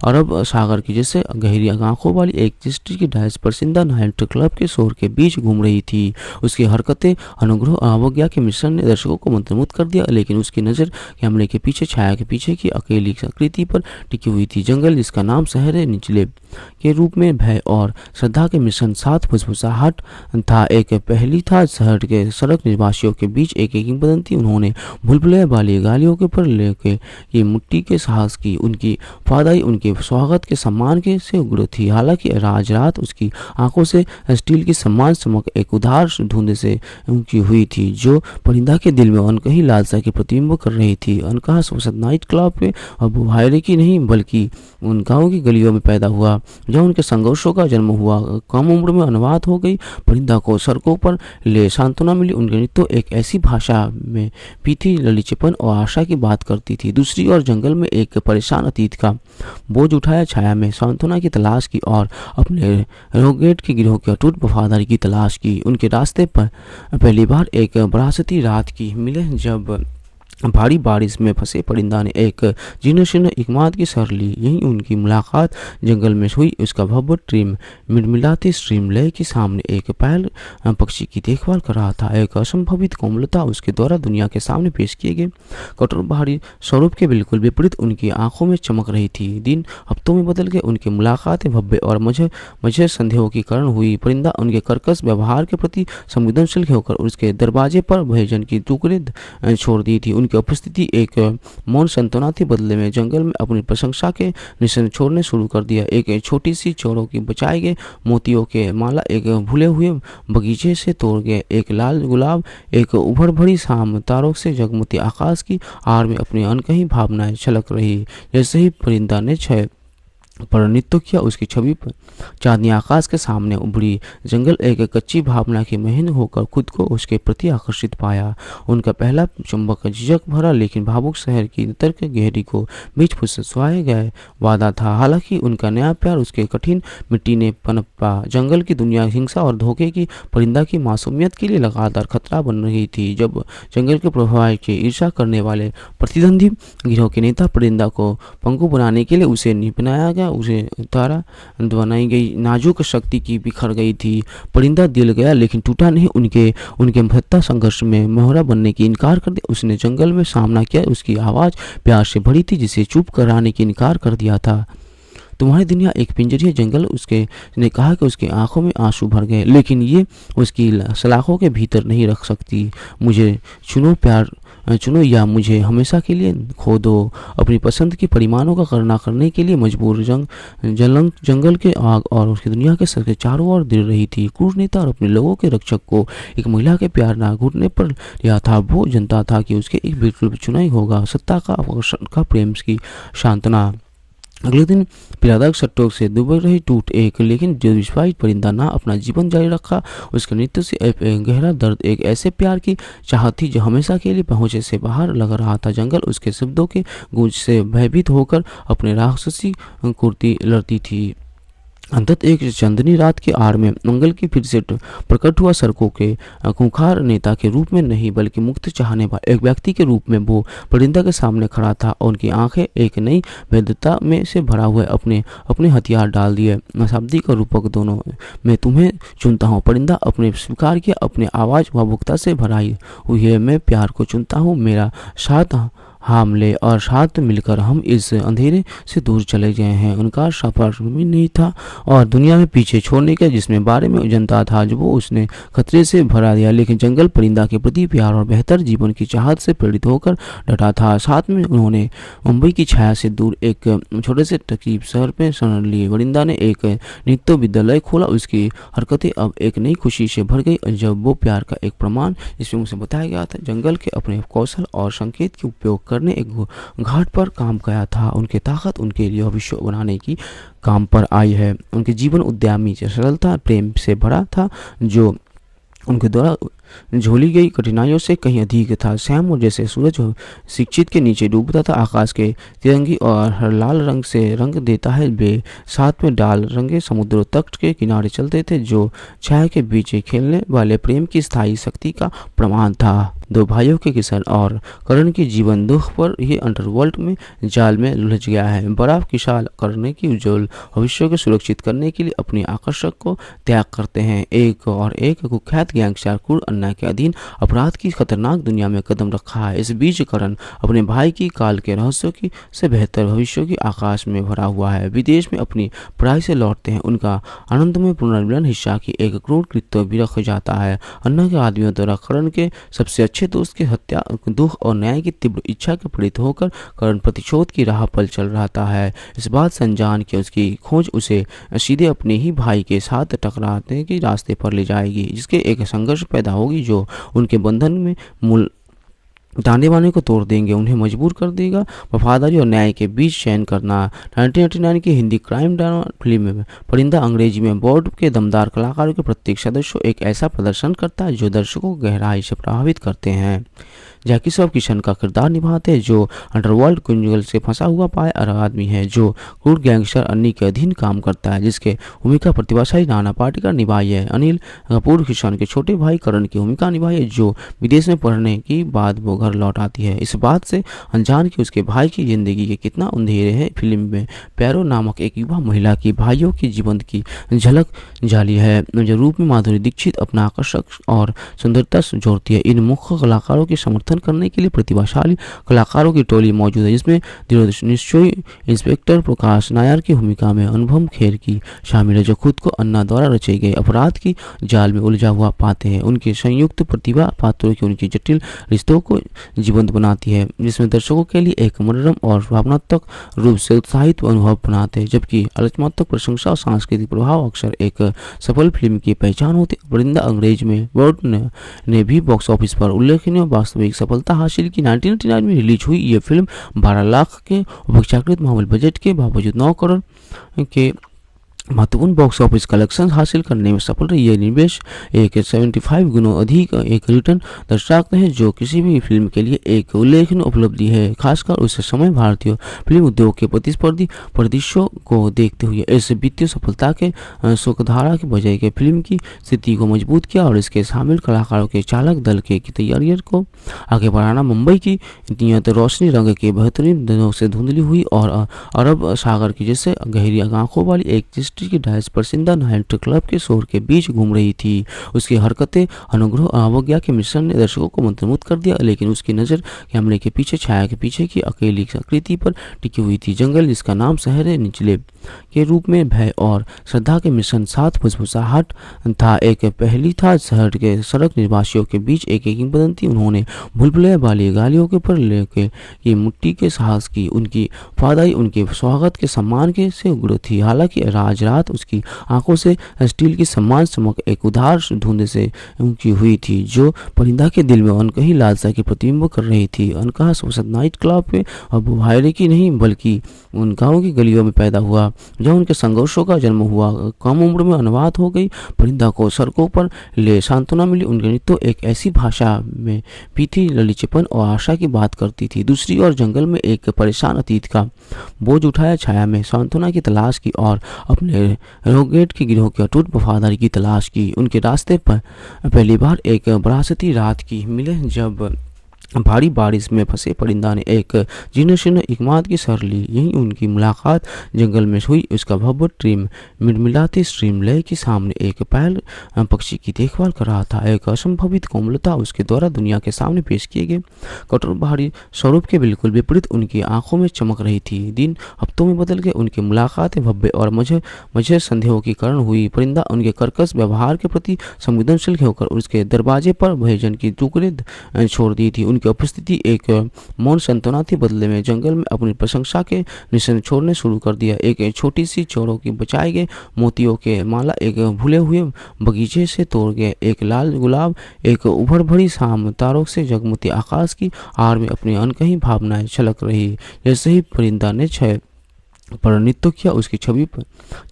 अरब सागर की जैसे गहरी आंखों वाली एक इंडस्ट्री की पर सिंधा नाइट क्लब के शोर के बीच घूम रही थी उसकी हरकतें अनुग्रह अवज्ञा के मिश्रण ने दर्शकों को मंत्रमुद कर दिया लेकिन उसकी नज़र कैमरे के पीछे छाया के पीछे की अकेली आकृति पर टिकी हुई थी जंगल जिसका नाम शहर है निचले के रूप में भय और श्रद्धा के मिशन साथ फुसफुसाहट था एक पहली था शहर के सड़क निवासियों के बीच एक एक बदंती उन्होंने भुलभुलैया वाली गालियों के पर लेके ये मुट्टी के साहस की उनकी फादाई उनके स्वागत के सम्मान के से उग्र थी हालांकि राज गुजरात उसकी आंखों से स्टील की सम्मान समक एक उधार धुंध से उनकी हुई थी जो परिंदा के दिल में अनकही लालसा की प्रतिबिंब कर रही थी अनकहा सोसद नाइट क्लब में अब बुहायरे की नहीं बल्कि उन गाँव की गलियों में पैदा हुआ जहाँ उनके संघर्षों का जन्म हुआ कम उम्र में अनुवाद हो गई परिंदा को सड़कों पर ले सांत्वना मिली उनके नृत्य तो एक ऐसी भाषा में भी थी ललिचपन और आशा की बात करती थी दूसरी ओर जंगल में एक परेशान अतीत का बोझ उठाया छाया में सांत्वना की तलाश की और अपने रोगेट के गिरोह के अटूट वफादारी की तलाश की उनके रास्ते पर पहली बार एक बरासती रात की मिले जब भारी बारिश में फंसे परिंदा ने एक जीर्ण इकमाद की सर ली यही उनकी मुलाकात जंगल में हुई उसका भव्य ट्रीम मिलमिलाते स्ट्रीम लय के सामने एक पैल पक्षी की देखभाल कर रहा था एक असंभवित कोमलता उसके द्वारा दुनिया के सामने पेश किए गए कठोर बाहरी स्वरूप के बिल्कुल विपरीत उनकी आंखों में चमक रही थी दिन हफ्तों में बदल गए उनकी मुलाकातें भव्य और मुझे मुझे संदेहों के कारण हुई परिंदा उनके कर्कश व्यवहार के प्रति संवेदनशील होकर उसके दरवाजे पर भोजन की टुकड़े छोड़ दी थी उनके की उपस्थिति एक मौन संतना थी बदले में जंगल में अपनी प्रशंसा के निशन छोड़ने शुरू कर दिया एक छोटी सी चोरों की बचाए गए मोतियों के माला एक भूले हुए बगीचे से तोड़ गए एक लाल गुलाब एक उभर भरी शाम तारों से जगमती आकाश की आड़ में अपनी अनकही भावनाएं छलक रही जैसे ही परिंदा ने छ पर नृत्य किया उसकी छवि पर चांदनी आकाश के सामने उभरी जंगल एक कच्ची भावना की महीन होकर खुद को उसके प्रति आकर्षित पाया उनका पहला चुंबक झिझक भरा लेकिन भावुक शहर की तर्क गहरी को बीच फुसफुसवाए गए वादा था हालांकि उनका नया प्यार उसके कठिन मिट्टी ने पनपा जंगल की दुनिया हिंसा और धोखे की परिंदा की मासूमियत के लिए लगातार खतरा बन रही थी जब जंगल के प्रभाव के ईर्षा करने वाले प्रतिद्वंदी गिरोह के नेता परिंदा को पंखु बनाने के लिए उसे निपनाया गया उसे तारा बनाई गई नाजुक शक्ति की बिखर गई थी परिंदा दिल गया लेकिन टूटा नहीं उनके उनके महत्ता संघर्ष में मोहरा बनने की इनकार कर दिया उसने जंगल में सामना किया उसकी आवाज़ प्यार से भरी थी जिसे चुप कराने की इनकार कर दिया था तुम्हारी दुनिया एक पिंजरी है जंगल उसके ने कहा कि उसकी आंखों में आंसू भर गए लेकिन ये उसकी सलाखों के भीतर नहीं रख सकती मुझे चुनो प्यार चुनो या मुझे हमेशा के लिए खो दो अपनी पसंद के परिमाणों का करना करने के लिए मजबूर जंग जलंग जंगल के आग और उसकी दुनिया के सर के चारों ओर दिल रही थी क्रूर नेता और अपने लोगों के रक्षक को एक महिला के प्यार ना घुटने पर लिया था वो जनता था कि उसके एक बिल्कुल चुनाई होगा सत्ता का का प्रेम की सांत्वना अगले दिन पिरादाग सट्टोक से दुबई रही टूट एक लेकिन जो विश्वास परिंदा ना अपना जीवन जारी रखा उसके नृत्य से एक गहरा दर्द एक ऐसे प्यार की चाह थी जो हमेशा के लिए पहुंचे से बाहर लग रहा था जंगल उसके शब्दों के गूंज से भयभीत होकर अपने राक्षसी कुर्ती लड़ती थी अंतत एक चंदनी रात की आड़ में मंगल की फिर से प्रकट हुआ सड़कों के खूंखार नेता के रूप में नहीं बल्कि मुक्त चाहने वाले एक व्यक्ति के रूप में वो परिंदा के सामने खड़ा था और उनकी आंखें एक नई भेदता में से भरा हुआ अपने अपने हथियार डाल दिए शाब्दिक का रूपक दोनों मैं तुम्हें चुनता हूँ परिंदा अपने स्वीकार किया अपने आवाज़ व भुगता से भराई हुई है मैं प्यार को चुनता हूँ मेरा साथ हामले और साथ मिलकर हम इस अंधेरे से दूर चले गए हैं उनका सफर भी नहीं था और दुनिया में पीछे छोड़ने के जिसमें बारे में जनता था जो वो उसने खतरे से भरा दिया लेकिन जंगल परिंदा के प्रति प्यार और बेहतर जीवन की चाहत से प्रेरित होकर डटा था साथ में उन्होंने मुंबई की छाया से दूर एक छोटे से तकीब शहर पर शरण लिए वरिंदा ने एक नृत्य विद्यालय खोला उसकी हरकतें अब एक नई खुशी से भर गई जब वो प्यार का एक प्रमाण इसमें उसे बताया गया था जंगल के अपने कौशल और संकेत के उपयोग करने एक घाट पर काम किया था उनकी ताकत उनके लिए भविष्य बनाने की काम पर आई है उनके जीवन उद्यमी सरलता प्रेम से भरा था जो उनके द्वारा झोली गई कठिनाइयों से कहीं अधिक था श्याम और जैसे सूरज शिक्षित के नीचे डूबता था आकाश के तिरंगी और हर लाल रंग से रंग देता है वे साथ में डाल रंगे समुद्र तट के किनारे चलते थे जो छाया के बीच खेलने वाले प्रेम की स्थायी शक्ति का प्रमाण था दो भाइयों के किसान और करण के जीवन दुख पर ही अंडरवर्ल्ड में जाल में लुलझ गया है बर्फ किसान करने की उज्जवल भविष्य को सुरक्षित करने के लिए अपने आकर्षक को त्याग करते हैं एक और एक कुख्यात गैंगस्टर कुर अन्ना के अधीन अपराध की खतरनाक दुनिया में कदम रखा है इस बीच करण अपने भाई की काल के रहस्यों की से बेहतर भविष्य के आकाश में भरा हुआ है विदेश में अपनी पढ़ाई से लौटते हैं उनका आनंद में पुनर्मिलन हिस्सा की एक क्रूर कृत्य भी रख जाता है अन्ना के आदमियों द्वारा करण के सबसे अच्छे पीछे दोस्त तो की हत्या दुख और न्याय की तीव्र इच्छा के पीड़ित होकर करण प्रतिशोध की राह पर चल रहा है इस बात संजान की उसकी खोज उसे सीधे अपने ही भाई के साथ टकराते के रास्ते पर ले जाएगी जिसके एक संघर्ष पैदा होगी जो उनके बंधन में मूल ताने बाने को तोड़ देंगे उन्हें मजबूर कर देगा वफादारी और न्याय के बीच चयन करना 1999 की हिंदी क्राइम ड्रामा फिल्म में परिंदा अंग्रेजी में बोर्ड के दमदार कलाकारों के प्रत्येक सदस्य एक ऐसा प्रदर्शन करता है जो दर्शकों को गहराई से प्रभावित करते हैं जैकी सब किशन का किरदार निभाते हैं जो अंडरवर्ल्ड कुंजल से फंसा हुआ पाया आदमी है जो क्रूर गैंगस्टर अन्नी के अधीन काम करता है जिसके भूमिका प्रतिभाशाली नाना पाटेकर निभाई है अनिल कपूर किशन के छोटे भाई करण की भूमिका निभाई है जो विदेश में पढ़ने की बाद वो घर लौट आती है इस बात से अनजान की उसके भाई की जिंदगी के कितना अंधेरे है फिल्म में पैरो नामक एक युवा महिला की भाइयों के जीवन की झलक जाली है रूप में माधुरी दीक्षित अपना आकर्षक और सुंदरता जोड़ती है इन मुख्य कलाकारों के समर्थन मंथन करने के लिए प्रतिभाशाली कलाकारों की टोली मौजूद है जिसमें दृढ़ निश्चय इंस्पेक्टर प्रकाश नायर की भूमिका में अनुभव खेर की शामिल है जो खुद को अन्ना द्वारा रचे गए अपराध की जाल में उलझा हुआ पाते हैं उनके संयुक्त प्रतिभा पात्रों की उनकी जटिल रिश्तों को जीवंत बनाती है जिसमें दर्शकों के लिए एक मनोरम और भावनात्मक रूप से उत्साहित अनुभव बनाते हैं जबकि आलोचनात्मक प्रशंसा और सांस्कृतिक प्रभाव अक्सर एक सफल फिल्म की पहचान होती है वृंदा अंग्रेज में वर्ड ने, ने भी बॉक्स ऑफिस पर उल्लेखनीय वास्तविक सफलता हासिल की नाइनटीन में रिलीज हुई ये फिल्म बारह लाख के अपेक्षाकृत मामूल बजट के बावजूद नौ करोड़ के महत्वपूर्ण बॉक्स ऑफिस कलेक्शन हासिल करने में सफल रही है निवेश एक सेवेंटी फाइव गुना अधिक एक रिटर्न दर्शाते हैं जो किसी भी फिल्म के लिए एक उल्लेखनीय उपलब्धि है खासकर उस समय भारतीय फिल्म उद्योग के प्रतिस्पर्धी प्रदेशों को देखते हुए इस वित्तीय सफलता के सुखधारा के बजाय के फिल्म की स्थिति को मजबूत किया और इसके शामिल कलाकारों के चालक दल के तैयारियों को आगे बढ़ाना मुंबई की नियत रोशनी रंग के बेहतरीन दिनों से धुंधली हुई और अरब सागर की जैसे गहरी आंखों वाली एक इंडस्ट्री डायस पर सिंधा नाइट क्लब के शोर के बीच घूम रही थी उसकी हरकतें अनुग्रह अवज्ञा के मिश्रण ने दर्शकों को मंत्रमुग्ध कर दिया लेकिन उसकी नज़र कैमरे के पीछे छाया के पीछे की अकेली आकृति पर टिकी हुई थी जंगल जिसका नाम शहर है निचले के रूप में भय और श्रद्धा के मिशन साथ फुसफुसाहट था एक पहली था शहर के सड़क निवासियों के बीच एक एक बदंती उन्होंने भुलभुलैया वाली गालियों के पर लेके ये मुट्टी के साहस की उनकी फादाई उनके स्वागत के सम्मान के से उग्र थी हालांकि राज गुजरात उसकी आंखों से स्टील की सम्मान चमक एक उधार धुंध से उनकी हुई थी जो परिंदा के दिल में अनकही लालसा के प्रतिबिंब कर रही थी अनकहा सोशल नाइट क्लब में अब बुहायरे की नहीं बल्कि उन गाँव की गलियों में पैदा हुआ जहाँ उनके संघर्षों का जन्म हुआ कम उम्र में अनुवाद हो गई परिंदा को सड़कों पर ले सांत्वना मिली उनके नृत्य तो एक ऐसी भाषा में पीथी ललिचपन और आशा की बात करती थी दूसरी ओर जंगल में एक परेशान अतीत का बोझ उठाया छाया में सांत्वना की तलाश की और अपने रोगेट के गिरोह के अटूट वफादारी की तलाश की उनके रास्ते पर पहली बार एक बरासती रात की मिले जब भारी बारिश में फंसे परिंदा ने एक जीर्ण इकमाद की सर ली यही उनकी मुलाकात जंगल में हुई उसका भव्य ट्रीम मिलमिलाते स्ट्रीम लय के सामने एक पैल पक्षी की देखभाल कर रहा था एक असंभवित कोमलता उसके द्वारा दुनिया के सामने पेश किए गए कठोर भारी स्वरूप के बिल्कुल विपरीत उनकी आंखों में चमक रही थी दिन हफ्तों में बदल गए उनकी मुलाकात भव्य और मुझे मुझे संदेहों के कारण हुई परिंदा उनके कर्कश व्यवहार के प्रति संवेदनशील होकर उसके दरवाजे पर भोजन की टुकड़े छोड़ दी थी उनकी की उपस्थिति एक मौन संतुना थी बदले में जंगल में अपनी प्रशंसा के निशन छोड़ने शुरू कर दिया एक छोटी सी चोरों की बचाए गए मोतियों के माला एक भूले हुए बगीचे से तोड़ गए एक लाल गुलाब एक उभर भरी शाम तारों से जगमती आकाश की आड़ में अपनी अनकही भावनाएं छलक रही जैसे ही परिंदा ने छह पर नृत्य किया उसकी छवि पर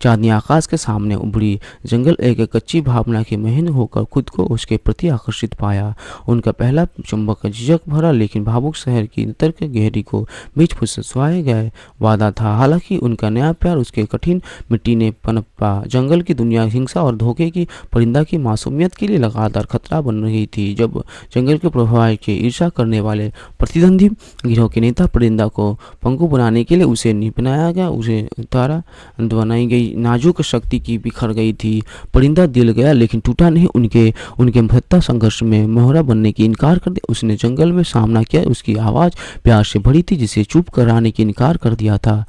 चांदनी आकाश के सामने उभरी जंगल एक कच्ची भावना की महीन होकर खुद को उसके प्रति आकर्षित पाया उनका पहला चुंबक झिझक भरा लेकिन भावुक शहर की तर्क गहरी को बीच फुसवाए गए वादा था हालांकि उनका नया प्यार उसके कठिन मिट्टी ने पनपा जंगल की दुनिया हिंसा और धोखे की परिंदा की मासूमियत के लिए लगातार खतरा बन रही थी जब जंगल के प्रभाव के ईर्षा करने वाले प्रतिद्वंदी गिरोह के नेता परिंदा को पंखु बनाने के लिए उसे निपनाया गया उसे उतारा बनाई गई नाजुक शक्ति की बिखर गई थी परिंदा दिल गया लेकिन टूटा नहीं उनके उनके महत्ता संघर्ष में मोहरा बनने की इनकार कर दिया उसने जंगल में सामना किया उसकी आवाज़ प्यार से भरी थी जिसे चुप कराने की इनकार कर दिया था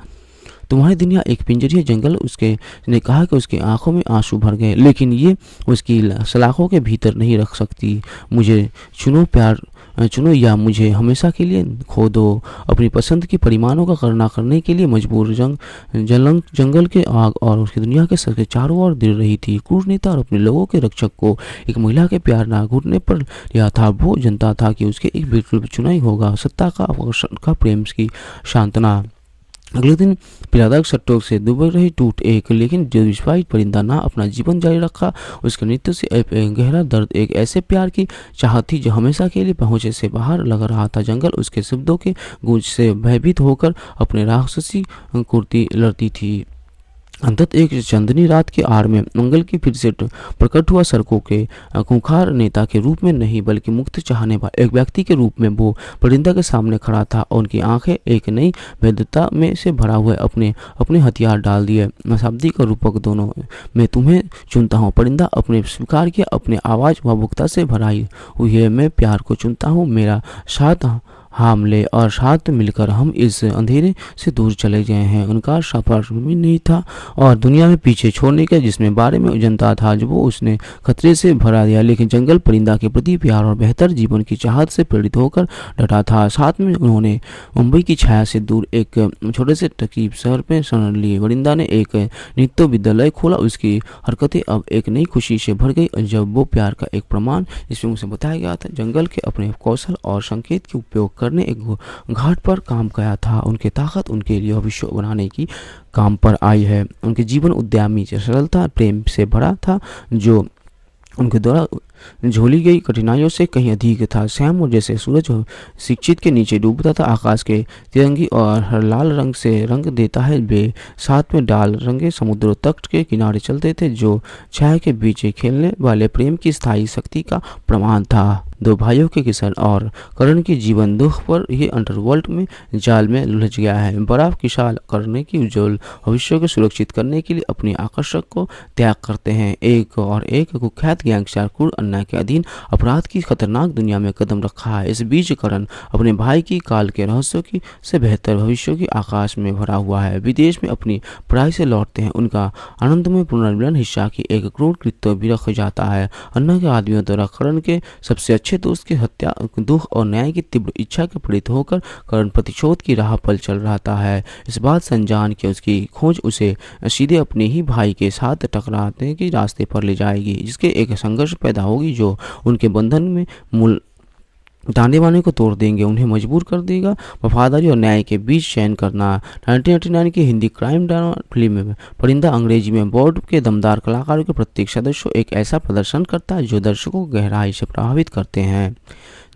तुम्हारी दुनिया एक पिंजरिया जंगल उसके ने कहा कि उसकी आंखों में आंसू भर गए लेकिन ये उसकी सलाखों के भीतर नहीं रख सकती मुझे चुनो प्यार चुनो या मुझे हमेशा के लिए खो दो अपनी पसंद की परिमाणों का करना करने के लिए मजबूर जंग जलंग जंगल के आग और उसकी दुनिया के सर के चारों ओर गिर रही थी क्रूर नेता और अपने लोगों के रक्षक को एक महिला के प्यार ना घुटने पर लिया था वो जनता था कि उसके एक बिल्कुल चुनाई होगा सत्ता का का प्रेम की शांतना अगले दिन पिरादाग सट्टोक से दुबर रही टूट एक लेकिन जो विश्वाई परिंदा ना अपना जीवन जारी रखा उसके नृत्य से एक गहरा दर्द एक ऐसे प्यार की चाह थी जो हमेशा के लिए पहुंचे से बाहर लग रहा था जंगल उसके शब्दों के गूंज से भयभीत होकर अपने राक्षसी कुर्ती लड़ती थी अंतत एक चंदनी रात की आड़ में मंगल की फिर से प्रकट हुआ सड़कों के खूंखार नेता के रूप में नहीं बल्कि मुक्त चाहने वाले एक व्यक्ति के रूप में वो परिंदा के सामने खड़ा था और उनकी आंखें एक नई वैधता में से भरा हुआ अपने अपने हथियार डाल दिए शाब्दिक का रूपक दोनों मैं तुम्हें चुनता हूँ परिंदा अपने स्वीकार किया अपने आवाज़ व भावुकता से भराई हुई है मैं प्यार को चुनता हूँ मेरा साथ हामले और साथ मिलकर हम इस अंधेरे से दूर चले गए हैं उनका सफर भी नहीं था और दुनिया में पीछे छोड़ने के जिसमें बारे में जनता था जो वो उसने खतरे से भरा दिया लेकिन जंगल परिंदा के प्रति प्यार और बेहतर जीवन की चाहत से प्रेरित होकर डटा था साथ में उन्होंने मुंबई की छाया से दूर एक छोटे से तकीब शहर पर शरण लिए वरिंदा ने एक नृत्य विद्यालय खोला उसकी हरकतें अब एक नई खुशी से भर गई जब वो प्यार का एक प्रमाण इसमें उसे बताया गया था जंगल के अपने कौशल और संकेत के उपयोग करने एक घाट पर काम किया था उनकी ताकत उनके लिए भविष्य बनाने की काम पर आई है उनके जीवन उद्यमी सरलता प्रेम से भरा था जो उनके द्वारा झोली गई कठिनाइयों से कहीं अधिक था सैम और जैसे सूरज शिक्षित के नीचे डूबता था आकाश के तिरंगी और हर लाल रंग से रंग देता है वे साथ में डाल रंगे समुद्र तट के किनारे चलते थे जो छाया के बीच खेलने वाले प्रेम की स्थायी शक्ति का प्रमाण था दो भाइयों के किसान और करण के जीवन दुख पर ही अंडरवर्ल्ड में जाल में उलझ गया है बड़ा किसान करने की उज्जवल भविष्य को सुरक्षित करने के लिए अपने आकर्षक को त्याग करते हैं एक और एक कुख्यात गैंगस्टर कुर अन्ना के अधीन अपराध की खतरनाक दुनिया में कदम रखा है इस बीच करण अपने भाई की काल के रहस्यों की से बेहतर भविष्य के आकाश में भरा हुआ है विदेश में अपनी पढ़ाई से लौटते हैं उनका आनंद में पुनर्मिलन हिस्सा की एक क्रूर कृत्य भी रख जाता है अन्ना के आदमियों द्वारा करण के सबसे अच्छे पीछे तो उसके हत्या दुख और न्याय की तीव्र इच्छा के पीड़ित होकर करण प्रतिशोध की राह पर चल रहा है इस बात संजान की उसकी खोज उसे सीधे अपने ही भाई के साथ टकराते के रास्ते पर ले जाएगी जिसके एक संघर्ष पैदा होगी जो उनके बंधन में मूल तानेबाने को तोड़ देंगे उन्हें मजबूर कर देगा वफादारी और न्याय के बीच चयन करना 1999 की हिंदी क्राइम ड्रामा फिल्म में परिंदा अंग्रेजी में बोर्ड के दमदार कलाकारों के प्रत्येक सदस्य एक ऐसा प्रदर्शन करता है जो दर्शकों को गहराई से प्रभावित करते हैं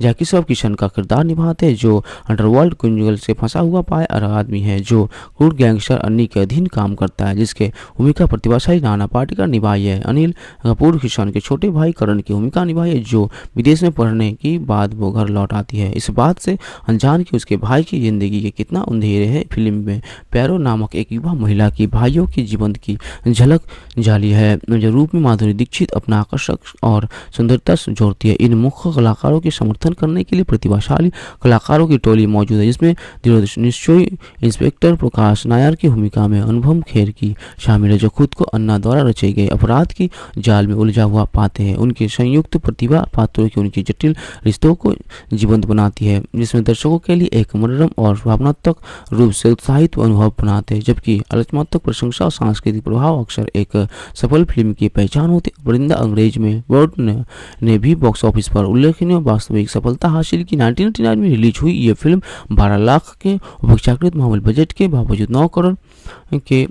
जैकी सब किशन का किरदार निभाते हैं जो अंडरवर्ल्ड कुंजल से फंसा हुआ पाया रहा आदमी है जो क्रूड गैंगस्टर अन्नी के अधीन काम करता है जिसके भूमिका प्रतिभाशाली नाना पाटेकर निभाई है अनिल कपूर किशन के छोटे भाई करण की भूमिका निभाई है जो विदेश में पढ़ने की बाद वो घर लौट आती है इस बात से अनजान की उसके भाई की जिंदगी के कितना अंधेरे है फिल्म में पैरो नामक एक युवा महिला की भाइयों की जीवन की झलक जाली है रूप में माधुरी दीक्षित अपना आकर्षक और सुंदरता जोड़ती है इन मुख्य कलाकारों के समर्थन समर्थन करने के लिए प्रतिभाशाली कलाकारों की टोली मौजूद है जिसमें धीरोज इंस्पेक्टर प्रकाश नायर की भूमिका में अनुभव खेर की शामिल है जो खुद को अन्ना द्वारा रचे गए अपराध की जाल में उलझा हुआ पाते हैं उनके संयुक्त प्रतिभा पात्रों की उनकी जटिल रिश्तों को जीवंत बनाती है जिसमें दर्शकों के लिए एक मनोरम और भावनात्मक रूप से उत्साहित अनुभव बनाते हैं जबकि आलोचनात्मक प्रशंसा और सांस्कृतिक प्रभाव अक्सर एक सफल फिल्म की पहचान होती है वृंदा अंग्रेज में वर्ड ने, ने भी बॉक्स ऑफिस पर उल्लेखनीय वास्तविक सफलता हासिल की नाइनटीन में रिलीज हुई ये फिल्म बारह लाख के अपेक्षाकृत मामूल बजट के बावजूद नौ करोड़ के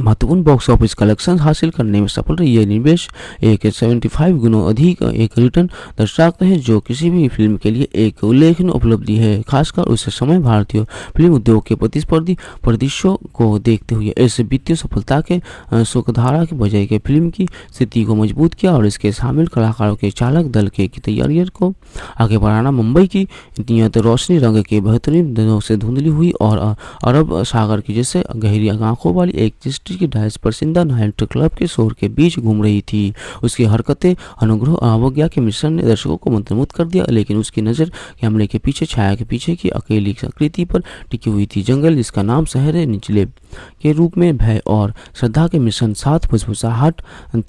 महत्वपूर्ण बॉक्स ऑफिस कलेक्शन हासिल करने में सफल रही यह निवेश एक सेवेंटी फाइव गुना अधिक एक रिटर्न दर्शाते है जो किसी भी फिल्म के लिए एक उल्लेखनीय उपलब्धि है खासकर उस समय भारतीय फिल्म उद्योग के प्रतिस्पर्धी प्रदेशों को देखते हुए इस वित्तीय सफलता के सुखधारा के बजाय के फिल्म की स्थिति को मजबूत किया और इसके शामिल कलाकारों के चालक दल के तैयारियों को आगे बढ़ाना मुंबई की नियत रोशनी रंग के बेहतरीन दिनों से धुंधली हुई और अरब सागर की जैसे गहरी आंखों वाली एक इंडस्ट्री की डायस पर सिंधा नाइट क्लब के शोर के बीच घूम रही थी उसकी हरकतें अनुग्रह अवज्ञा के मिश्रण ने दर्शकों को मंत्रमुग्ध कर दिया लेकिन उसकी नज़र कैमरे के पीछे छाया के पीछे की अकेली आकृति पर टिकी हुई थी जंगल जिसका नाम शहर निचले के रूप में भय और श्रद्धा के मिशन साथ फुसफुसाहट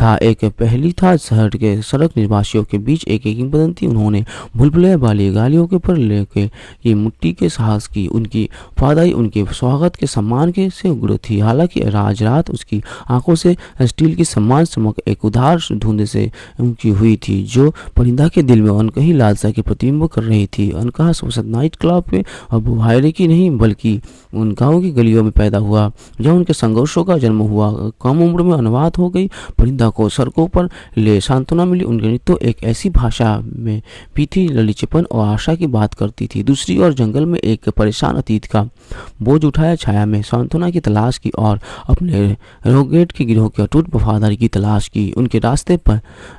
था एक पहली था शहर के सड़क निवासियों के बीच एक एक बदंती उन्होंने भुलभुलैया वाली गालियों के पर लेके ये मुट्टी के साहस की उनकी फादाई उनके स्वागत के सम्मान के से उग्र थी हालांकि राज गुजरात उसकी आंखों से स्टील की सम्मान चमक एक उधार धुंध से उनकी हुई थी जो परिंदा के दिल में अनकही लालसा के प्रतिबिंब कर रही थी अनकहा संसद नाइट क्लब में अब बुहायरे की नहीं बल्कि उन गाँव की गलियों में पैदा हुआ जब उनके संघर्षों का जन्म हुआ कम उम्र में अनुवाद हो गई परिंदा को सड़कों पर ले सांत्वना मिली उनके नृत्य एक ऐसी भाषा में भी थी ललिचपन और आशा की बात करती थी दूसरी ओर जंगल में एक परेशान अतीत का बोझ उठाया छाया में सांत्वना की तलाश की और अपने ने रोगेट के गिरोह के अटूट वफादारी की तलाश की उनके रास्ते पर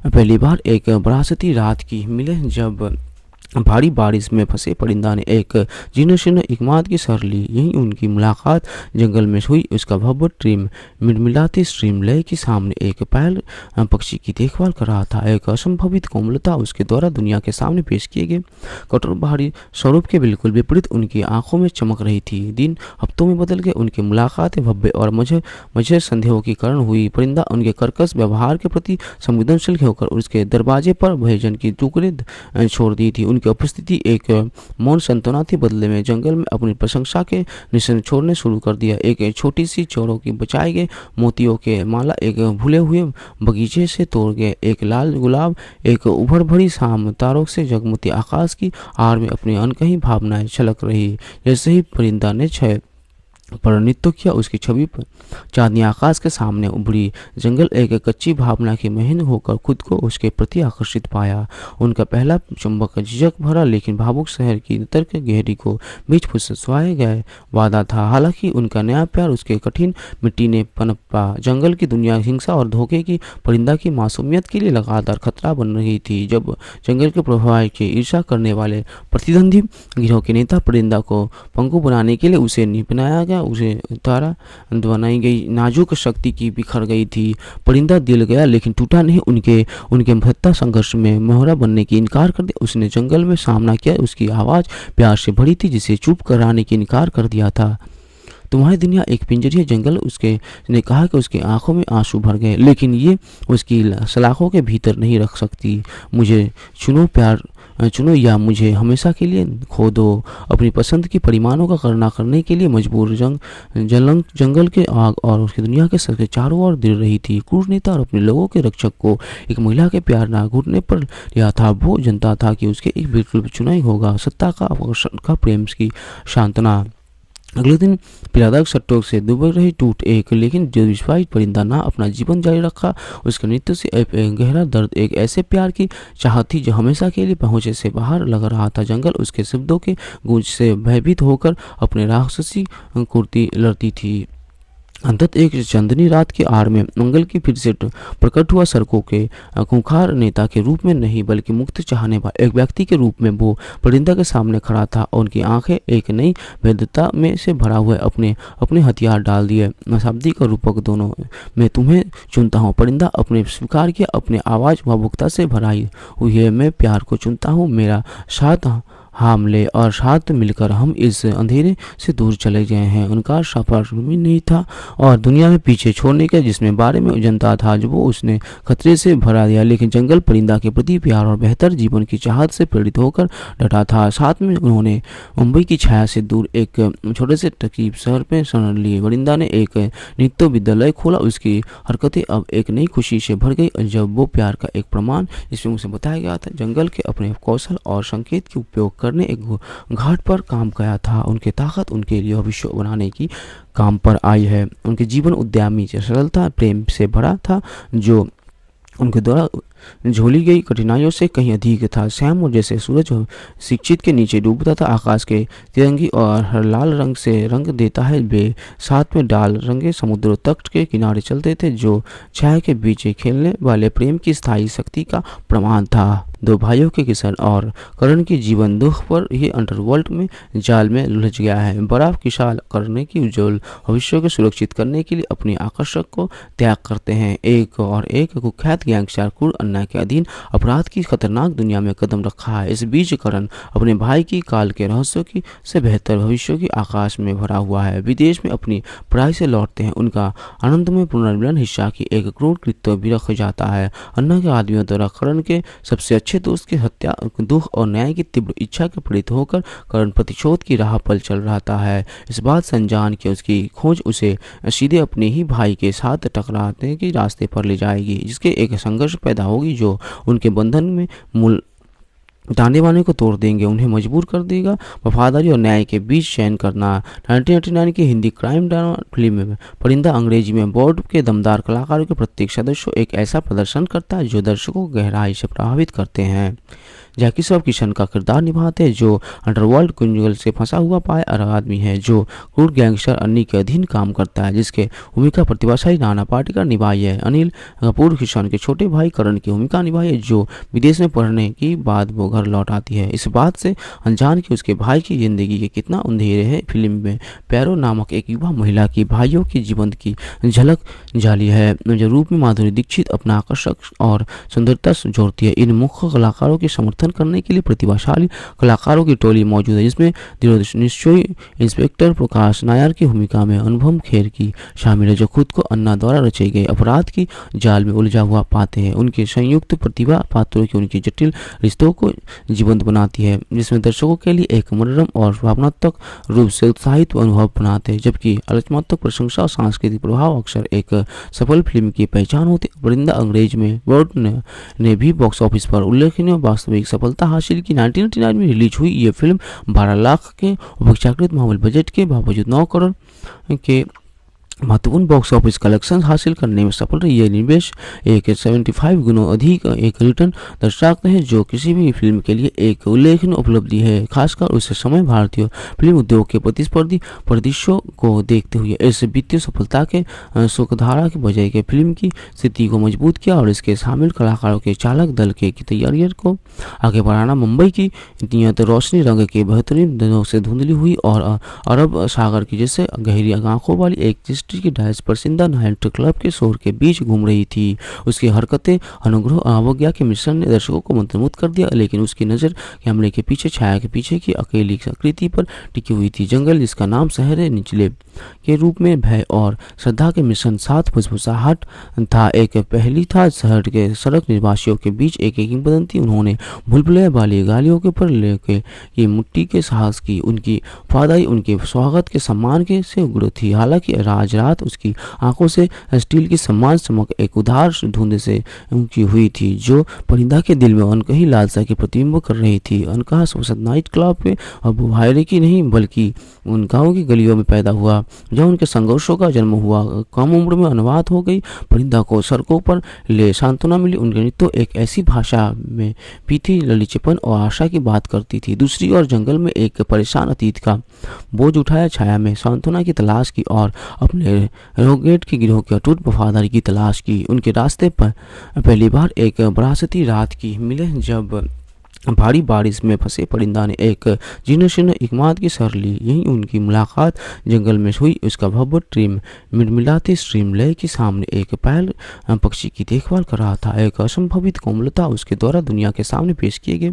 पहली बार एक बरासती रात की मिले जब भारी बारिश में फंसे परिंदा ने एक जीर्ण शीना की सर ली यही उनकी मुलाकात जंगल में हुई उसका भव्य ट्रीम मिलमिलाती स्ट्रीम लय के सामने एक पैल पक्षी की देखभाल कर रहा था एक असंभवित कोमलता उसके द्वारा दुनिया के सामने पेश किए गए कठोर बाहरी स्वरूप के बिल्कुल विपरीत उनकी आंखों में चमक रही थी दिन हफ्तों में बदल गए उनकी मुलाकात भव्य और मुझे मुझे संदेहों के कारण हुई परिंदा उनके कर्कश व्यवहार के प्रति संवेदनशील होकर उसके दरवाजे पर भोजन की टुकड़े छोड़ दी थी उनकी उनकी उपस्थिति एक मौन संतना थी बदले में जंगल में अपनी प्रशंसा के निशन छोड़ने शुरू कर दिया एक छोटी सी चोरों की बचाए गए मोतियों के माला एक भूले हुए बगीचे से तोड़ गए एक लाल गुलाब एक उभर भरी शाम तारों से जगमती आकाश की आड़ में अपनी अनकही भावनाएं छलक रही जैसे ही परिंदा ने छह पर नृत्य किया उसकी छवि पर चांदनी आकाश के सामने उभरी जंगल एक कच्ची भावना की महीन होकर खुद को उसके प्रति आकर्षित पाया उनका पहला चुंबक झिझक भरा लेकिन भावुक शहर की तर्क गहरी को बीच फुसवाए गए वादा था हालांकि उनका नया प्यार उसके कठिन मिट्टी ने पनपा जंगल की दुनिया हिंसा और धोखे की परिंदा की मासूमियत के लिए लगातार खतरा बन रही थी जब जंगल के प्रभाव की ईर्षा करने वाले प्रतिद्वंदी गिरोह के नेता परिंदा को पंखु बनाने के लिए उसे निपनाया गया था उसे उतारा बनाई गई नाजुक शक्ति की बिखर गई थी परिंदा दिल गया लेकिन टूटा नहीं उनके उनके महत्ता संघर्ष में मोहरा बनने की इनकार कर दिया उसने जंगल में सामना किया उसकी आवाज़ प्यार से भरी थी जिसे चुप कराने की इनकार कर दिया था तुम्हारी दुनिया एक पिंजरी जंगल उसके ने कहा कि उसके आंखों में आंसू भर गए लेकिन ये उसकी सलाखों के भीतर नहीं रख सकती मुझे चुनो प्यार चुनो या मुझे हमेशा के लिए खो दो अपनी पसंद की परिमाणों का करना करने के लिए मजबूर जंग जलंग जंगल के आग और उसकी दुनिया के सर के चारों ओर दिल रही थी नेता और अपने लोगों के रक्षक को एक महिला के प्यार ना घुटने पर लिया था वो जनता था कि उसके एक बिल्कुल चुनाई होगा सत्ता का आकर्षण का प्रेम की शांतना अगले दिन पीरादाग सट्टोक से दुबक रही टूट एक लेकिन जो विश्वास परिंदा ना अपना जीवन जारी रखा उसके नृत्य से एक, गहरा दर्द एक ऐसे प्यार की चाह थी जो हमेशा के लिए पहुंचे से बाहर लग रहा था जंगल उसके शब्दों के गूंज से भयभीत होकर अपने राक्षसी कुर्ती लड़ती थी अंतत एक चंदनी रात की आड़ में मंगल की फिर से प्रकट हुआ सड़कों के खूंखार नेता के रूप में नहीं बल्कि मुक्त चाहने वाले एक व्यक्ति के रूप में वो परिंदा के सामने खड़ा था और उनकी आंखें एक नई भेदता में से भरा हुआ अपने अपने हथियार डाल दिए शाब्दी का रूपक दोनों मैं तुम्हें चुनता हूँ परिंदा अपने स्वीकार किया अपने आवाज़ भावुकता से भराई हुई है मैं प्यार को चुनता हूँ मेरा साथ हामले और साथ मिलकर हम इस अंधेरे से दूर चले गए हैं उनका सफर नहीं था और दुनिया में पीछे छोड़ने के जिसमें बारे में जनता था जो वो उसने खतरे से भरा दिया लेकिन जंगल परिंदा के प्रति प्यार और बेहतर जीवन की चाहत से प्रेरित होकर डटा था साथ में उन्होंने मुंबई की छाया से दूर एक छोटे से तकीब शहर पर शरण लिए परिंदा ने एक नृत्य विद्यालय खोला उसकी हरकतें अब एक नई खुशी से भर गई जब वो प्यार का एक प्रमाण इसमें उसे बताया गया था जंगल के अपने कौशल और संकेत के उपयोग करने एक घाट पर काम किया था उनकी ताकत उनके लिए भविष्य बनाने की काम पर आई है उनके जीवन उद्यमी सरलता प्रेम से भरा था जो उनके द्वारा झोली गई कठिनाइयों से कहीं अधिक था सैम और जैसे सूरज शिक्षित के नीचे डूबता था आकाश के तिरंगी और हर लाल रंग से रंग देता है वे साथ में डाल रंगे समुद्र तट के किनारे चलते थे जो छाया के बीच खेलने वाले प्रेम की स्थायी शक्ति का प्रमाण था दो भाइयों के किशन और करण की जीवन दुख पर ही अंडरवर्ल्ड में जाल में उलझ गया है बराफ किसान करने की उज्जवल भविष्य को सुरक्षित करने के लिए अपने आकर्षक को त्याग करते हैं एक और एक कुख्यात गैंगस्टर कुर अन्ना के अधीन अपराध की खतरनाक दुनिया में कदम रखा है इस बीच करण अपने भाई की काल के रहस्यों की से बेहतर भविष्य की आकाश में भरा हुआ है विदेश में अपनी पढ़ाई से लौटते हैं उनका आनंद में पुनर्मिलन हिस्सा की एक क्रूर कृत्य भी रख जाता है अन्ना के आदमियों द्वारा करण के सबसे अच्छे अच्छे दोस्त तो की हत्या दुख और न्याय की तीव्र इच्छा के पीड़ित होकर करण प्रतिशोध की राह पर चल रहा है इस बात संजान की उसकी खोज उसे सीधे अपने ही भाई के साथ टकराने के रास्ते पर ले जाएगी जिसके एक संघर्ष पैदा होगी जो उनके बंधन में मूल ताने वाने को तोड़ देंगे उन्हें मजबूर कर देगा वफादारी और न्याय के बीच चयन करना 1999 की हिंदी क्राइम ड्रामा फिल्म में परिंदा अंग्रेजी में बॉर्ड के दमदार कलाकारों के प्रत्येक सदस्य एक ऐसा प्रदर्शन करता है जो दर्शकों को गहराई से प्रभावित करते हैं जैकी श्रॉफ किशन का किरदार निभाते हैं जो अंडरवर्ल्ड कुंजल से फंसा हुआ पाए आदमी है जो क्रूर गैंगस्टर अन्नी के अधीन काम करता है जिसके भूमिका प्रतिभाशाली नाना पाटेकर निभाई है अनिल कपूर किशन के छोटे भाई करण की भूमिका निभाई है जो विदेश में पढ़ने की बाद वो घर लौट आती है इस बात से अनजान की उसके भाई की जिंदगी के कितना अंधेरे है फिल्म में पैरो नामक एक युवा महिला की भाइयों की जीवन की झलक जाली है रूप में माधुरी दीक्षित अपना आकर्षक और सुंदरता जोड़ती है इन मुख्य कलाकारों के समर्थन समर्थन करने के लिए प्रतिभाशाली कलाकारों की टोली मौजूद है जिसमें दिनोद निश्चय इंस्पेक्टर प्रकाश नायर की भूमिका में अनुभव खेर की शामिल है जो खुद को अन्ना द्वारा रचे गए अपराध की जाल में उलझा हुआ पाते हैं उनके संयुक्त प्रतिभा पात्रों की उनकी जटिल रिश्तों को जीवंत बनाती है जिसमें दर्शकों के लिए एक मनोरम और भावनात्मक रूप से उत्साहित अनुभव बनाते हैं जबकि आलोचनात्मक प्रशंसा और सांस्कृतिक प्रभाव अक्सर एक सफल फिल्म की पहचान होती है वृंदा अंग्रेज में वर्ड ने, ने भी बॉक्स ऑफिस पर उल्लेखनीय वास्तविक सफलता हासिल की नाइन में रिलीज हुई ये फिल्म बारह लाख के अपेक्षाकृत मामूल बजट के बावजूद नौ करोड़ के महत्वपूर्ण बॉक्स ऑफिस कलेक्शन हासिल करने में सफल रही यह निवेश एक सेवेंटी फाइव गुना अधिक एक रिटर्न दर्शाते हैं जो किसी भी फिल्म के लिए एक उल्लेखनीय उपलब्धि है खासकर उस समय भारतीय फिल्म उद्योग के प्रतिस्पर्धी परिदृश्यों को देखते हुए इस वित्तीय सफलता के सुखधारा के बजाय के फिल्म की स्थिति को मजबूत किया और इसके शामिल कलाकारों के चालक दल के तैयारियों को आगे बढ़ाना मुंबई की नियत रोशनी रंग के बेहतरीन दिनों से धुंधली हुई और अरब सागर की जैसे गहरी आंखों वाली एक मिस्ट्री की डायस पर सिंधा नाइट क्लब के शोर के बीच घूम रही थी उसकी हरकतें अनुग्रह अवज्ञा के मिश्रण ने दर्शकों को मंत्रमुग्ध कर दिया लेकिन उसकी नज़र कैमरे के पीछे छाया के पीछे की अकेली आकृति पर टिकी हुई थी जंगल जिसका नाम शहर निचले के रूप में भय और श्रद्धा के मिशन साथ फुसफुसाहट था एक पहली था शहर के सड़क निवासियों के बीच एक एक किंबदंती उन्होंने भुलभुलैया वाली गालियों के पर लेके ये मुट्टी के साहस की उनकी फादाई उनके स्वागत के सम्मान के से उगड़ थी हालांकि राज गुजरात उसकी आंखों से स्टील की सम्मान चमक एक उधार धुंध से उनकी हुई थी जो परिंदा के दिल में अनकही लालसा के प्रतिबिंब कर रही थी अनकहा संसद नाइट क्लब में अब बुभायरे की नहीं बल्कि उन गाँव की गलियों में पैदा हुआ जब उनके संघर्षों का जन्म हुआ कम उम्र में अनुवाद हो गई परिंदा को सड़कों पर ले सांत्वना मिली उनके नृत्य एक ऐसी भाषा में भी थी ललिचपन और आशा की बात करती थी दूसरी ओर जंगल में एक परेशान अतीत का बोझ उठाया छाया में सांत्वना की तलाश की और अपने ने रोगेट के गिरोह के अटूट वफादारी की तलाश की उनके रास्ते पर पहली बार एक बरासती रात की मिले जब भारी बारिश में फंसे परिंदा ने एक जीर्ण इकमाद की सर ली यही उनकी मुलाकात जंगल में हुई उसका भव्य ट्रीम मिलमिलाते स्ट्रीम लय के सामने एक पहल पक्षी की देखभाल कर रहा था एक असंभवित कोमलता उसके द्वारा दुनिया के सामने पेश किए गए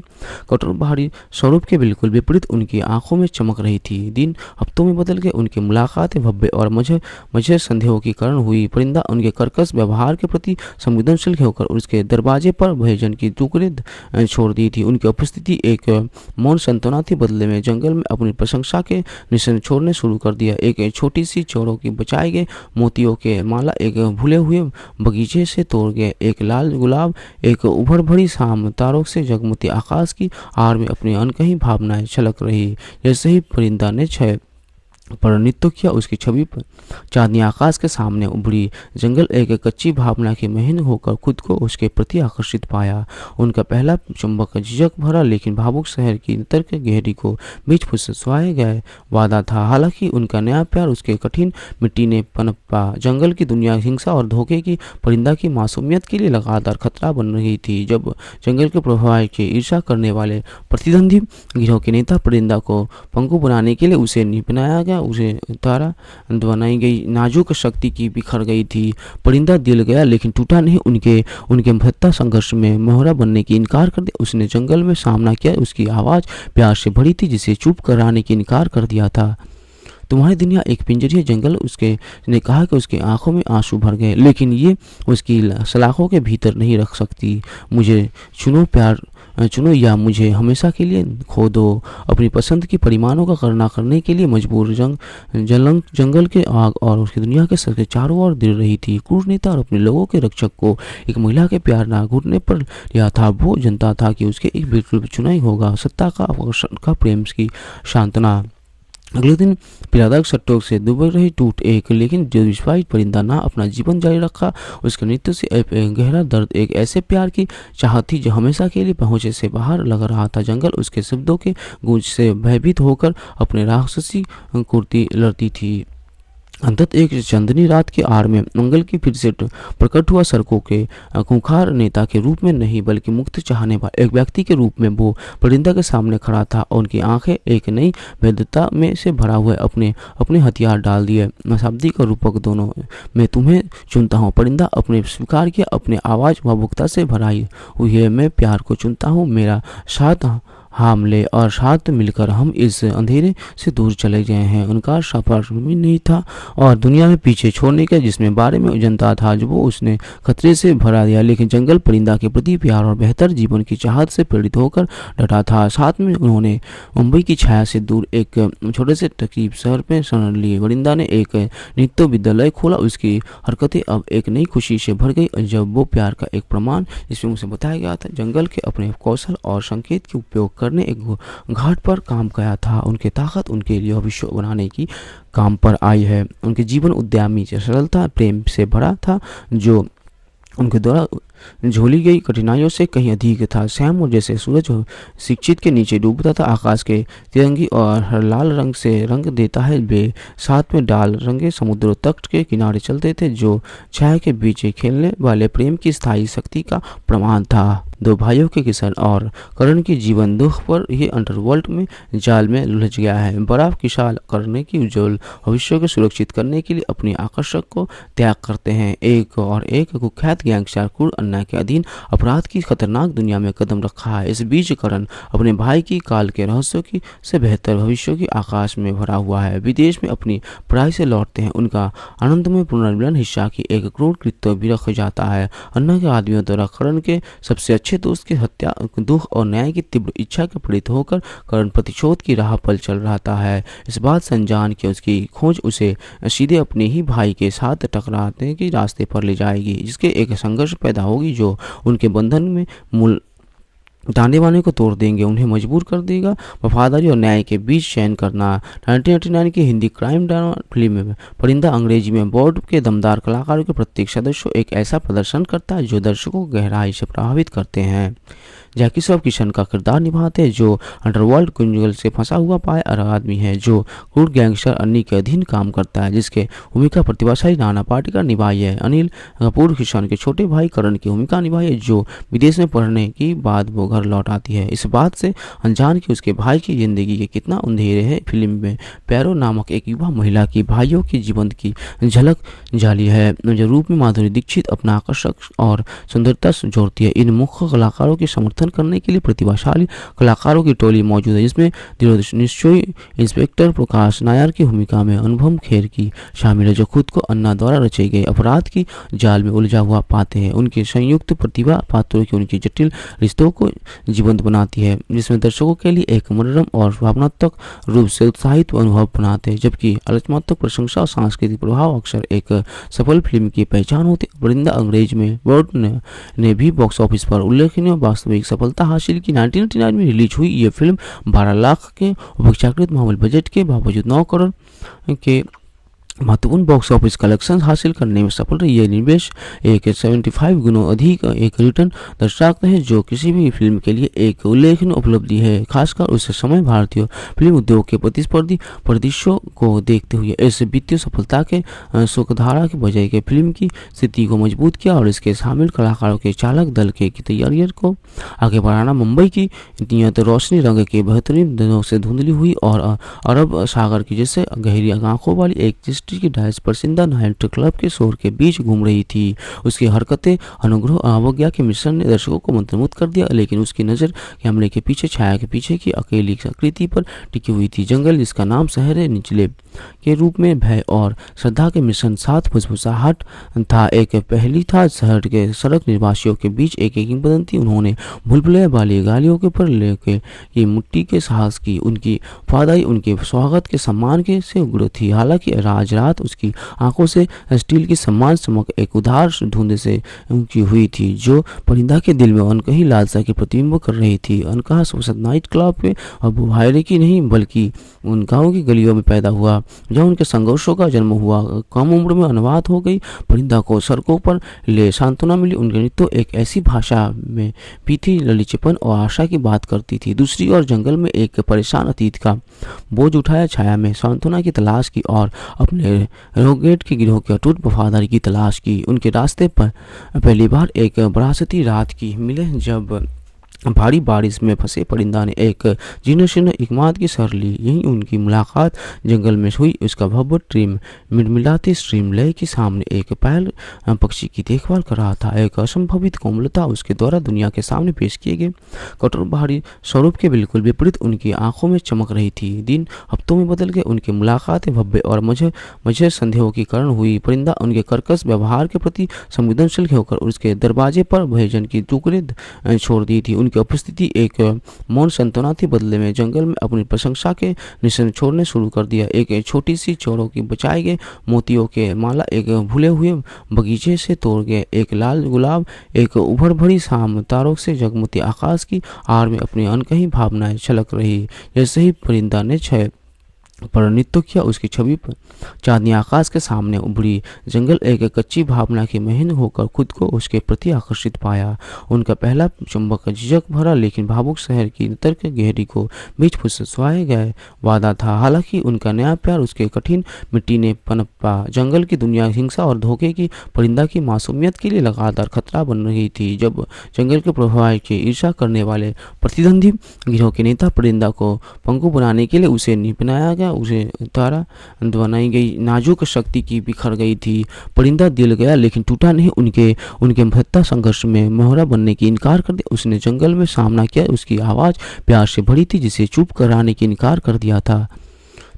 कठोर भारी स्वरूप के बिल्कुल विपरीत उनकी आंखों में चमक रही थी दिन हफ्तों में बदल गए उनकी मुलाकात भव्य और मझे मझे संदेहों के कारण हुई परिंदा उनके कर्कश व्यवहार के प्रति संवेदनशील होकर उसके दरवाजे पर भोजन की टुकड़े छोड़ दी थी उनकी उपस्थिति एक मौन संतना थी बदले में जंगल में अपनी प्रशंसा के निशन छोड़ने शुरू कर दिया एक छोटी सी चोरों की बचाए गए मोतियों के माला एक भूले हुए बगीचे से तोड़ गए एक लाल गुलाब एक उभर भरी शाम तारों से जगमती आकाश की आड़ में अपनी अनकही भावनाएं छलक रही जैसे ही परिंदा ने छह पर नृत्य किया उसकी छवि पर चांदनी आकाश के सामने उभरी जंगल एक कच्ची भावना की महीन होकर खुद को उसके प्रति आकर्षित पाया उनका पहला चुंबक झिझक भरा लेकिन भावुक शहर की तर्क गहरी को बीच फुसवाए गए वादा था हालांकि उनका नया प्यार उसके कठिन मिट्टी ने पनपा जंगल की दुनिया हिंसा और धोखे की परिंदा की मासूमियत के लिए लगातार खतरा बन रही थी जब जंगल के प्रभाव के ईर्षा करने वाले प्रतिद्वंदी गिरोह के नेता परिंदा को पंखु बनाने के लिए उसे निपनाया गया गया उसे तारा बनाई गई नाजुक शक्ति की बिखर गई थी परिंदा दिल गया लेकिन टूटा नहीं उनके उनके महत्ता संघर्ष में मोहरा बनने की इनकार कर दिया उसने जंगल में सामना किया उसकी आवाज़ प्यार से भरी थी जिसे चुप कराने की इनकार कर दिया था तुम्हारी दुनिया एक पिंजरी जंगल उसके ने कहा कि उसके आंखों में आंसू भर गए लेकिन ये उसकी सलाखों के भीतर नहीं रख सकती मुझे चुनो प्यार चुनो या मुझे हमेशा के लिए खो दो अपनी पसंद की परिमाणों का करना करने के लिए मजबूर जंग जलंग जंगल के आग और उसकी दुनिया के सर के चारों ओर दिल रही थी क्रूर नेता और अपने लोगों के रक्षक को एक महिला के प्यार ना घुटने पर लिया था वो जनता था कि उसके एक बिल्कुल चुनाई होगा सत्ता का आकर्षण का प्रेम की सांत्वना अगले दिन पिरादाग सट्टोक से दुबर रही टूट एक लेकिन जो विश्वास परिंदा ना अपना जीवन जारी रखा उसके नृत्य से एक गहरा दर्द एक ऐसे प्यार की चाह थी जो हमेशा के लिए पहुंचे से बाहर लग रहा था जंगल उसके शब्दों के गूंज से भयभीत होकर अपने राक्षसी कुर्ती लड़ती थी अंतत एक चंदनी रात की आड़ में मंगल की फिर से प्रकट हुआ सड़कों के खूंखार नेता के रूप में नहीं बल्कि मुक्त चाहने वाले एक व्यक्ति के रूप में वो परिंदा के सामने खड़ा था और उनकी आंखें एक नई वैधता में से भरा हुआ अपने अपने हथियार डाल दिए शाब्दी का रूपक दोनों मैं तुम्हें चुनता हूँ परिंदा अपने स्वीकार किया अपने आवाज़ भावुकता से भराई हुई है मैं प्यार को चुनता हूँ मेरा साथ हमले और साथ मिलकर हम इस अंधेरे से दूर चले गए हैं उनका सफर नहीं था और दुनिया में पीछे छोड़ने के जिसमें बारे में जनता था जो वो उसने खतरे से भरा दिया लेकिन जंगल परिंदा के प्रति प्यार और बेहतर जीवन की चाहत से प्रेरित होकर डटा था साथ में उन्होंने मुंबई की छाया से दूर एक छोटे से तकरीब शहर में शरण लिए वरिंदा ने एक नृत्य विद्यालय खोला उसकी हरकतें अब एक नई खुशी से भर गई जब वो प्यार का एक प्रमाण जिसमें उसे बताया गया था जंगल के अपने कौशल और संकेत के उपयोग कर ने एक घाट पर काम किया था उनकी ताकत उनके लिए भविष्य बनाने की काम पर आई है उनके जीवन उद्यमी सरलता प्रेम से भरा था जो उनके द्वारा झोली गई कठिनाइयों से कहीं अधिक था सैम और जैसे सूरज शिक्षित के नीचे डूबता था आकाश के तिरंगी और हर लाल रंग से रंग देता है वे साथ में डाल रंगे समुद्र तट के किनारे चलते थे जो छाया के बीच खेलने वाले प्रेम की स्थायी शक्ति का प्रमाण था दो भाइयों के किशन और करण के जीवन दुख पर ही अंडरवर्ल्ड में जाल में उलझ गया है बड़ा विशाल करने की उज्जवल भविष्य को सुरक्षित करने के लिए अपने आकर्षक को त्याग करते हैं एक और एक कुख्यात गैंगस्टर कुर अन्ना के अधीन अपराध की खतरनाक दुनिया में कदम रखा है इस बीच करण अपने भाई की काल के रहस्यों की से बेहतर भविष्य के आकाश में भरा हुआ है विदेश में अपनी पढ़ाई से लौटते हैं उनका आनंदमय पुनर्मिलन हिस्सा की एक करोड़ कृत्य भी रख जाता है अन्ना के आदमियों द्वारा करण के सबसे अच्छे दोस्त की हत्या दुख और न्याय की तीव्र इच्छा के प्रेरित होकर करण प्रतिशोध की राह पर चल रहा है इस बात संजान के उसकी खोज उसे सीधे अपने ही भाई के साथ टकराते की रास्ते पर ले जाएगी जिसके एक संघर्ष पैदा हो होगी जो उनके बंधन में मूल ताने बाने को तोड़ देंगे उन्हें मजबूर कर देगा वफादारी और न्याय के बीच चयन करना 1999 की हिंदी क्राइम ड्रामा फिल्म में परिंदा अंग्रेजी में बोर्ड के दमदार कलाकारों के प्रत्येक सदस्य एक ऐसा प्रदर्शन करता है जो दर्शकों को गहराई से प्रभावित करते हैं जैकी श्रॉफ किशन का किरदार निभाते हैं जो अंडरवर्ल्ड कुंजल से फंसा हुआ पाया आदमी है जो क्रूड गैंगस्टर अन्नी के अधीन काम करता है जिसके भूमिका प्रतिभाशाली नाना पाटेकर निभाई है अनिल कपूर किशन के छोटे भाई करण की भूमिका निभाई है जो विदेश में पढ़ने की बाद वो घर लौट आती है इस बात से अनजान की उसके भाई की जिंदगी के कितना अंधेरे है फिल्म में पैरो नामक एक युवा महिला की भाइयों के जीवन की झलक जाली है जो रूप में माधुरी दीक्षित अपना आकर्षक और सुंदरता जोड़ती है इन मुख्य कलाकारों के समर्थन समर्थन करने के लिए प्रतिभाशाली कलाकारों की टोली मौजूद है जिसमें दिलोदश इंस्पेक्टर प्रकाश नायर की भूमिका में अनुभव खेर की शामिल है जो खुद को अन्ना द्वारा रचे गए अपराध की जाल में उलझा हुआ पाते हैं उनकी संयुक्त प्रतिभा पात्रों की उनकी जटिल रिश्तों को जीवंत बनाती है जिसमें दर्शकों के लिए एक मनोरम और भावनात्मक रूप से उत्साहित अनुभव बनाते हैं जबकि आलोचनात्मक प्रशंसा और सांस्कृतिक प्रभाव अक्सर एक सफल फिल्म की पहचान होती है वृंदा अंग्रेज में बर्ड ने, ने भी बॉक्स ऑफिस पर उल्लेखनीय वास्तविक सफलता हासिल की 1999 में रिलीज हुई ये फिल्म बारह लाख के अपेक्षाकृत मामूल बजट के बावजूद नौ करोड़ के महत्वपूर्ण बॉक्स ऑफिस कलेक्शन हासिल करने में सफल रही यह निवेश एक सेवेंटी फाइव गुना अधिक एक रिटर्न दर्शाते हैं जो किसी भी फिल्म के लिए एक उल्लेखनीय उपलब्धि है खासकर उस समय भारतीय फिल्म उद्योग के प्रतिस्पर्धी परिदृश्यों को देखते हुए इस वित्तीय सफलता के सुखधारा के बजाय के फिल्म की स्थिति को मजबूत किया और इसके शामिल कलाकारों के चालक दल के तैयारियों को आगे बढ़ाना मुंबई की नियत रोशनी रंग के बेहतरीन दिनों से धुंधली हुई और अरब सागर की जैसे गहरी आंखों वाली एक की ढाइस पर सिंधा नाइट क्लब के शोर के बीच घूम रही थी उसकी हरकतें अनुग्रह अवज्ञा के मिश्रण ने दर्शकों को मंत्रमुग्ध कर दिया लेकिन उसकी नज़र कैमरे के पीछे छाया के पीछे की अकेली आकृति पर टिकी हुई थी जंगल जिसका नाम शहर निचले के रूप में भय और श्रद्धा के मिशन साथ फुसफुसाहट था एक पहली था शहर के सड़क निवासियों के बीच एक एक बदंती उन्होंने भुलभुले वाली गालियों के पर लेके ये मुट्टी के साहस की उनकी फादाई उनके स्वागत के सम्मान के से उग्र थी हालांकि राज रात उसकी आंखों से स्टील की सम्मान चमक एक उधार धुंध से उनकी हुई थी जो परिंदा के दिल में अनकही लालसा के प्रतिबिंब कर रही थी अनकहा संसद नाइट क्लब में अब बुहायरे की नहीं बल्कि उन गाँव की गलियों में पैदा हुआ जब उनके संघर्षों का जन्म हुआ कम उम्र में अनुवाद हो गई परिंदा को सड़कों पर ले सांत्वना मिली उनके नृत्य एक ऐसी भाषा में भी थी ललिचपन और आशा की बात करती थी दूसरी ओर जंगल में एक परेशान अतीत का बोझ उठाया छाया में सांत्वना की तलाश की और अपने ने रोगेट के गिरोह के अटूट वफादारी की तलाश की उनके रास्ते पर पहली बार एक बरासती रात की मिले जब भारी बारिश में फंसे परिंदा ने एक शीर्ण इकमाद की सर ली यही उनकी मुलाकात जंगल में हुई उसका भव्य ट्रीम मिलमिलाते स्ट्रीम लय के सामने एक पैल पक्षी की देखभाल कर रहा था एक असंभवित कोमलता उसके द्वारा दुनिया के सामने पेश किए गए कठोर बाहरी स्वरूप के बिल्कुल विपरीत उनकी आंखों में चमक रही थी दिन हफ्तों में बदल गए उनकी मुलाकातें भव्य और मुझे मुझे संदेहों के कारण हुई परिंदा उनके कर्कश व्यवहार के प्रति संवेदनशील होकर उसके दरवाजे पर भोजन की टुकड़े छोड़ दी थी उनकी उपस्थिति एक मौन संतना थी बदले में जंगल में अपनी प्रशंसा के निशन छोड़ने शुरू कर दिया एक छोटी सी चोरों की बचाए गए मोतियों के माला एक भूले हुए बगीचे से तोड़ गए एक लाल गुलाब एक उभर भरी शाम तारों से जगमती आकाश की आड़ में अपनी अनकही भावनाएं छलक रही जैसे ही परिंदा ने छह पर नृत्य किया उसकी छवि पर चांदनी आकाश के सामने उभरी जंगल एक कच्ची भावना की महीन होकर खुद को उसके प्रति आकर्षित पाया उनका पहला चुंबक झिझक भरा लेकिन भावुक शहर की तर्क गहरी को बीच फुसवाए गए वादा था हालांकि उनका नया प्यार उसके कठिन मिट्टी ने पनपा जंगल की दुनिया हिंसा और धोखे की परिंदा की मासूमियत के लिए लगातार खतरा बन रही थी जब जंगल के प्रभाव की ईर्षा करने वाले प्रतिद्वंदी गिरोह के नेता परिंदा को पंखु बनाने के लिए उसे निपनाया गया गया उसे उतारा बनाई गई नाजुक शक्ति की बिखर गई थी परिंदा दिल गया लेकिन टूटा नहीं उनके उनके महत्ता संघर्ष में मोहरा बनने की इनकार कर दिया उसने जंगल में सामना किया उसकी आवाज़ प्यार से भरी थी जिसे चुप कराने की इनकार कर दिया था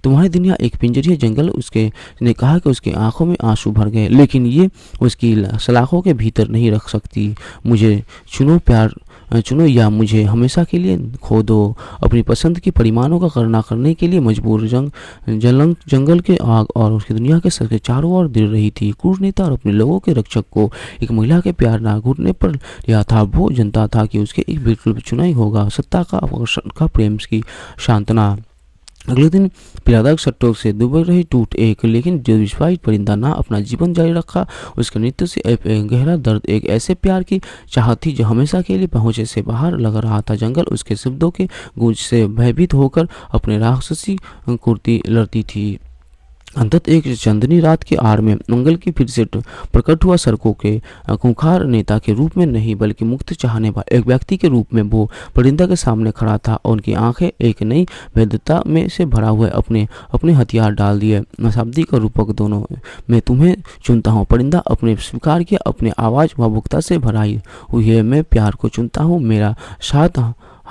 तुम्हारी दुनिया एक पिंजरी जंगल उसके ने कहा कि उसके आंखों में आंसू भर गए लेकिन ये उसकी सलाखों के भीतर नहीं रख सकती मुझे चुनो प्यार चुनो या मुझे हमेशा के लिए खो दो अपनी पसंद के परिमाणों का करना करने के लिए मजबूर जंग जलंग जंगल के आग और उसकी दुनिया के सर के चारों ओर दिल रही थी नेता और अपने लोगों के रक्षक को एक महिला के प्यार ना घुटने पर लिया था वो जनता था कि उसके एक बिल्कुल चुनाई होगा सत्ता का का प्रेम की शांतना अगले दिन पिरादा सट्टोक से दुबई रही टूट एक लेकिन जो विश्वास परिंदा ना अपना जीवन जारी रखा उसके नृत्य से एक गहरा दर्द एक ऐसे प्यार की चाह थी जो हमेशा के लिए पहुंचे से बाहर लग रहा था जंगल उसके शब्दों के गूंज से भयभीत होकर अपने राक्षसी कुर्ती लड़ती थी अंतत एक चंदनी रात की आड़ में मंगल की फिर से प्रकट हुआ सड़कों के खूंखार नेता के रूप में नहीं बल्कि मुक्त चाहने वाले एक व्यक्ति के रूप में वो परिंदा के सामने खड़ा था और उनकी आंखें एक नई भेदता में से भरा हुआ अपने अपने हथियार डाल दिए शाब्दिक का रूपक दोनों मैं तुम्हें चुनता हूँ परिंदा अपने स्वीकार किया अपने आवाज़ भावुकता से भराई हुई है मैं प्यार को चुनता हूँ मेरा साथ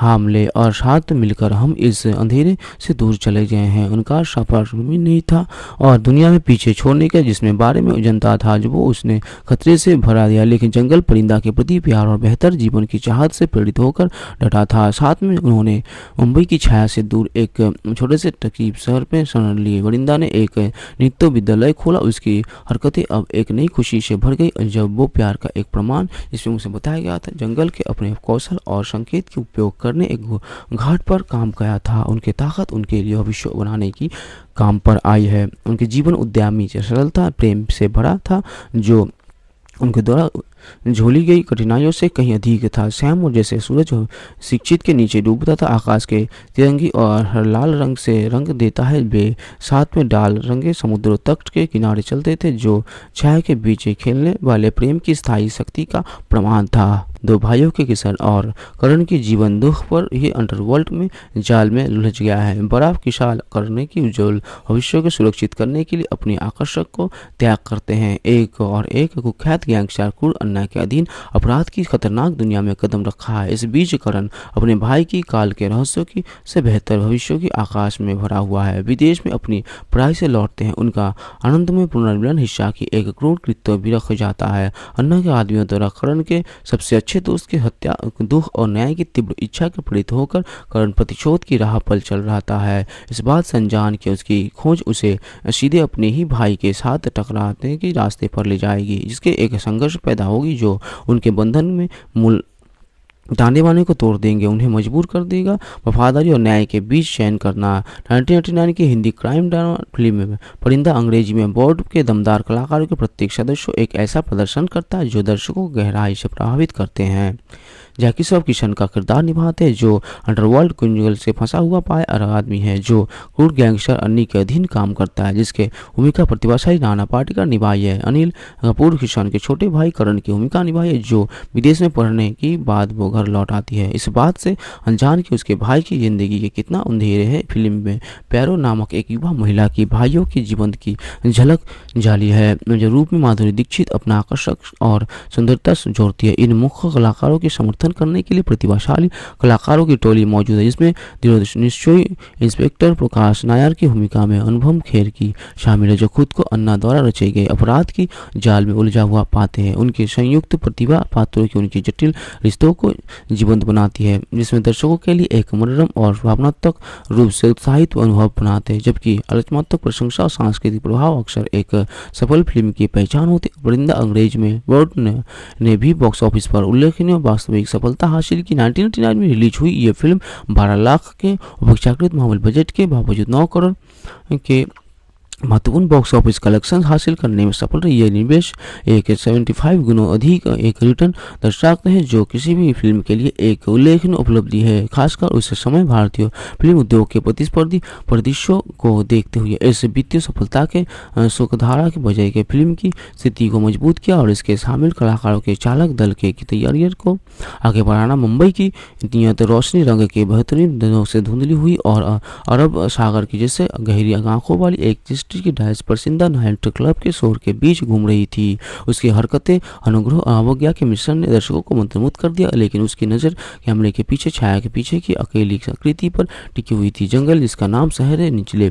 हमले और साथ मिलकर हम इस अंधेरे से दूर चले गए हैं उनका सफर भी नहीं था और दुनिया में पीछे छोड़ने के जिसमें बारे में जनता था जो वो उसने खतरे से भरा दिया लेकिन जंगल परिंदा के प्रति प्यार और बेहतर जीवन की चाहत से प्रेरित होकर डटा था साथ में उन्होंने मुंबई की छाया से दूर एक छोटे से तकीब शहर में शरण लिए परिंदा ने एक नृत्य विद्यालय खोला उसकी हरकतें अब एक नई खुशी से भर गई जब वो प्यार का एक प्रमाण इसमें उसे बताया गया था जंगल के अपने कौशल और संकेत के उपयोग कर करने एक घाट पर काम किया था उनकी ताकत उनके लिए भविष्य बनाने की काम पर आई है उनके जीवन उद्यमी सरलता प्रेम से भरा था जो उनके द्वारा झोली गई कठिनाइयों से कहीं अधिक था सैम और जैसे सूरज शिक्षित के नीचे डूबता था आकाश के तिरंगी और हर लाल रंग से रंग देता है वे साथ में डाल रंगे समुद्र तट के किनारे चलते थे जो छाया के बीच खेलने वाले प्रेम की स्थायी शक्ति का प्रमाण था दो भाइयों के किसान और करण की जीवन दुख पर ही अंडरवर्ल्ड में जाल में लुलझ गया है बराब की करण की उज्जवल भविष्य को सुरक्षित करने के लिए अपने आकर्षक को त्याग करते हैं एक और एक कुख्यात गैंगस्टर कुर अन्ना के अधीन अपराध की खतरनाक दुनिया में कदम रखा है इस बीच करण अपने भाई की काल के रहस्यों की से बेहतर भविष्य के आकाश में भरा हुआ है विदेश में अपनी पढ़ाई से लौटते हैं उनका आनंद में पुनर्मिलन हिस्सा की एक क्रूर कृत्य भी रख जाता है अन्ना के आदमियों द्वारा करण के सबसे अच्छे दोस्त तो की हत्या दुख और न्याय की तीव्र इच्छा के पीड़ित होकर करण प्रतिशोध की राह पर चल रहा है इस बात संजान के उसकी खोज उसे सीधे अपने ही भाई के साथ टकराते के रास्ते पर ले जाएगी जिसके एक संघर्ष पैदा होगी जो उनके बंधन में मूल डांडे वाने को तोड़ देंगे उन्हें मजबूर कर देगा वफादारी और न्याय के बीच चयन करना 1999 की हिंदी क्राइम ड्रामा फिल्म में परिंदा अंग्रेजी में बॉर्ड के दमदार कलाकारों के प्रत्येक सदस्य एक ऐसा प्रदर्शन करता है जो दर्शकों को गहराई से प्रभावित करते हैं जैकी श्रॉफ किशन का किरदार निभाते हैं जो अंडरवर्ल्ड कुंजल से फंसा हुआ पाया आदमी है जो क्रूर गैंगस्टर अन्नी के अधीन काम करता है जिसके भूमिका प्रतिभाशाली नाना पाटेकर निभाई है अनिल कपूर किशन के छोटे भाई करण की भूमिका निभाई है जो विदेश में पढ़ने की बाद वो घर लौट आती है इस बात से अनजान की उसके भाई की जिंदगी के कितना अंधेरे है फिल्म में पैरो नामक एक युवा महिला की भाइयों के जीवन की झलक जाली है जो रूप में माधुरी दीक्षित अपना आकर्षक और सुंदरता जोड़ती है इन मुख्य कलाकारों के समर्थन प्रबंधन करने के लिए प्रतिभाशाली कलाकारों की टोली मौजूद है जिसमें निश्चय इंस्पेक्टर प्रकाश नायर की भूमिका में अनुभव खेर की शामिल है जो खुद को अन्ना द्वारा रचे गए अपराध की जाल में उलझा हुआ पाते हैं उनके संयुक्त प्रतिभा पात्रों की उनकी जटिल रिश्तों को जीवंत बनाती है जिसमें दर्शकों के लिए एक मनोरम और भावनात्मक रूप से उत्साहित अनुभव बनाते हैं जबकि आलोचनात्मक प्रशंसा और सांस्कृतिक प्रभाव अक्सर एक सफल फिल्म की पहचान होती है वृंदा अंग्रेज में वर्ड ने भी बॉक्स ऑफिस पर उल्लेखनीय वास्तविक सफलता हासिल की नाइन में रिलीज हुई ये फिल्म बारह लाख के अपेक्षाकृत मामूल बजट के बावजूद नौ करोड़ के महत्वपूर्ण बॉक्स ऑफिस कलेक्शन हासिल करने में सफल रही यह निवेश एक सेवेंटी फाइव गुना अधिक एक रिटर्न दर्शाते हैं जो किसी भी फिल्म के लिए एक उल्लेखनीय उपलब्धि है खासकर उस समय भारतीय फिल्म उद्योग के प्रतिस्पर्धी प्रदेशों को देखते हुए इस वित्तीय सफलता के सुखधारा के बजाय के फिल्म की स्थिति को मजबूत किया और इसके शामिल कलाकारों के चालक दल के तैयारियों को आगे बढ़ाना मुंबई की नियत रोशनी रंग के बेहतरीन दिनों से धुंधली हुई और अरब सागर की जैसे गहरी आंखों वाली एक मिस्ट्री की डायस पर सिंधा नाइट क्लब के शोर के बीच घूम रही थी उसकी हरकतें अनुग्रह अवज्ञा के मिश्रण ने दर्शकों को मंत्रमुग्ध कर दिया लेकिन उसकी नज़र कैमरे के पीछे छाया के पीछे की अकेली आकृति पर टिकी हुई थी जंगल जिसका नाम शहर निचले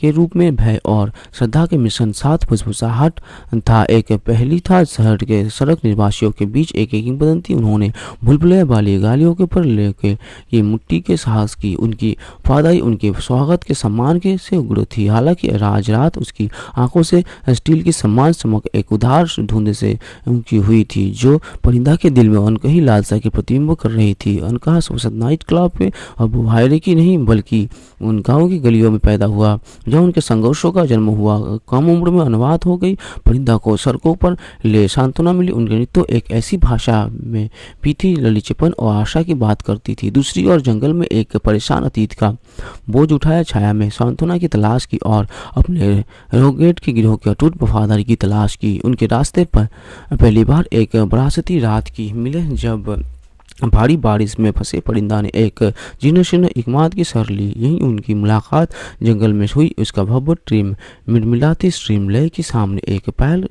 के रूप में भय और श्रद्धा के मिशन साथ फुसफुसाहट था एक पहली था शहर के सड़क निवासियों के बीच एक एक बदंती उन्होंने भुलभुले वाली गालियों के पर लेके ये मुट्टी के साहस की उनकी फादाई उनके स्वागत के सम्मान के से उग्र थी हालांकि राज गुजरात उसकी आंखों से स्टील की सम्मान चमक एक उधार धुंध से उनकी हुई थी जो परिंदा के दिल में अनकही लालसा के प्रतिबिंब कर रही थी अनकहा संसद नाइट क्लब में अब बुहायरे की नहीं बल्कि उन गाँव की गलियों में पैदा हुआ जब उनके संघर्षों का जन्म हुआ कम उम्र में अनुवाद हो गई परिंदा को सड़कों पर ले सांत्वना मिली उनके नृत्य एक ऐसी भाषा में भी थी ललिचपन और आशा की बात करती थी दूसरी ओर जंगल में एक परेशान अतीत का बोझ उठाया छाया में सांत्वना की तलाश की और अपने रोगेट के गिरोह की अटूट वफादारी की तलाश की उनके रास्ते पर पहली बार एक बरासती रात की मिले जब भारी बारिश में फंसे परिंदा ने एक जीनोशन इकमाद की सर ली यही उनकी मुलाकात जंगल में हुई उसका भव्य ट्रीम मिलमिलाती स्ट्रीम लय के सामने एक पहल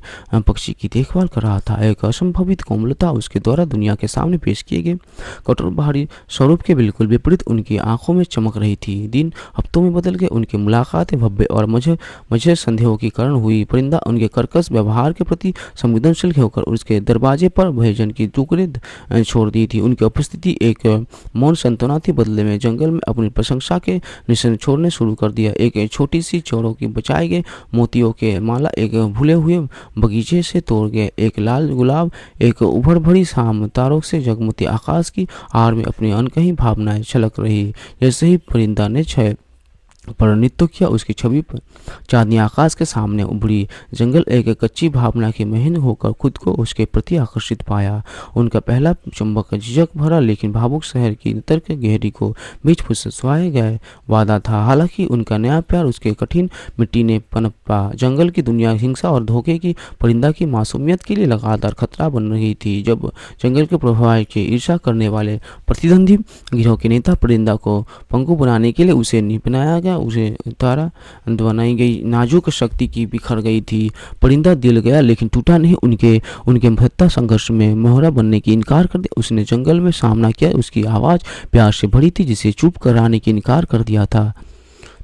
पक्षी की देखभाल कर रहा था एक असंभवित कोमलता उसके द्वारा दुनिया के सामने पेश किए गए कठोर बाहरी स्वरूप के बिल्कुल विपरीत उनकी आंखों में चमक रही थी दिन हफ्तों में बदल गए उनकी मुलाकातें भव्य और मुझे मुझे संदेहों के कारण हुई परिंदा उनके कर्कश व्यवहार के प्रति संवेदनशील होकर उसके दरवाजे पर भोजन की टुकड़े छोड़ दी थी उनकी उपस्थिति एक मौन संतना थी बदले में जंगल में अपनी प्रशंसा के निशन छोड़ने शुरू कर दिया एक छोटी सी चोरों की बचाए गए मोतियों के माला एक भूले हुए बगीचे से तोड़ गए एक लाल गुलाब एक उभर भरी शाम तारों से जगमती आकाश की आड़ में अपनी अनकही भावनाएं छलक रही जैसे ही परिंदा ने छह पर नृत्य किया उसकी छवि पर चांदनी आकाश के सामने उभरी जंगल एक कच्ची भावना की महीन होकर खुद को उसके प्रति आकर्षित पाया उनका पहला चुंबक झिझक भरा लेकिन भावुक शहर की तर्क गहरी को बीच फुसवाए गए वादा था हालांकि उनका नया प्यार उसके कठिन मिट्टी ने पनपा जंगल की दुनिया हिंसा और धोखे की परिंदा की मासूमियत के लिए लगातार खतरा बन रही थी जब जंगल के प्रभाव के ईर्षा करने वाले प्रतिद्वंदी गिरोह के नेता परिंदा को पंखु बनाने के लिए उसे निपनाया गया गया उसे उतारा बनाई गई नाजुक शक्ति की बिखर गई थी परिंदा दिल गया लेकिन टूटा नहीं उनके उनके महत्ता संघर्ष में मोहरा बनने की इनकार कर दिया उसने जंगल में सामना किया उसकी आवाज़ प्यार से भरी थी जिसे चुप कराने की इनकार कर दिया था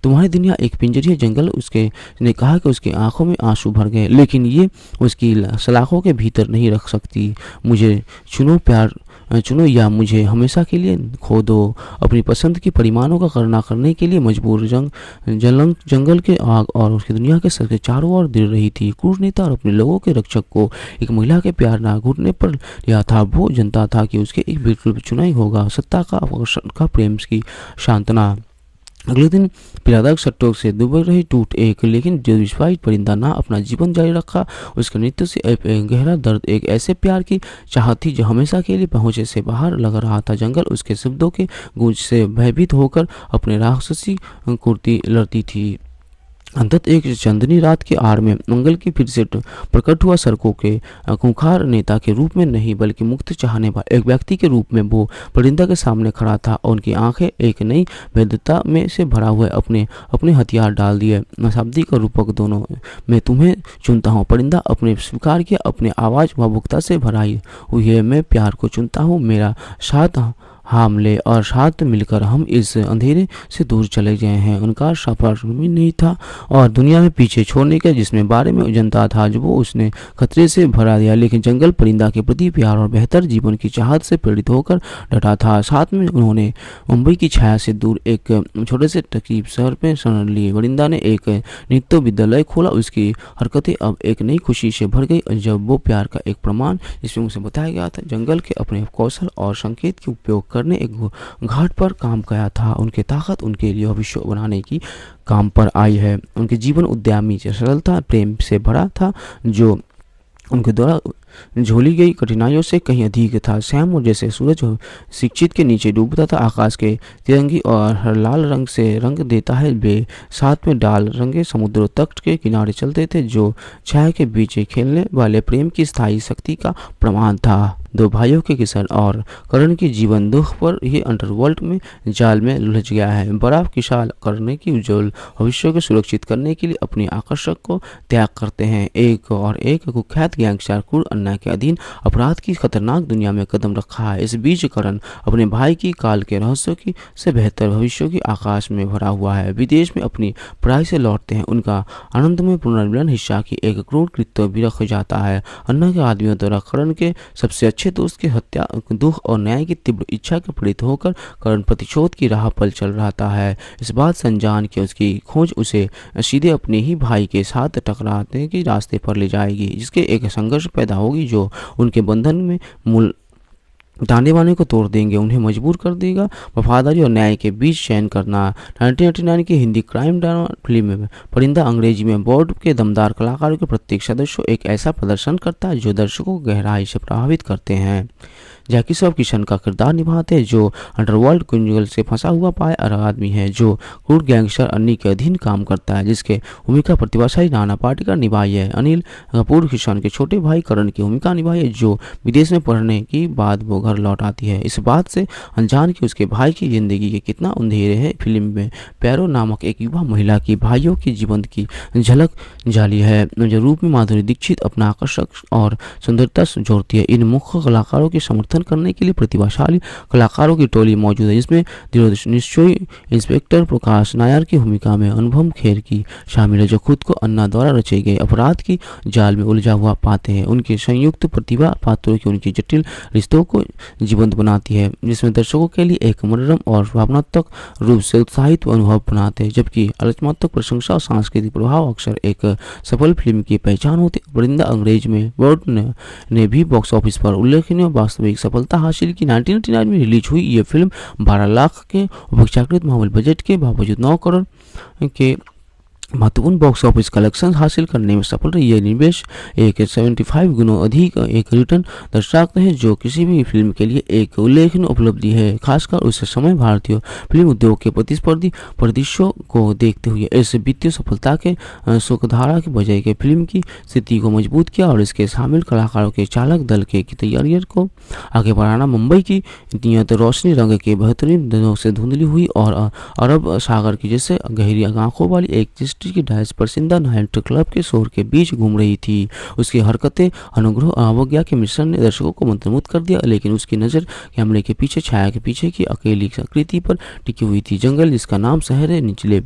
तुम्हारी दुनिया एक पिंजरी है जंगल उसके ने कहा कि उसकी आंखों में आंसू भर गए लेकिन ये उसकी सलाखों के भीतर नहीं रख सकती मुझे चुनो प्यार चुनो या मुझे हमेशा के लिए खो दो अपनी पसंद की परिमाणों का करना करने के लिए मजबूर जंग जलंग जंगल के आग और उसकी दुनिया के सर के चारों ओर दिल रही थी क्रूर नेता और अपने लोगों के रक्षक को एक महिला के प्यार ना घुटने पर लिया था वो जनता था कि उसके एक बिल्कुल चुनाई होगा सत्ता का का प्रेम की शांतना अगले दिन पिरादा सट्टोक से दुबई रही टूट एक लेकिन जो विश्वाइट परिंदा ना अपना जीवन जारी रखा उसके नृत्य से एक गहरा दर्द एक ऐसे प्यार की चाह थी जो हमेशा के लिए पहुंचे से बाहर लग रहा था जंगल उसके शब्दों के गूंज से भयभीत होकर अपने राक्षसी कुर्ती लड़ती थी अंतत एक चंदनी रात की आड़ में मंगल की फिर से प्रकट हुआ सड़कों के खूंखार नेता के रूप में नहीं बल्कि मुक्त चाहने वाले एक व्यक्ति के रूप में वो परिंदा के सामने खड़ा था और उनकी आंखें एक नई वैधता में से भरा हुआ अपने अपने हथियार डाल दिए शाब्दिक का रूपक दोनों मैं तुम्हें चुनता हूँ परिंदा अपने स्वीकार किया अपने आवाज़ भावुकता से भराई हुई है मैं प्यार को चुनता हूँ मेरा साथ हमले और साथ मिलकर हम इस अंधेरे से दूर चले गए हैं उनका सफर भी नहीं था और दुनिया में पीछे छोड़ने के जिसमें बारे में जनता था जो वो उसने खतरे से भरा दिया लेकिन जंगल परिंदा के प्रति प्यार और बेहतर जीवन की चाहत से प्रेरित होकर डटा था साथ में उन्होंने मुंबई की छाया से दूर एक छोटे से तकीब शहर में शरण लिए परिंदा ने एक नृत्य विद्यालय खोला उसकी हरकतें अब एक नई खुशी से भर गई जब वो प्यार का एक प्रमाण जिसमें उसे बताया गया था जंगल के अपने कौशल और संकेत के उपयोग कर करने एक घाट पर काम किया था उनकी ताकत उनके लिए भविष्य बनाने की काम पर आई है उनके जीवन उद्यमी सरलता प्रेम से भरा था जो उनके द्वारा झोली गई कठिनाइयों से कहीं अधिक था सैम और जैसे सूरज शिक्षित के नीचे डूबता था आकाश के तिरंगी और हर लाल रंग से रंग देता है वे साथ में डाल रंगे समुद्र तट के किनारे चलते थे जो छाया के बीच खेलने वाले प्रेम की स्थायी शक्ति का प्रमाण था दो भाइयों के किशन और करण के जीवन दुख पर ही अंडरवर्ल्ड में जाल में उलझ गया है बड़ा किसान करने की उज्जवल भविष्य को सुरक्षित करने के लिए अपने आकर्षक को त्याग करते हैं एक और एक कुख्यात गैंगस्टर कुर अन्ना सेना के अधीन अपराध की खतरनाक दुनिया में कदम रखा है इस बीच करण अपने भाई की काल के रहस्यों की से बेहतर भविष्य के आकाश में भरा हुआ है विदेश में अपनी पढ़ाई से लौटते हैं उनका में पुनर्मिलन हिस्सा की एक क्रूर कृत्य भी रख जाता है अन्ना के आदमियों द्वारा करण के सबसे अच्छे दोस्त की हत्या दुख और न्याय की तीव्र इच्छा के प्रेरित होकर करण प्रतिशोध की राह पर चल रहा है इस बात संजान की उसकी खोज उसे सीधे अपने ही भाई के साथ टकराते के रास्ते पर ले जाएगी जिसके एक संघर्ष पैदा हो होगी जो उनके बंधन में मूल ताने वाले को तोड़ देंगे उन्हें मजबूर कर देगा वफादारी और न्याय के बीच चयन करना 1999 की हिंदी क्राइम ड्रामा फिल्म में परिंदा अंग्रेजी में बॉर्ड के दमदार कलाकारों के प्रत्येक सदस्य एक ऐसा प्रदर्शन करता है जो दर्शकों को गहराई से प्रभावित करते हैं जैकी सब किशन का किरदार निभाते हैं जो अंडरवर्ल्ड कुंजल से फंसा हुआ पाए आदमी है जो क्रूर गैंगस्टर अन्नी के अधीन काम करता है जिसके भूमिका प्रतिभाशाली नाना पाटेकर निभाई है अनिल कपूर किशन के छोटे भाई करण की भूमिका निभाई है जो विदेश में पढ़ने की बाद वो घर लौट आती है इस बात से अनजान की उसके भाई की जिंदगी के कितना अंधेरे है फिल्म में पैरो नामक एक युवा महिला की भाइयों की जीवन की झलक जाली है जो रूप में माधुरी दीक्षित अपना आकर्षक और सुंदरता जोड़ती है इन मुख्य कलाकारों के समर्थन प्रदर्शन करने के लिए प्रतिभाशाली कलाकारों की टोली मौजूद है जिसमें निश्चय इंस्पेक्टर प्रकाश नायर की भूमिका में अनुभव खेर की शामिल है जो खुद को अन्ना द्वारा रचे गए अपराध की जाल में उलझा हुआ पाते हैं उनके संयुक्त प्रतिभा पात्रों की उनकी जटिल रिश्तों को जीवंत बनाती है जिसमें दर्शकों के लिए एक मनोरम और भावनात्मक रूप से उत्साहित अनुभव बनाते हैं जबकि आलोचनात्मक प्रशंसा और सांस्कृतिक प्रभाव अक्सर एक सफल फिल्म की पहचान होती है वृंदा अंग्रेज में वर्ड ने, ने भी बॉक्स ऑफिस पर उल्लेखनीय वास्तविक सफलता हासिल की 1999 में रिलीज हुई ये फिल्म बारह लाख के अपेक्षाकृत मामूल बजट के बावजूद नौ करोड़ के महत्वपूर्ण बॉक्स ऑफिस कलेक्शन हासिल करने में सफल रही है निवेश एक सेवेंटी फाइव गुना अधिक एक रिटर्न दर्शाते हैं जो किसी भी फिल्म के लिए एक उल्लेखनीय उपलब्धि है खासकर उस समय भारतीय फिल्म उद्योग के प्रतिस्पर्धी परिदृश्यों को देखते हुए इस वित्तीय सफलता के सुखधारा के बजाय के फिल्म की स्थिति को मजबूत किया और इसके शामिल कलाकारों के चालक दल के तैयारियों को आगे बढ़ाना मुंबई की नियत रोशनी रंग के बेहतरीन दिनों से धुंधली हुई और अरब सागर की जैसे गहरी आंखों वाली एक इंडस्ट्री की पर सिंधा नाइट क्लब के शोर के बीच घूम रही थी उसकी हरकतें अनुग्रह अवज्ञा के मिश्रण ने दर्शकों को मंत्रमुद कर दिया लेकिन उसकी नज़र कैमरे के पीछे छाया के पीछे की अकेली आकृति पर टिकी हुई थी जंगल जिसका नाम शहर है निचले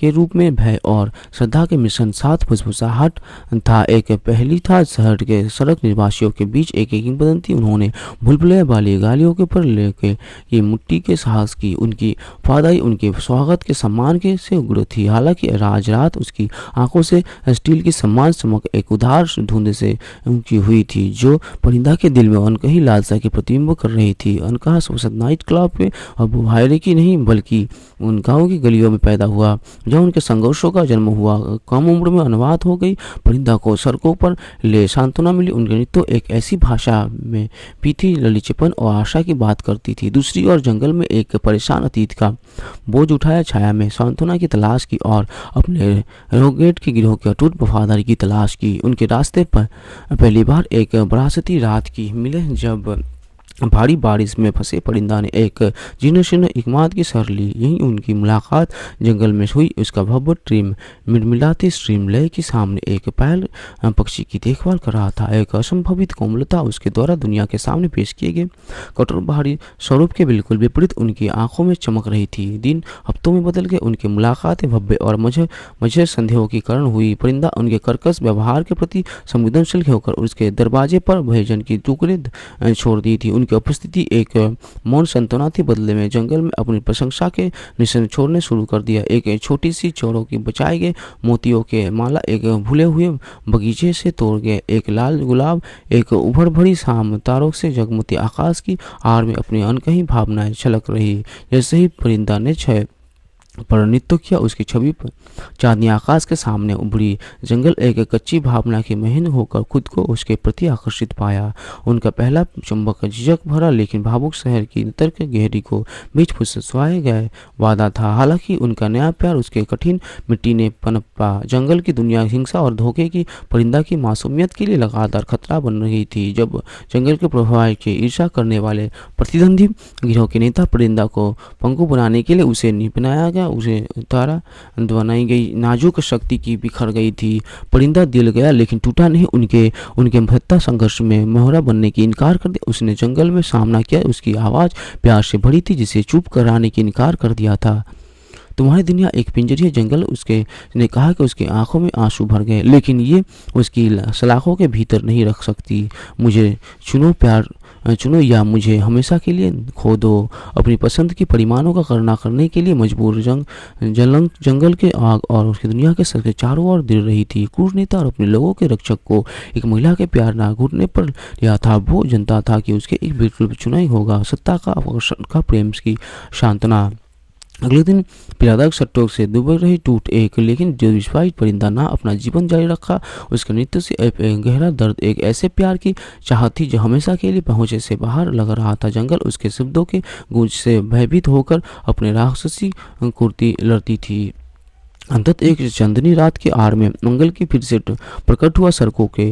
के रूप में भय और श्रद्धा के मिशन साथ फुसफुसाहट था एक पहली था शहर के सड़क निवासियों के बीच एक एक किंवदंती उन्होंने भुलभुलैया वाली गालियों के पर लेके ये मुट्टी के साहस की उनकी फादाई उनके स्वागत के सम्मान के से उग्र थी हालांकि राज गुजरात उसकी आंखों से स्टील की सम्मान समक एक उधार धुंध से उनकी हुई थी जो परिंदा के दिल में अनकही लालसा के प्रतिबिंब कर रही थी अनकहा सोशत नाइट क्लब में और बुहायरे की नहीं बल्कि उन गाँव की गलियों में पैदा हुआ जहाँ उनके संघर्षों का जन्म हुआ कम उम्र में अनुवाद हो गई परिंदा को सड़कों पर ले सांत्वना मिली उनके नृत्य एक ऐसी भाषा में भी थी ललिचपन और आशा की बात करती थी दूसरी ओर जंगल में एक परेशान अतीत का बोझ उठाया छाया में सांत्वना की तलाश की और अपने रोगेट के गिरोह के अटूट वफादारी की तलाश की उनके रास्ते पर पहली बार एक बरासती रात की मिले जब भारी बारिश में फंसे परिंदा ने एक जीर्ण इकमाद की सर ली यही उनकी मुलाकात जंगल में हुई उसका भव्य ट्रीम मिडमिलाती स्ट्रीम लय के सामने एक पायल पक्षी की देखभाल कर रहा था एक असंभवित कोमलता उसके द्वारा दुनिया के सामने पेश किए गए कठोर बाहरी स्वरूप के बिल्कुल विपरीत उनकी आंखों में चमक रही थी दिन रफ्तों में बदल गए उनकी मुलाकातें भव्य और मुझे मुझे संदेहों के कारण हुई परिंदा उनके कर्कश व्यवहार के प्रति संवेदनशील होकर उसके दरवाजे पर भोजन की टुकड़े छोड़ दी थी उनकी उपस्थिति एक मौन संतना थी बदले में जंगल में अपनी प्रशंसा के निशन छोड़ने शुरू कर दिया एक छोटी सी चोरों की बचाए गए मोतियों के माला एक भूले हुए बगीचे से तोड़ गए एक लाल गुलाब एक उभर भरी शाम तारों से जगमती आकाश की आड़ में अपनी अनकही भावनाएं छलक रही जैसे ही परिंदा ने छह पर नृत्य किया उसकी छवि पर चांदनी आकाश के सामने उभरी जंगल एक कच्ची भावना की महीन होकर खुद को उसके प्रति आकर्षित पाया उनका पहला चुंबक झिझक भरा लेकिन भावुक शहर की तर्क गहरी को बीच फुसवाए गए वादा था हालांकि उनका नया प्यार उसके कठिन मिट्टी ने पनपा जंगल की दुनिया हिंसा और धोखे की परिंदा की मासूमियत के लिए लगातार खतरा बन रही थी जब जंगल के प्रभाव के ईर्षा करने वाले प्रतिद्वंदी गिरोह के नेता परिंदा को पंखु बनाने के लिए उसे निपनाया गया गया उसे उतारा दवानाई गई नाजुक शक्ति की बिखर गई थी परिंदा दिल गया लेकिन टूटा नहीं उनके उनके महत्ता संघर्ष में मोहरा बनने की इनकार कर दिया उसने जंगल में सामना किया उसकी आवाज़ प्यार से भरी थी जिसे चुप कराने की इनकार कर दिया था तुम्हारी दुनिया एक पिंजरी है जंगल उसके ने कहा कि उसकी आंखों में आंसू भर गए लेकिन ये उसकी सलाखों के भीतर नहीं रख सकती मुझे चुनो प्यार चुनो या मुझे हमेशा के लिए खो दो अपनी पसंद की परिमाणों का करना करने के लिए मजबूर जंग जलंग जंगल के आग और उसकी दुनिया के सर के चारों ओर दिल रही थी क्रूर नेता और अपने लोगों के रक्षक को एक महिला के प्यार ना घुटने पर लिया था वो जनता था कि उसके एक बिल्कुल चुनाई होगा सत्ता का का प्रेम की सांत्वना अगले दिन पिरादाग सट्टोक से दुबई टूट एक लेकिन जो विश्वास परिंदा ना अपना जीवन जारी रखा उसके नृत्य से एक गहरा दर्द एक ऐसे प्यार की चाहत थी जो हमेशा के लिए पहुंचे से बाहर लग रहा था जंगल उसके शब्दों के गूंज से भयभीत होकर अपने राक्षसी कुर्ती लड़ती थी अंतत एक चंदनी रात की आड़ में मंगल की फिर से प्रकट हुआ सड़कों के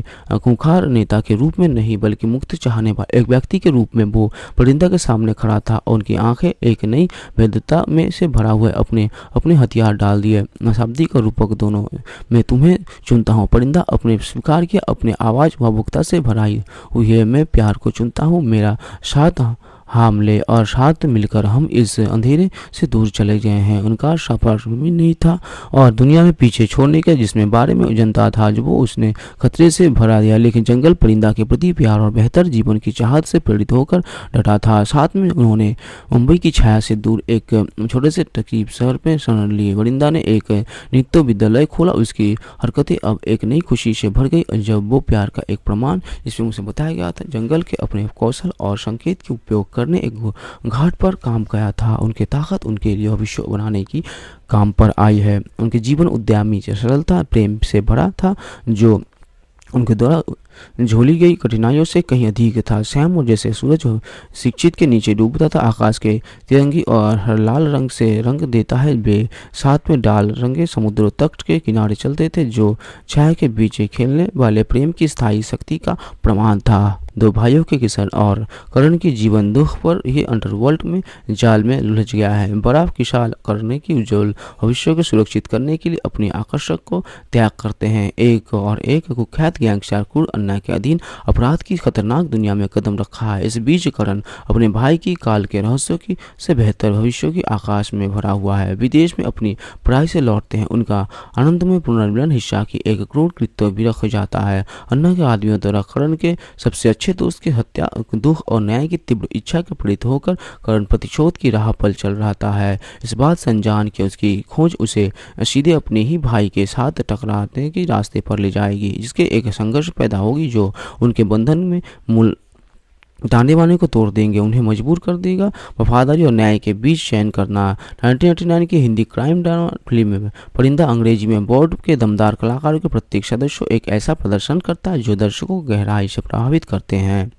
खूंखार नेता के रूप में नहीं बल्कि मुक्त चाहने वाले एक व्यक्ति के रूप में वो परिंदा के सामने खड़ा था और उनकी आंखें एक नई भेदता में से भरा हुआ अपने अपने हथियार डाल दिए शाब्दिक का रूपक दोनों मैं तुम्हें चुनता हूँ परिंदा अपने स्वीकार किया अपने आवाज़ व भुगता से भराई हुई है मैं प्यार को चुनता हूँ मेरा साथ हामले और साथ मिलकर हम इस अंधेरे से दूर चले गए हैं उनका सफर भी नहीं था और दुनिया में पीछे छोड़ने के जिसमें बारे में जनता था जो वो उसने खतरे से भरा दिया लेकिन जंगल परिंदा के प्रति प्यार और बेहतर जीवन की चाहत से प्रेरित होकर डटा था साथ में उन्होंने मुंबई की छाया से दूर एक छोटे से तकरीब शहर में शरण लिए वरिंदा ने एक नृत्य विद्यालय खोला उसकी हरकतें अब एक नई खुशी से भर गई जब वो प्यार का एक प्रमाण जिसमें उसे बताया गया था जंगल के अपने कौशल और संकेत के उपयोग कर करने एक घाट पर काम किया था उनकी ताकत उनके लिए भविष्य बनाने की काम पर आई है उनके जीवन उद्यमी सरलता प्रेम से भरा था जो उनके द्वारा झोली गई कठिनाइयों से कहीं अधिक था श्याम और जैसे सूरज शिक्षित के नीचे डूबता था आकाश के तिरंगी और हर लाल रंग से रंग देता है वे साथ में डाल रंगे समुद्र तट के किनारे चलते थे जो छाया के बीच खेलने वाले प्रेम की स्थायी शक्ति का प्रमाण था दो भाइयों के किशन और करण की जीवन दुख पर ही अंडरवर्ल्ड में जाल में लुलझ गया है बराब किशाल करने की उज्जवल भविष्य को सुरक्षित करने के लिए अपने आकर्षक को त्याग करते हैं एक और एक कुख्यात गैंगस्टर कुर अन्ना के अधीन अपराध की खतरनाक दुनिया में कदम रखा है इस बीच करण अपने भाई की काल के रहस्यों की से बेहतर भविष्य के आकाश में भरा हुआ है विदेश में अपनी पढ़ाई से लौटते हैं उनका आनंद में पुनर्मिलन हिस्सा की एक क्रूर कृत्य भी रख जाता है अन्ना के आदमियों द्वारा करण के सबसे अच्छे दोस्त की हत्या दुख और न्याय की तीव्र इच्छा के पीड़ित होकर करण प्रतिशोध की राह पर चल रहा है इस बात संजान के उसकी खोज उसे सीधे अपने ही भाई के साथ टकराते के रास्ते पर ले जाएगी जिसके एक संघर्ष पैदा होगी जो उनके बंधन में मूल डांडे वाले को तोड़ देंगे उन्हें मजबूर कर देगा वफादारी और न्याय के बीच चयन करना 1989 की हिंदी क्राइम ड्रामा फिल्म में परिंदा अंग्रेजी में बॉर्ड के दमदार कलाकारों के प्रत्येक सदस्य एक ऐसा प्रदर्शन करता है जो दर्शकों को गहराई से प्रभावित करते हैं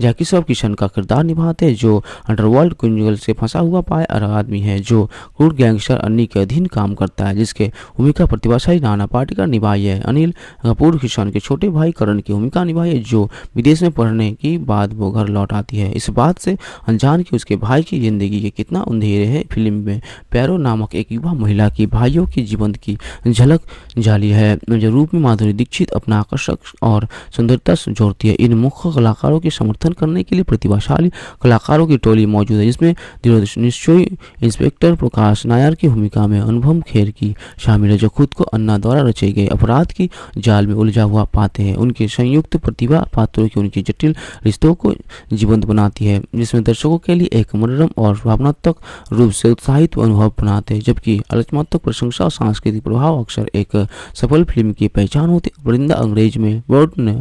जहाँ सब किशन का किरदार निभाते हैं जो अंडरवर्ल्ड कुंजल से फंसा हुआ पाया रहा आदमी है जो क्रूर गैंगस्टर अन्नी के अधीन काम करता है जिसके भूमिका प्रतिभाशाली नाना पाटेकर निभाई है अनिल कपूर किशन के छोटे भाई करण की भूमिका निभाई है जो विदेश में पढ़ने की बाद वो घर लौट आती है इस बात से अनजान की उसके भाई की जिंदगी के कितना अंधेरे है फिल्म में पैरो नामक एक युवा महिला की भाइयों की जीवन की झलक जाली है रूप में माधुरी दीक्षित अपना आकर्षक और सुंदरता जोड़ती है इन मुख्य कलाकारों के समर्थन समर्थन करने के लिए प्रतिभाशाली कलाकारों की टोली मौजूद है जिसमें निश्चय इंस्पेक्टर प्रकाश नायर की भूमिका में अनुभव खेर की शामिल है जो खुद को अन्ना द्वारा रचे गए अपराध की जाल में उलझा हुआ पाते हैं उनके संयुक्त प्रतिभा पात्रों की उनकी जटिल रिश्तों को जीवंत बनाती है जिसमें दर्शकों के लिए एक मनोरम और भावनात्मक रूप से उत्साहित अनुभव बनाते हैं जबकि आलोचनात्मक प्रशंसा और सांस्कृतिक प्रभाव अक्सर एक सफल फिल्म की पहचान होती वृंदा अंग्रेज में वर्ड ने,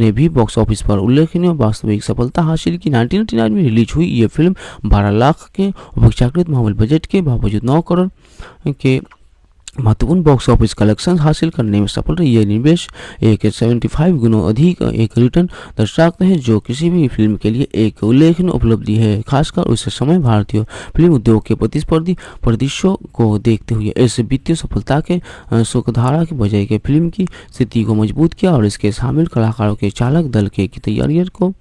ने भी बॉक्स ऑफिस पर उल्लेखनीय वास्तविक सफलता हासिल की नाइनटीन में रिलीज हुई ये फिल्म बारह लाख के अपेक्षाकृत माहौल बजट के बावजूद नौ करोड़ के महत्वपूर्ण बॉक्स ऑफिस कलेक्शन हासिल करने में सफल रही यह निवेश एक सेवेंटी फाइव गुना अधिक एक रिटर्न दर्शाते हैं जो किसी भी फिल्म के लिए एक उल्लेखनीय उपलब्धि है खासकर उस समय भारतीय फिल्म उद्योग के प्रतिस्पर्धी प्रदेशों को देखते हुए इस वित्तीय सफलता के सुखधारा के बजाय के फिल्म की स्थिति को मजबूत किया और इसके शामिल कलाकारों के चालक दल के तैयारियों को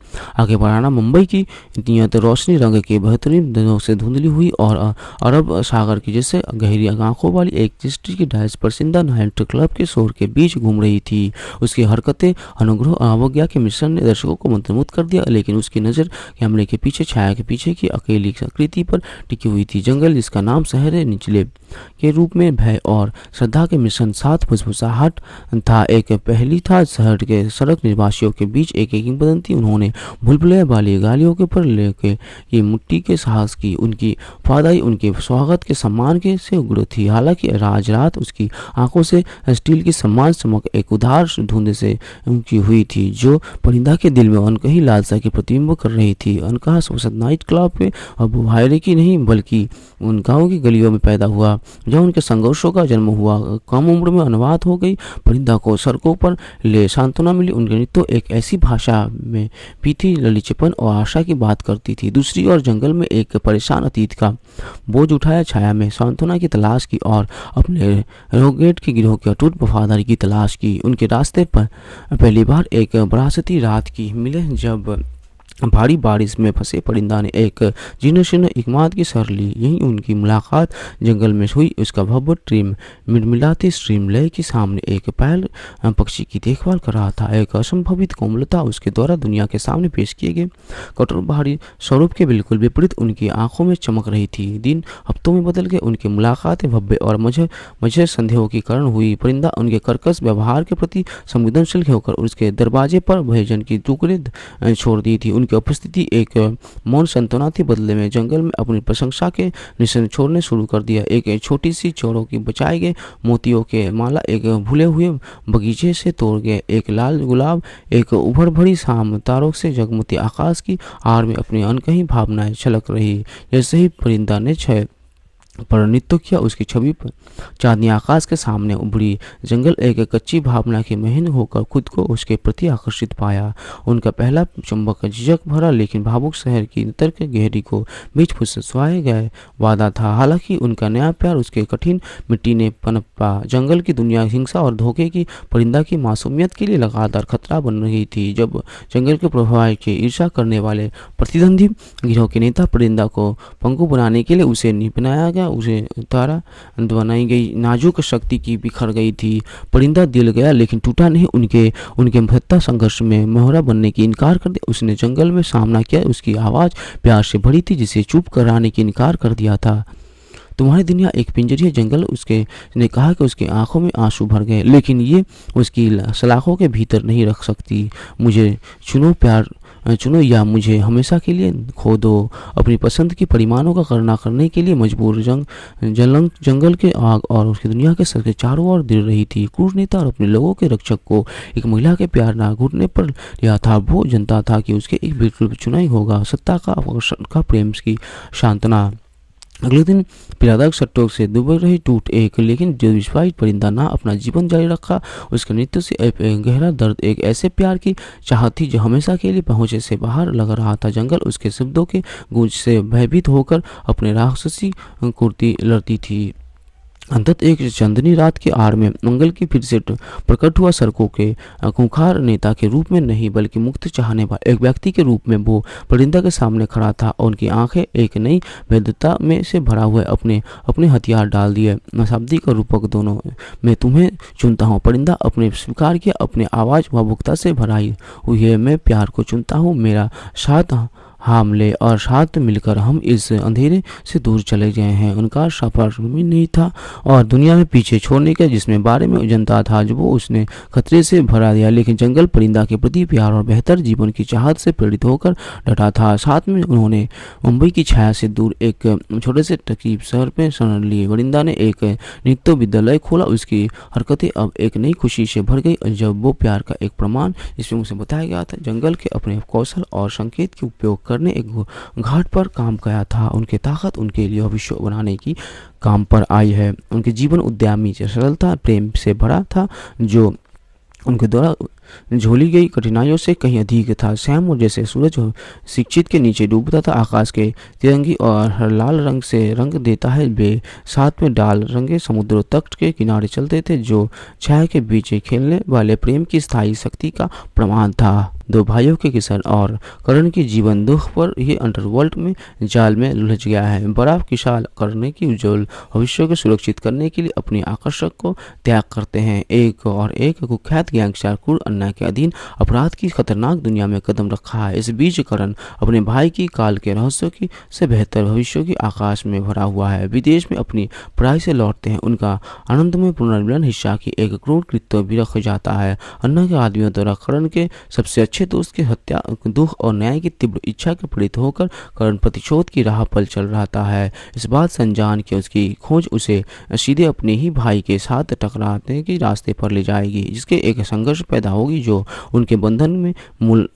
आगे बढ़ाना मुंबई की नियत रोशनी रंग के बेहतरीन दिनों से धुंधली हुई और अरब सागर की जैसे गहरी आंखों वाली एक इंडस्ट्री की पर सिंधा नाइट क्लब के शोर के बीच घूम रही थी उसकी हरकतें अनुग्रह अवज्ञा के मिश्रण ने दर्शकों को मंत्रमुद कर दिया लेकिन उसकी नज़र कैमरे के पीछे छाया के पीछे की अकेली आकृति पर टिकी हुई थी जंगल जिसका नाम शहर है निचले के रूप में भय और श्रद्धा के मिशन साथ फुसफुसाहट था एक पहली था शहर के सड़क निवासियों के बीच एक एक बदंती उन्होंने भुलभुलैया वाली गालियों के पर लेके ये मुट्टी के साहस की उनकी फादाई उनके स्वागत के सम्मान के से उग्र थी हालांकि राज गुजरात उसकी आंखों से स्टील की सम्मान समक एक उधार धुंध से उनकी हुई थी जो परिंदा के दिल में अनकही लालसा की प्रतिबिंब कर रही थी अनकहा सोशल नाइट क्लब में अब वायरे की नहीं बल्कि उन गाँव की गलियों में पैदा हुआ जहाँ उनके संघर्षों का जन्म हुआ कम उम्र में अनुवाद हो गई परिंदा को सड़कों पर ले सांत्वना मिली उनके नृत्य तो एक ऐसी भाषा में भी थी ललिचपन और आशा की बात करती थी दूसरी ओर जंगल में एक परेशान अतीत का बोझ उठाया छाया में सांत्वना की तलाश की और अपने रोगेट के गिरोह के अटूट वफादारी की तलाश की उनके रास्ते पर पहली बार एक बरासती रात की मिले जब भारी बारिश में फंसे परिंदा ने एक जीर्ण इकमाद की सर ली यहीं उनकी मुलाकात जंगल में हुई उसका भव्य ट्रीम मिलमिलाते स्ट्रीम लय के सामने एक पैल पक्षी की देखभाल कर रहा था एक असंभवित कोमलता उसके द्वारा दुनिया के सामने पेश किए गए कठोर भारी स्वरूप के बिल्कुल विपरीत उनकी आंखों में चमक रही थी दिन हफ्तों में बदल गए उनकी मुलाकातें भव्य और मुझे मुझे संदेहों के कारण हुई परिंदा उनके कर्कश व्यवहार के प्रति संवेदनशील होकर उसके दरवाजे पर भोजन की टुकड़े छोड़ दी थी उनकी उपस्थिति एक मौन संतना थी बदले में जंगल में अपनी प्रशंसा के निशन छोड़ने शुरू कर दिया एक छोटी सी चोरों की बचाए गए मोतियों के माला एक भूले हुए बगीचे से तोड़ गए एक लाल गुलाब एक उभर भरी शाम तारों से जगमती आकाश की आड़ में अपनी अनकही भावनाएं छलक रही जैसे ही परिंदा ने छह पर नृत्य किया उसकी छवि पर चांदनी आकाश के सामने उभरी जंगल एक कच्ची भावना की महीन होकर खुद को उसके प्रति आकर्षित पाया उनका पहला चुंबक झिझक भरा लेकिन भावुक शहर की तर्क गहरी को बीच फुसफुसवाए गए वादा था हालांकि उनका नया प्यार उसके कठिन मिट्टी ने पनपा जंगल की दुनिया हिंसा और धोखे की परिंदा की मासूमियत के लिए लगातार खतरा बन रही थी जब जंगल के प्रभाव के ईर्षा करने वाले प्रतिद्वंदी गिरोह के नेता परिंदा को पंखु बनाने के लिए उसे निपनाया गया उसे उतारा बनाई गई नाजुक शक्ति की बिखर गई थी परिंदा दिल गया लेकिन टूटा नहीं उनके उनके महत्ता संघर्ष में मोहरा बनने की इनकार कर दिया उसने जंगल में सामना किया उसकी आवाज़ प्यार से भरी थी जिसे चुप कराने की इनकार कर दिया था तुम्हारी दुनिया एक पिंजरी है जंगल उसके ने कहा कि उसकी आंखों में आंसू भर गए लेकिन ये उसकी सलाखों के भीतर नहीं रख सकती मुझे चुनो प्यार चुनो या मुझे हमेशा के लिए खो दो अपनी पसंद की परिमाणों का करना करने के लिए मजबूर जंग जलंग जंगल के आग और उसकी दुनिया के सर के चारों ओर गिर रही थी क्रूर नेता और अपने लोगों के रक्षक को एक महिला के प्यार ना घुटने पर लिया था वो जनता था कि उसके एक बिल्कुल चुनाई होगा सत्ता का का प्रेम की सांत्वना अगले दिन पिरादाग सट्टोक से दुबर रही टूट एक लेकिन जो ज्योतिषवाई परिंदा ना अपना जीवन जारी रखा उसके मृत्यु से एक गहरा दर्द एक ऐसे प्यार की चाह थी जो हमेशा के लिए पहुंचे से बाहर लग रहा था जंगल उसके शब्दों के गूंज से भयभीत होकर अपने राक्षसी कुर्ती लड़ती थी अंतत एक चंदनी रात की आड़ में मंगल की फिर से प्रकट हुआ सड़कों के खूंखार नेता के रूप में नहीं बल्कि मुक्त चाहने वाले एक व्यक्ति के रूप में वो परिंदा के सामने खड़ा था और उनकी आंखें एक नई वैधता में से भरा हुआ अपने अपने हथियार डाल दिए शाब्दिक का रूपक दोनों मैं तुम्हें चुनता हूँ परिंदा अपने स्वीकार किया अपने आवाज़ व भुगता से भराई हुई है मैं प्यार को चुनता हूँ मेरा साथ हामले और साथ मिलकर हम इस अंधेरे से दूर चले गए हैं उनका सफर भी नहीं था और दुनिया में पीछे छोड़ने का जिसमें बारे में जनता था जो वो उसने खतरे से भरा दिया लेकिन जंगल परिंदा के प्रति प्यार और बेहतर जीवन की चाहत से प्रेरित होकर डटा था साथ में उन्होंने मुंबई की छाया से दूर एक छोटे से तकीब शहर में शरण लिए वरिंदा ने एक नृत्य विद्यालय खोला उसकी हरकतें अब एक नई खुशी से भर गई जब वो प्यार का एक प्रमाण इसमें उसे बताया गया था जंगल के अपने कौशल और संकेत के उपयोग करने एक घाट पर काम किया था उनकी ताकत उनके लिए भविष्य बनाने की काम पर आई है उनके जीवन उद्यमी सरलता प्रेम से भरा था जो उनके द्वारा झोली गई कठिनाइयों से कहीं अधिक था सैम और जैसे सूरज शिक्षित के नीचे डूबता था आकाश के तिरंगी और लाल रंग से रंग देता है वे साथ में डाल रंगे समुद्र तट के किनारे चलते थे जो छाया के बीच खेलने वाले प्रेम की स्थायी शक्ति का प्रमाण था दो भाइयों के किशन और करण की जीवन दुख पर ही अंडरवर्ल्ड में जाल में उलझ गया है बड़ा किशाल करने की उज्जवल भविष्य को सुरक्षित करने के लिए अपने आकर्षक को त्याग करते हैं एक और एक कुख्यात गैंगस्टर कुल अन्ना के अधीन अपराध की खतरनाक दुनिया में कदम रखा है इस बीच करण अपने भाई की काल के रहस्यों की से बेहतर भविष्य की आकाश में भरा हुआ है विदेश में अपनी पढ़ाई से लौटते हैं उनका में पुनर्मिलन हिस्सा की एक क्रूर कृत्य भी रख जाता है अन्ना के आदमियों द्वारा करण के सबसे अच्छे दोस्त की हत्या दुख और न्याय की तीव्र इच्छा के प्रेरित होकर करण प्रतिशोध की राह पर चल रहा है इस बात संजान के उसकी खोज उसे सीधे अपने ही भाई के साथ टकराते के रास्ते पर ले जाएगी जिसके एक संघर्ष पैदा हो होगी जो उनके बंधन में मूल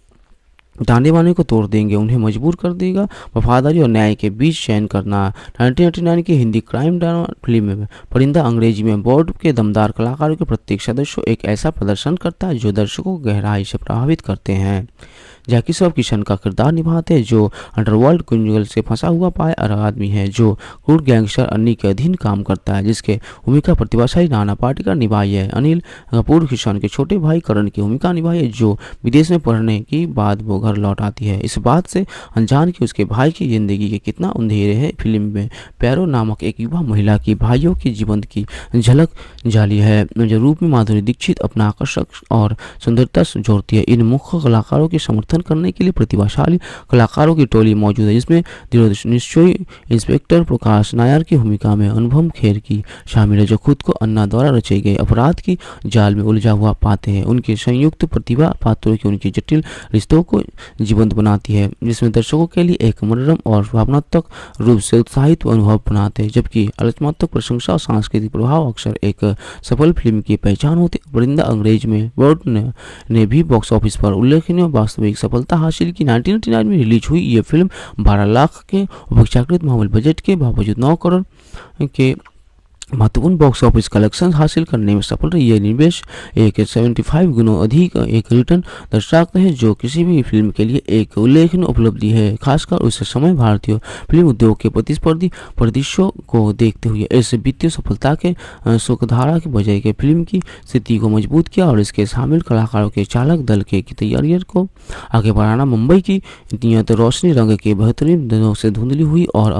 ताने बाने को तोड़ देंगे उन्हें मजबूर कर देगा वफादारी और न्याय के बीच चयन करना 1999 की हिंदी क्राइम ड्रामा फिल्म में परिंदा अंग्रेजी में बोर्ड के दमदार कलाकारों के प्रत्येक सदस्य एक ऐसा प्रदर्शन करता है जो दर्शकों को गहराई से प्रभावित करते हैं जैकी श्रॉफ किशन का किरदार निभाते हैं जो अंडरवर्ल्ड कुंजल से फंसा हुआ पाया आदमी है जो क्रूड गैंगस्टर अन्नी के अधीन काम करता है जिसके भूमिका प्रतिभाशाली नाना पाटेकर निभाई है अनिल कपूर किशन के छोटे भाई करण की भूमिका निभाई है जो विदेश में पढ़ने की बाद वो घर लौट आती है इस बात से अनजान की उसके भाई की जिंदगी के कितना अंधेरे है फिल्म में पैरो नामक एक युवा महिला की भाइयों के जीवन की झलक जाली है जो रूप में माधुरी दीक्षित अपना आकर्षक और सुंदरता जोड़ती है इन मुख्य कलाकारों के समर्थन मंथन करने के लिए प्रतिभाशाली कलाकारों की टोली मौजूद है जिसमें दृढ़ इंस्पेक्टर प्रकाश नायर की भूमिका में अनुभव खेर की शामिल है जो खुद को अन्ना द्वारा रचे गए अपराध की जाल में उलझा हुआ पाते हैं उनके संयुक्त प्रतिभा पात्रों की उनकी जटिल रिश्तों को जीवंत बनाती है जिसमें दर्शकों के लिए एक मनोरम और भावनात्मक रूप से उत्साहित अनुभव बनाते हैं जबकि आलोचनात्मक प्रशंसा और सांस्कृतिक प्रभाव अक्सर एक सफल फिल्म की पहचान होती है वृंदा अंग्रेज में वर्ड ने, ने भी बॉक्स ऑफिस पर उल्लेखनीय वास्तविक सफलता हासिल की नाइनटीन में रिलीज हुई ये फिल्म बारह लाख के अपेक्षाकृत मामूल बजट के बावजूद नौ करोड़ के महत्वपूर्ण बॉक्स ऑफिस कलेक्शन हासिल करने में सफल रही यह निवेश एक सेवेंटी फाइव गुना अधिक एक रिटर्न दर्शाते हैं जो किसी भी फिल्म के लिए एक उल्लेखनीय उपलब्धि है खासकर उस समय भारतीय फिल्म उद्योग के प्रतिस्पर्धी प्रदेशों को देखते हुए इस वित्तीय सफलता के सुखधारा के बजाय के फिल्म की स्थिति को मजबूत किया और इसके शामिल कलाकारों के चालक दल के तैयारियों को आगे बढ़ाना मुंबई की नियत रोशनी रंग के बेहतरीन दिनों से धुंधली हुई और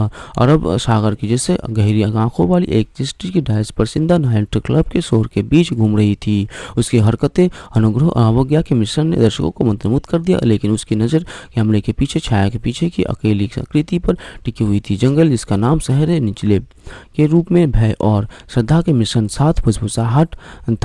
अरब सागर की जैसे गहरी आंखों वाली एक इंडस्ट्री की पर सिंधा नाइट क्लब के शोर के बीच घूम रही थी उसकी हरकतें अनुग्रह अवज्ञा के मिश्रण ने दर्शकों को मंत्रमुग्ध कर दिया लेकिन उसकी नज़र कैमरे के पीछे छाया के पीछे की अकेली आकृति पर टिकी हुई थी जंगल जिसका नाम शहर है निचले के रूप में भय और श्रद्धा के मिशन साथ फुसफुसाहट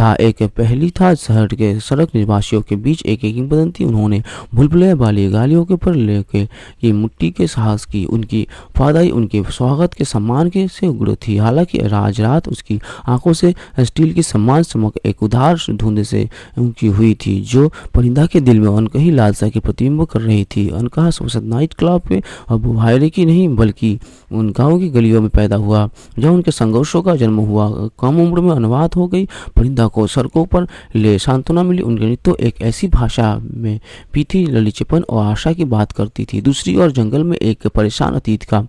था एक पहली था शहर के सड़क निवासियों के बीच एक एक बदंती उन्होंने भुलभुलैया वाली गालियों के पर लेके ये मुट्टी के साहस की उनकी फादाई उनके स्वागत के सम्मान के से उग्र थी हालांकि राज रात उसकी आंखों से स्टील की सम्मान चमक एक उधार धुंध से उनकी हुई थी जो परिंदा के दिल में अनकही लालसा की प्रतिबिंब कर रही थी अनकहा नाइट क्लब में और बुहायरे की नहीं बल्कि उन गाँव की गलियों में पैदा हुआ जब उनके संघर्षों का जन्म हुआ कम उम्र में अनुवाद हो गई परिंदा को सड़कों पर ले सांत्वना मिली उनके नृत्य तो एक ऐसी भाषा में भी थी ललिचपन और आशा की बात करती थी दूसरी ओर जंगल में एक परेशान अतीत का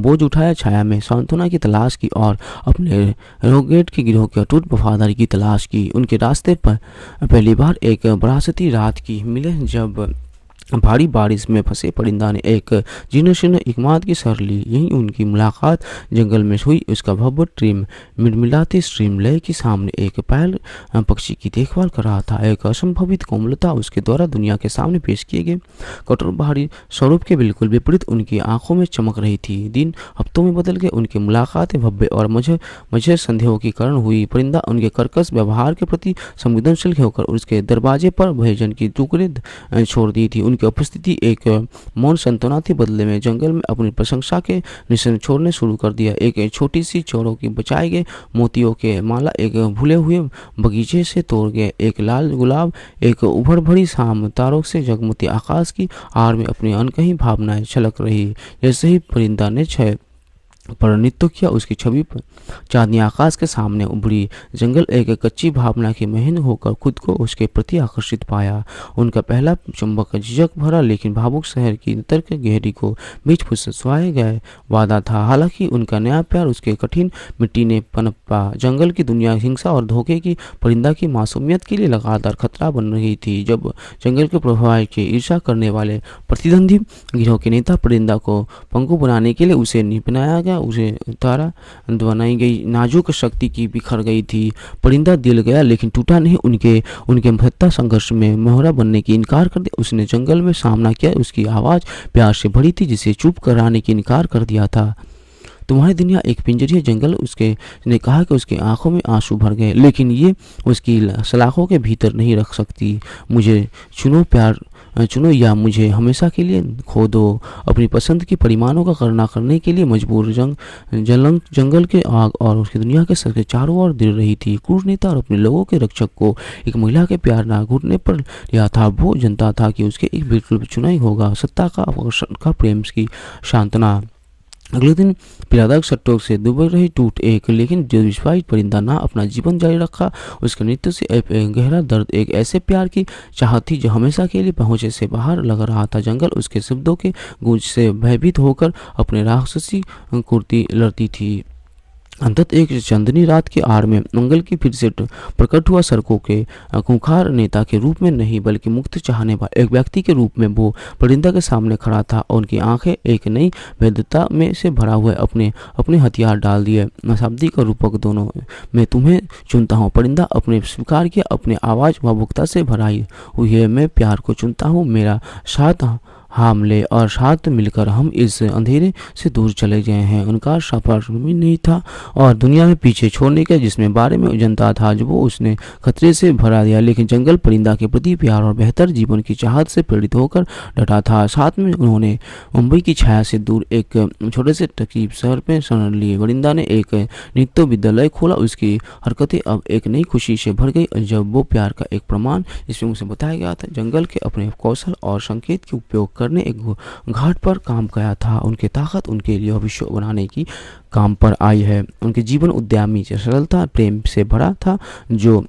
बोझ उठाया छाया में सांत्वना की तलाश की और अपने रोगेट के गिरोह के अटूट वफादारी की तलाश की उनके रास्ते पर पहली बार एक बरासती रात की मिले जब भारी बारिश में फंसे परिंदा ने एक जीर्ण इकमाद की सर ली यही उनकी मुलाकात जंगल में हुई उसका भव्य ट्रीम मिलमिलाते स्ट्रीम लय के सामने एक पायल पक्षी की देखभाल कर रहा था एक असंभवित कोमलता उसके द्वारा दुनिया के सामने पेश किए गए कठोर भारी स्वरूप के बिल्कुल विपरीत उनकी आंखों में चमक रही थी दिन हफ्तों में बदल गए उनकी मुलाकात भव्य और मुझे मुझे संदेहों के कारण हुई परिंदा उनके कर्कश व्यवहार के प्रति संवेदनशील होकर उसके दरवाजे पर भोजन की टुकड़े छोड़ दी थी उनकी उनकी उपस्थिति एक मौन संतना थी बदले में जंगल में अपनी प्रशंसा के निशन छोड़ने शुरू कर दिया एक छोटी सी चोरों की बचाए गए मोतियों के माला एक भूले हुए बगीचे से तोड़ गए एक लाल गुलाब एक उभर भरी शाम तारों से जगमती आकाश की आड़ में अपनी अनकही भावनाएं छलक रही जैसे ही परिंदा ने छह पर नृत्य किया उसकी छवि पर चांदनी आकाश के सामने उभरी जंगल एक कच्ची भावना की महीन होकर खुद को उसके प्रति आकर्षित पाया उनका पहला चुंबक झिझक भरा लेकिन भावुक शहर की तर्क गहरी को बीच फुसवाए गए वादा था हालांकि उनका नया प्यार उसके कठिन मिट्टी ने पनपा जंगल की दुनिया हिंसा और धोखे की परिंदा की मासूमियत के लिए लगातार खतरा बन रही थी जब जंगल के प्रभाव के ईर्षा करने वाले प्रतिद्वंदी गिरोह के नेता परिंदा को पंखु बनाने के लिए उसे निपनाया गया उसे उतारा बनाई गई नाजुक शक्ति की बिखर गई थी परिंदा दिल गया लेकिन टूटा नहीं उनके उनके महत्ता संघर्ष में मोहरा बनने की इनकार कर दिया उसने जंगल में सामना किया उसकी आवाज़ प्यार से भरी थी जिसे चुप कराने की इनकार कर दिया था तुम्हारी दुनिया एक पिंजरी है जंगल उसके ने कहा कि उसकी आंखों में आंसू भर गए लेकिन ये उसकी सलाखों के भीतर नहीं रख सकती मुझे चुनो प्यार चुनो या मुझे हमेशा के लिए खो दो अपनी पसंद की परिमाणों का करना करने के लिए मजबूर जंग जलंग जंगल के आग और उसकी दुनिया के सर के चारों ओर दिल रही थी क्रूर नेता और अपने लोगों के रक्षक को एक महिला के प्यार ना घुटने पर लिया था वो जनता था कि उसके एक बिल्कुल चुनाई होगा सत्ता का का प्रेम की शांतना अगले दिन पिरादाग सट्टोक से दुबक रही टूट एक लेकिन जो विस्फारित परिंदा ना अपना जीवन जारी रखा उसके नृत्य से एक गहरा दर्द एक ऐसे प्यार की चाह थी जो हमेशा के लिए पहुंचे से बाहर लग रहा था जंगल उसके शब्दों के गूंज से भयभीत होकर अपने राक्षसी कुर्ती लड़ती थी अंतत एक चंदनी रात की आड़ में मंगल की फिर से प्रकट हुआ सड़कों के खूंखार नेता के रूप में नहीं बल्कि मुक्त चाहने वाले एक व्यक्ति के रूप में वो परिंदा के सामने खड़ा था और उनकी आंखें एक नई वैधता में से भरा हुआ अपने अपने हथियार डाल दिए शाब्दिक का रूपक दोनों मैं तुम्हें चुनता हूँ परिंदा अपने स्वीकार किया अपने आवाज़ भावुकता से भराई हुई है मैं प्यार को चुनता हूँ मेरा साथ ले और साथ मिलकर हम इस अंधेरे से दूर चले गए हैं उनका सफर भी नहीं था और दुनिया में पीछे छोड़ने के जिसमें बारे में जनता था जो वो उसने खतरे से भरा दिया लेकिन जंगल परिंदा के प्रति प्यार और बेहतर जीवन की चाहत से प्रेरित होकर डटा था साथ में उन्होंने मुंबई की छाया से दूर एक छोटे से तकीब शहर में शरण लिए वरिंदा ने एक नृत्य विद्यालय खोला उसकी हरकतें अब एक नई खुशी से भर गई जब वो प्यार का एक प्रमाण इसमें उसे बताया गया था जंगल के अपने कौशल और संकेत के उपयोग करने एक घाट पर काम किया था उनकी ताकत उनके लिए भविष्य बनाने की काम पर आई है उनके जीवन उद्यमी सरल था प्रेम से भरा था जो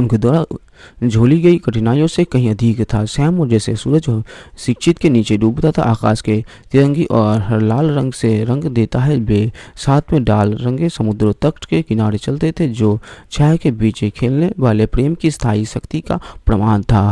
उनके द्वारा झोली गई कठिनाइयों से कहीं अधिक था सैम और जैसे सूरज शिक्षित के नीचे डूबता था आकाश के तिरंगी और हर लाल रंग से रंग देता है वे साथ में डाल रंगे समुद्र तट के किनारे चलते थे जो छाया के बीच खेलने वाले प्रेम की स्थायी शक्ति का प्रमाण था